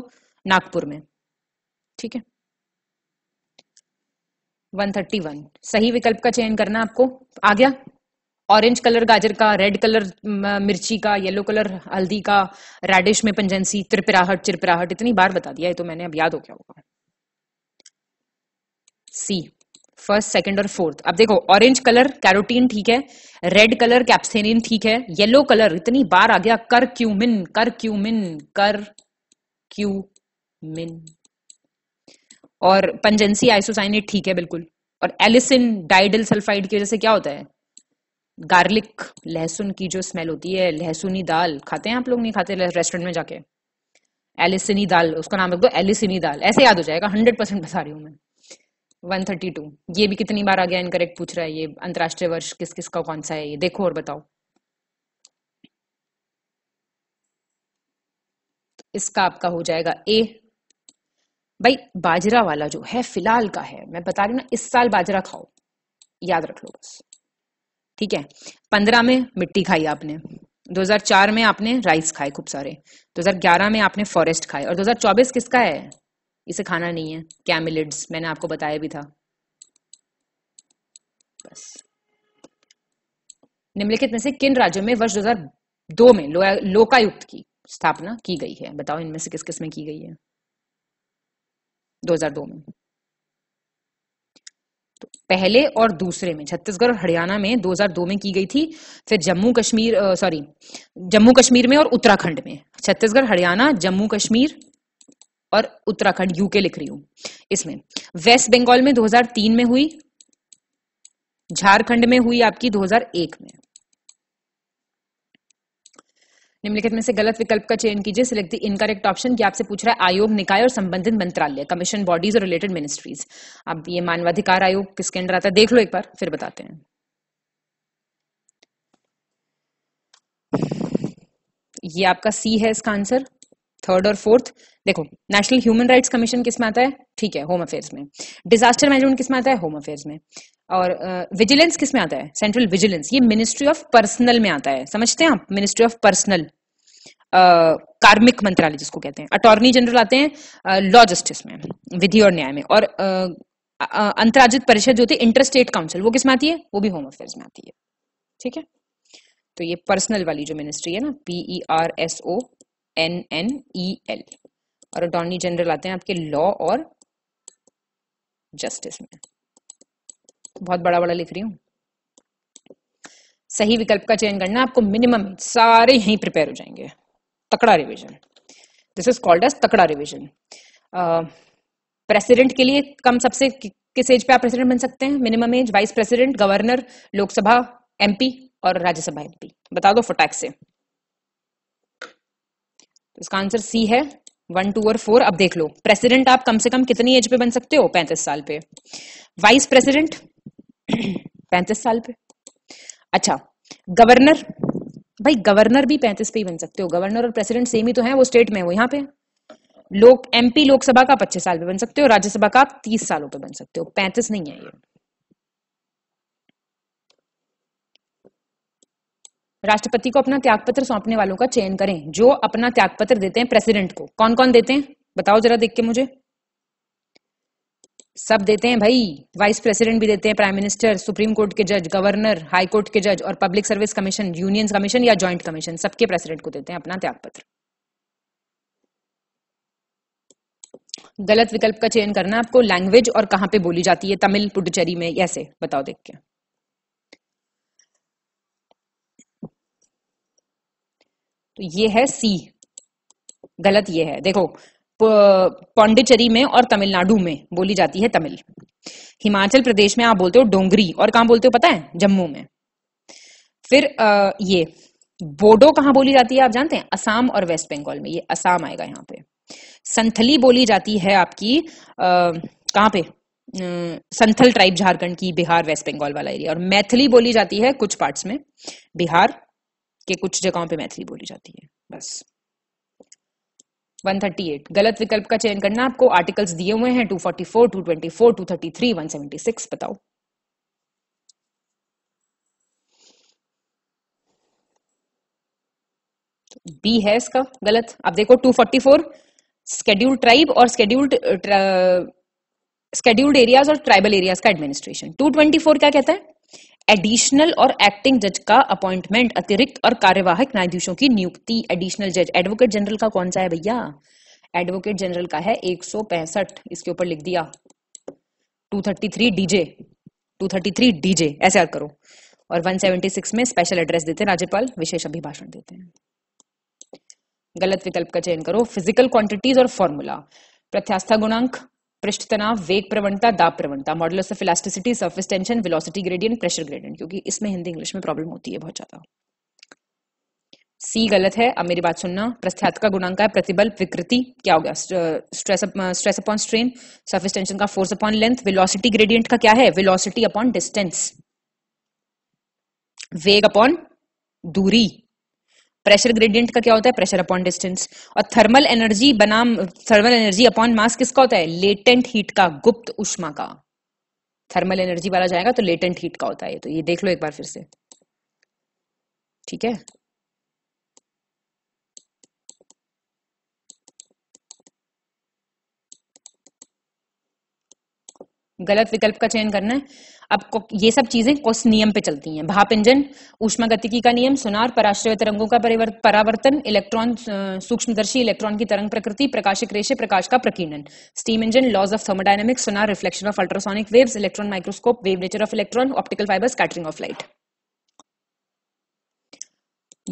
Speaker 1: नागपुर में ठीक है 131 सही विकल्प का चयन करना आपको आ गया ऑरेंज कलर गाजर का रेड कलर मिर्ची का येलो कलर हल्दी का रेडिश में पंजेंसी त्रिपिराहट चिरपिराहट इतनी बार बता दिया है तो मैंने अब याद हो गया होगा सी फर्स्ट सेकंड और फोर्थ अब देखो ऑरेंज कलर कैरोटीन ठीक है रेड कलर कैप्सेनिन ठीक है येलो कलर इतनी बार आ गया कर क्यूमिन कर क्यूमिन कर क्यूमिन और पंजेंसी आइसोसाइनेट ठीक है बिल्कुल और एलिसिन डाइडल सल्फाइड की वजह से क्या होता है गार्लिक लहसुन की जो स्मेल होती है लहसुनी दाल खाते हैं आप लोग नहीं खाते रेस्टोरेंट में जाके एलिसिनी दाल उसका नाम रख दो एलिसिनी दाल ऐसे याद हो जाएगा हंड्रेड परसेंट बता रही हूँ मैं 132 ये भी कितनी बार आ गया इनकरेक्ट पूछ रहा है ये अंतर्राष्ट्रीय वर्ष किस किस का कौन सा है ये देखो और बताओ तो इसका आपका हो जाएगा ए भाई बाजरा वाला जो है फिलहाल का है मैं बता रही हूँ ना इस साल बाजरा खाओ याद रख लो बस ठीक है पंद्रह में मिट्टी खाई आपने 2004 में आपने राइस खाए खूब सारे 2011 में आपने फॉरेस्ट खाए और 2024 किसका है इसे खाना नहीं है कैमिलिड्स मैंने आपको बताया भी था बस निम्नलिखित में से किन राज्यों में वर्ष 2002 में लोकायुक्त की स्थापना की गई है बताओ इनमें से किस किस में की गई है 2002 में तो पहले और दूसरे में छत्तीसगढ़ और हरियाणा में 2002 में की गई थी फिर जम्मू कश्मीर सॉरी जम्मू कश्मीर में और उत्तराखंड में छत्तीसगढ़ हरियाणा जम्मू कश्मीर और उत्तराखंड यूके लिख रही हूं इसमें वेस्ट बंगाल में 2003 में हुई झारखंड में हुई आपकी 2001 में निम्नलिखित में से गलत विकल्प का चयन कीजिए सिलेक्ट द इनकरेक्ट ऑप्शन कि आपसे पूछ रहा है आयोग निकाय और संबंधित मंत्रालय कमीशन बॉडीज और रिलेटेड मिनिस्ट्रीज अब ये मानवाधिकार आयोग किसके अंडर आता है देख लो एक बार फिर बताते हैं ये आपका सी है इसका आंसर थर्ड और फोर्थ देखो नेशनल ह्यूमन राइट्स कमीशन किस में आता है ठीक है होम अफेयर्स में डिजास्टर मैनेजमेंट किस में आता है होम अफेयर्स में और विजिलेंस uh, किस में आता है सेंट्रल विजिलेंस ये मिनिस्ट्री ऑफ पर्सनल में आता है समझते हैं आप मिनिस्ट्री ऑफ पर्सनल कार्मिक मंत्रालय जिसको कहते हैं अटॉर्नी जनरल आते हैं लॉ जस्टिस में विधि और न्याय में और uh, अंतर्राजित परिषद जो होती है इंटर स्टेट काउंसिल वो किस में आती है वो भी होम अफेयर्स में आती है ठीक है तो ये पर्सनल वाली जो मिनिस्ट्री है ना P E R S O N N E L और अटॉर्नी जनरल आते हैं आपके लॉ और जस्टिस में बहुत बड़ा बड़ा लिख रही हूं सही विकल्प का चयन करना आपको मिनिमम सारे यहीं प्रिपेयर हो जाएंगे तकड़ा revision this is called as तकड़ा रिवीजन प्रेसिडेंट के लिए कम सबसे किस एज पे आप प्रेसिडेंट बन सकते हैं minimum age vice president governor Lok Sabha MP और राज्यसभा एमपी बता दो फोटैक्स से तो इसका आंसर सी है वन टू और फोर अब देख लो प्रेसिडेंट आप कम से कम कितनी एज पे बन सकते हो पैंतीस साल पे वाइस प्रेसिडेंट (clears throat) पैंतीस साल पे अच्छा गवर्नर भाई गवर्नर भी पैंतीस पे ही बन सकते हो गवर्नर और प्रेसिडेंट सेम ही तो है वो स्टेट में वो यहाँ पे लोक एमपी लोकसभा का पच्चीस साल पे बन सकते हो राज्यसभा का आप तीस सालों पे बन सकते हो पैंतीस नहीं है ये राष्ट्रपति को अपना त्यागपत्र सौंपने वालों का चयन करें जो अपना त्यागपत्र देते हैं प्रेसिडेंट को कौन कौन देते हैं बताओ जरा देख के मुझे सब देते हैं भाई वाइस प्रेसिडेंट भी देते हैं प्राइम मिनिस्टर सुप्रीम कोर्ट के जज गवर्नर हाई कोर्ट के जज और public service commission union commission या ज्वाइंट कमीशन सबके प्रेसिडेंट को देते हैं अपना त्यागपत्र गलत विकल्प का चयन करना आपको लैंग्वेज और कहां पे बोली जाती है तमिल पुडुचेरी में ऐसे बताओ देख के तो ये है सी गलत ये है देखो पौंडिचेरी में और तमिलनाडु में बोली जाती है तमिल हिमाचल प्रदेश में आप बोलते हो डोंगरी और कहा बोलते हो पता है जम्मू में फिर आ, ये बोडो कहाँ बोली जाती है आप जानते हैं असम और वेस्ट बंगाल में ये असम आएगा यहाँ पे संथली बोली जाती है आपकी कहाँ पे संथल ट्राइब झारखंड की बिहार वेस्ट बंगाल वाला एरिया और मैथिली बोली जाती है कुछ पार्ट्स में बिहार कि कुछ जगहों पे मैथिली बोली जाती है बस 138 गलत विकल्प का चयन करना आपको आर्टिकल्स दिए हुए हैं 244, 224, 233, 176 बताओ बी है इसका गलत अब देखो 244 स्केड्यूल्ड ट्राइब और स्केड्यूल्ड स्केड्यूल्ड एरियाज और ट्राइबल एरियाज का एडमिनिस्ट्रेशन 224 क्या कहता है एडिशनल और एक्टिंग जज का अपॉइंटमेंट अतिरिक्त और कार्यवाहक न्यायाधीशों की नियुक्ति एडिशनल जज एडवोकेट जनरल का कौन सा है भैया एडवोकेट जनरल का है एक इसके ऊपर लिख दिया 233 डीजे 233 डीजे ऐसे याद करो और 176 में स्पेशल एड्रेस देते हैं राज्यपाल विशेष अभिभाषण देते हैं गलत विकल्प का चयन करो फिजिकल क्वांटिटीज और फॉर्मूला प्रत्यास्था गुणांक पृष्ठ तनाव वेग प्रवणता दाब प्रवणता model of elasticity surface tension velocity gradient pressure gradient क्योंकि इसमें हिंदी इंग्लिश में प्रॉब्लम होती है बहुत ज्यादा सी गलत है अब मेरी बात सुनना प्रस्थात का गुणांक है प्रतिबल विकृति क्या हो गया stress stress upon strain surface tension का force upon length velocity gradient का क्या है वेलोसिटी अपॉन डिस्टेंस वेग अपॉन दूरी प्रेशर ग्रेडियंट का क्या होता है प्रेशर अपॉन डिस्टेंस और थर्मल एनर्जी बनाम थर्मल एनर्जी अपॉन मास किसका होता है लेटेंट हीट का गुप्त उष्मा का थर्मल एनर्जी वाला जाएगा तो लेटेंट हीट का होता है तो ये देख लो एक बार फिर से ठीक है गलत विकल्प का चयन करना है अब ये सब चीजें कौस नियम पे चलती हैं भाप इंजन ऊष्मा गतिकी का नियम सुनार पराश्रय तरंगों का परावर्तन इलेक्ट्रॉन सूक्ष्मदर्शी इलेक्ट्रॉन की तरंग प्रकृति प्रकाशिक रेशे प्रकाश का प्रकीर्णन steam engine laws of thermodynamics sonar reflection of ultrasonic waves electron microscope wave nature of electron optical fibre scattering of light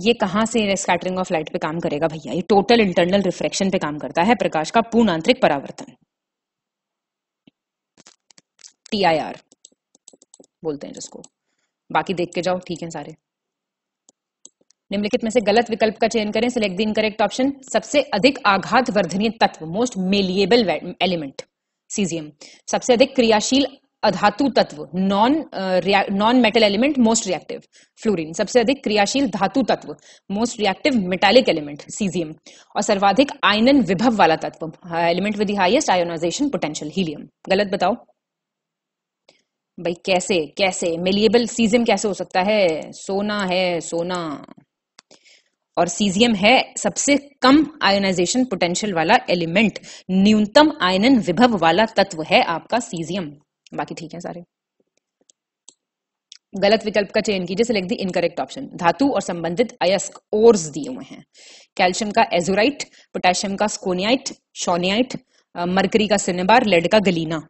Speaker 1: ये कहां से स्कैटरिंग ऑफ लाइट पे काम करेगा भैया ये टोटल इंटरनल रिफ्लेक्शन पे काम करता है प्रकाश का पूर्ण आंतरिक परावर्तन टी आई आर बोलते हैं जिसको बाकी देख के जाओ ठीक है सारे निम्नलिखित में से गलत विकल्प का चयन करें सिलेक्ट द इनकरेक्ट ऑप्शन सबसे अधिक आघात वर्धनीय तत्व मोस्ट मेलिएबल एलिमेंट सीजियम सबसे अधिक क्रियाशील अधातु तत्व non non metal element most reactive fluorine सबसे अधिक क्रियाशील धातु तत्व most reactive metallic element caesium और सर्वाधिक आयनन विभव वाला तत्व element with highest ionization potential helium गलत बताओ भाई कैसे कैसे मेलिएबल सीजियम कैसे हो सकता है सोना है सोना और सीजियम है सबसे कम आयोनाइजेशन पोटेंशियल वाला एलिमेंट न्यूनतम आयनन विभव वाला तत्व है आपका सीजियम बाकी ठीक है सारे गलत विकल्प का चयन कीजिए सिलेक्ट दी इनकरेक्ट ऑप्शन धातु और संबंधित अयस्क ओर्स दिए हुए हैं कैल्शियम का एजोराइट पोटेशियम का स्कोनियाइट शोनियाइट मरकरी का सिनेबार लेड का गलीना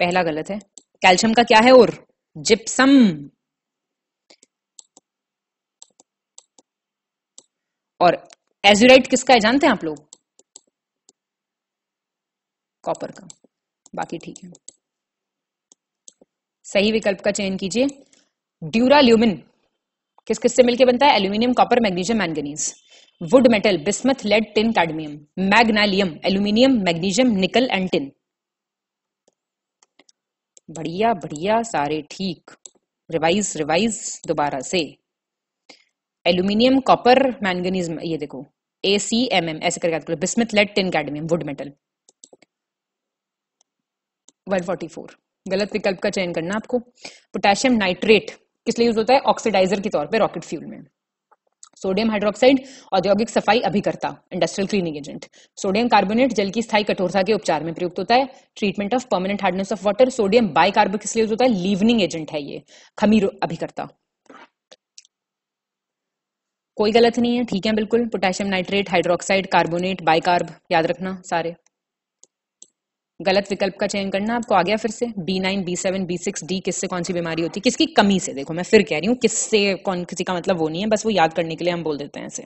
Speaker 1: पहला गलत है कैल्शियम का क्या है और जिप्सम और एजुराइट किसका है जानते हैं आप लोग कॉपर का बाकी ठीक है सही विकल्प का चयन कीजिए ड्यूराल्यूमिन किस किस से मिलकर बनता है aluminium copper magnesium manganese wood metal bismuth lead tin cadmium magnalium aluminium magnesium nickel and tin बढ़िया बढ़िया सारे ठीक रिवाइज रिवाइज दोबारा से एल्यूमिनियम कॉपर मैंगनीज ये देखो ए सी एम एम ऐसे करके करो bismuth lead tin cadmium wood metal 144 गलत विकल्प का चयन करना आपको पोटेशियम नाइट्रेट किस लिए यूज होता है ऑक्सीडाइजर के तौर पे रॉकेट फ्यूल में सोडियम हाइड्रोक्साइड औद्योगिक सफाई अभिकर्ता industrial cleaning agent sodium carbonate जल की स्थायी कठोरता के उपचार में प्रयुक्त होता है treatment of permanent hardness of water sodium bicarbonate किस लिए होता है लीवनिंग एजेंट है ये खमीर अभिकर्ता कोई गलत नहीं है ठीक है बिल्कुल potassium nitrate hydroxide carbonate bicarb याद रखना सारे गलत विकल्प का चयन करना आपको आ गया फिर से B nine B seven B six D किससे कौन सी बीमारी होती है किसकी कमी से देखो मैं फिर कह रही हूँ किससे कौन किसी का मतलब वो नहीं है बस वो याद करने के लिए हम बोल देते हैं ऐसे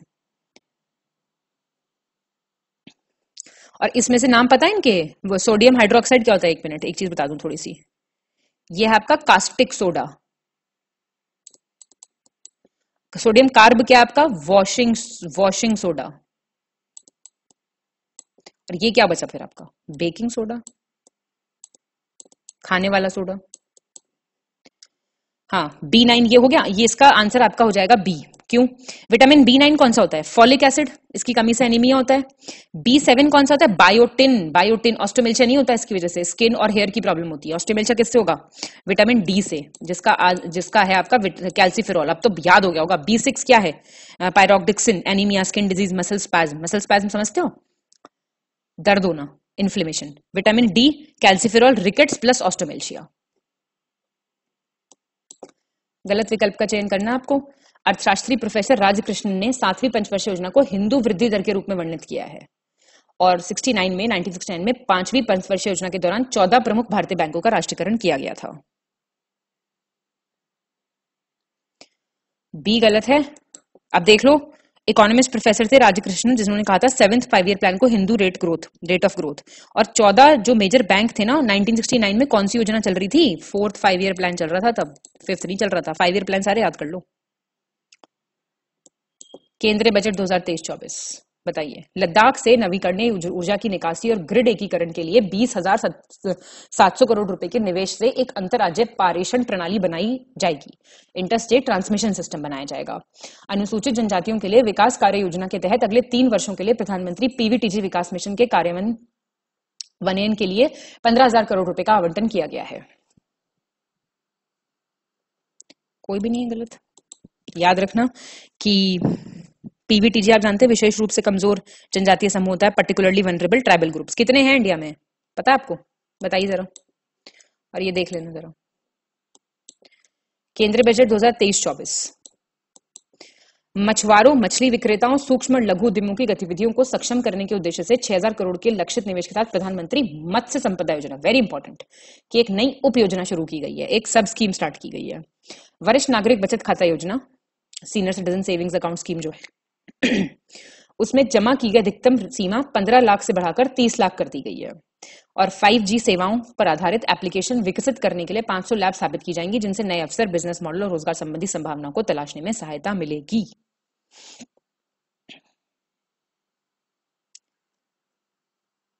Speaker 1: और इसमें से नाम पता है इनके वो सोडियम हाइड्रोक्साइड क्या होता है एक मिनट एक चीज बता दू थोड़ी सी ये है आपका कास्टिक सोडा सोडियम कार्ब क्या आपका वॉशिंग वॉशिंग सोडा और ये क्या बचा फिर आपका बेकिंग सोडा खाने वाला सोडा हाँ बी नाइन ये हो गया ये इसका आंसर आपका हो जाएगा बी क्यों विटामिन बी नाइन कौन सा होता है फॉलिक एसिड इसकी कमी से एनीमिया होता है बी सेवन कौन सा होता है बायोटिन बायोटिन ऑस्टोमिल्चा नहीं होता इसकी वजह से स्किन और हेयर की प्रॉब्लम होती है ऑस्टोमिल्चा किससे होगा विटामिन डी से जिसका जिसका है आपका कैल्सीफिरॉल अब तो याद हो गया होगा बी सिक्स क्या है pyridoxine anaemia skin disease muscle spasm muscle spasm समझते हो दर्द होना inflammation vitamin D calciferol rickets plus osteomalacia गलत विकल्प का चयन करना आपको अर्थशास्त्री प्रोफेसर राजकृष्ण ने सातवीं पंचवर्षीय योजना को हिंदू वृद्धि दर के रूप में वर्णित किया है और 69 में 1969 में पांचवी पंचवर्षीय योजना के दौरान 14 प्रमुख भारतीय बैंकों का राष्ट्रीयकरण किया गया था बी गलत है अब देख लो इकोनॉमिस्ट प्रोफेसर थे राजकृष्णन जिन्होंने कहा था सेवंथ फाइव ईयर प्लान को Hindu rate growth rate of growth और चौदह जो मेजर बैंक थे ना 1969 में कौन सी योजना चल रही थी फोर्थ फाइव ईयर प्लान चल रहा था तब फिफ्थ नहीं चल रहा था फाइव ईयर प्लान सारे याद कर लो केंद्रीय बजट 2023-24 बताइए लद्दाख से नवीकरणीय ऊर्जा की निकासी और ग्रिड एकीकरण के लिए बीस हजार सात सौ करोड़ रुपए के निवेश से एक अंतरराज्य पारेषण प्रणाली बनाई जाएगी इंटरस्टेट ट्रांसमिशन सिस्टम बनाया जाएगा अनुसूचित जनजातियों के लिए विकास कार्य योजना के तहत अगले तीन वर्षों के लिए प्रधानमंत्री पीवीटीजी विकास मिशन के कार्यान वनयन के लिए पंद्रह हजार करोड़ रुपए का आवंटन किया गया है कोई भी नहीं है गलत याद रखना कि पीवीटीजी आप जानते हैं विशेष रूप से कमजोर जनजातीय समूह होता है पर्टिकुलरली वनरेबल ट्राइबल ग्रुप्स कितने हैं इंडिया में पता है आपको बताइए जरा और ये देख लेना जरा केंद्रीय बजट 2023-24 मछुआरों मछली विक्रेताओं सूक्ष्म लघु उद्यमों की गतिविधियों को सक्षम करने के उद्देश्य से 6000 करोड़ के लक्षित निवेश के साथ प्रधानमंत्री मत्स्य संपदा योजना वेरी इंपॉर्टेंट की एक नई उप योजना शुरू की गई है एक सब स्कीम स्टार्ट की गई है वरिष्ठ नागरिक बचत खाता योजना senior citizen savings account scheme जो है (clears throat) उसमें जमा की गई अधिकतम सीमा 15 लाख से बढ़ाकर 30 लाख कर दी गई है और 5G सेवाओं पर आधारित एप्लीकेशन विकसित करने के लिए 500 लैब स्थापित की जाएंगी जिनसे नए अवसर बिजनेस मॉडल और रोजगार संबंधी संभावनाओं को तलाशने में सहायता मिलेगी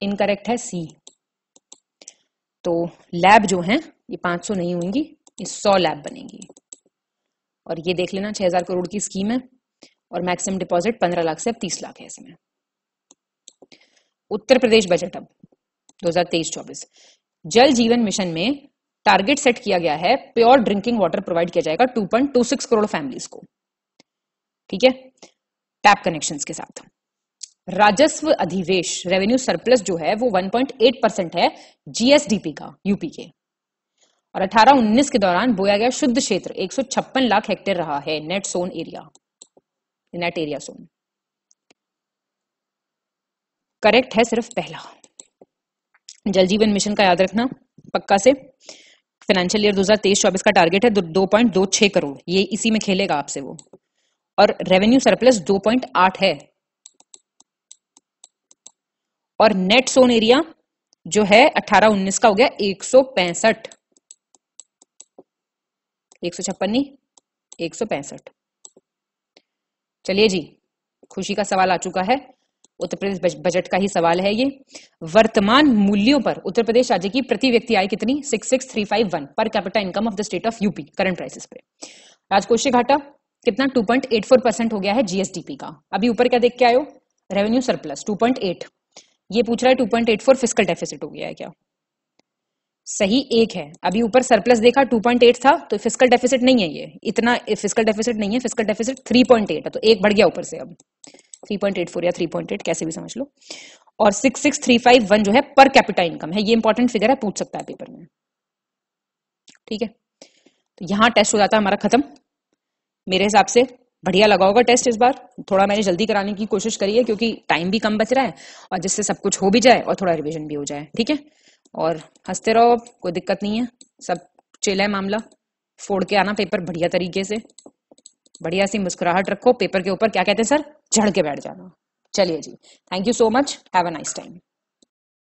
Speaker 1: इनकरेक्ट है सी तो लैब जो है ये 500 नहीं होंगी ये 100 लैब बनेंगी और ये देख लेना 6000 करोड़ की स्कीम है और मैक्सिमम डिपॉजिट पंद्रह लाख से अब तीस लाख है इसमें उत्तर प्रदेश बजट अब 2023-24 जल जीवन मिशन में टारगेट सेट किया गया है प्योर ड्रिंकिंग वाटर प्रोवाइड किया जाएगा 2.26 करोड़ फैमिलीज को ठीक है टैप कनेक्शंस के साथ राजस्व अधिवेश रेवेन्यू सरप्लस जो है वो 1.8 परसेंट है जीएसडीपी का यूपी के और 18-19 के दौरान बोया गया शुद्ध क्षेत्र एक लाख हेक्टेयर रहा है net sown area the net area zone correct है सिर्फ पहला जल जीवन मिशन का याद रखना पक्का से फाइनेंशियल ईयर दो हजार तेईस चौबीस का टारगेट है दो पॉइंट दो छह करोड़ ये इसी में खेलेगा आपसे वो और रेवेन्यू सरप्लस दो पॉइंट आठ है और नेट सोन एरिया जो है अठारह उन्नीस का हो गया एक सौ पैंसठ एक सौ छप्पन नहीं एक सौ पैंसठ चलिए जी खुशी का सवाल आ चुका है उत्तर प्रदेश बजट का ही सवाल है ये वर्तमान मूल्यों पर उत्तर प्रदेश राज्य की प्रति व्यक्ति आय कितनी six six three five one per capita income of the state of UP current prices पे राजकोषीय घाटा कितना two point eight four percent हो गया है जीएसडीपी का अभी ऊपर क्या देख के आयो रेवेन्यू सरप्लस एट ये पूछ रहा है फोर फिस्कल डेफिसिट हो गया है क्या सही एक है अभी ऊपर सरप्लस देखा 2.8 था तो फिजिकल डेफिसिट नहीं है ये इतना फिजिकल डेफिसिट नहीं है फिजिकल डेफिसिट 3.8 है तो एक बढ़ गया ऊपर से अब 3.84 या 3.8 कैसे भी समझ लो और 66351 जो है पर कैपिटा इनकम है ये इंपॉर्टेंट फिगर है पूछ सकता है पेपर में ठीक है तो यहाँ टेस्ट हो जाता है हमारा खत्म मेरे हिसाब से बढ़िया लगा होगा टेस्ट इस बार थोड़ा मैंने जल्दी कराने की कोशिश करी है क्योंकि टाइम भी कम बच रहा है और जिससे सब कुछ हो भी जाए और थोड़ा रिविजन भी हो जाए ठीक है और हंसते रहो कोई दिक्कत नहीं है सब चिल है मामला फोड़ के आना पेपर बढ़िया तरीके से बढ़िया सी मुस्कुराहट रखो पेपर के ऊपर क्या कहते हैं सर झड़ के बैठ जाना चलिए जी thank you so much have a nice time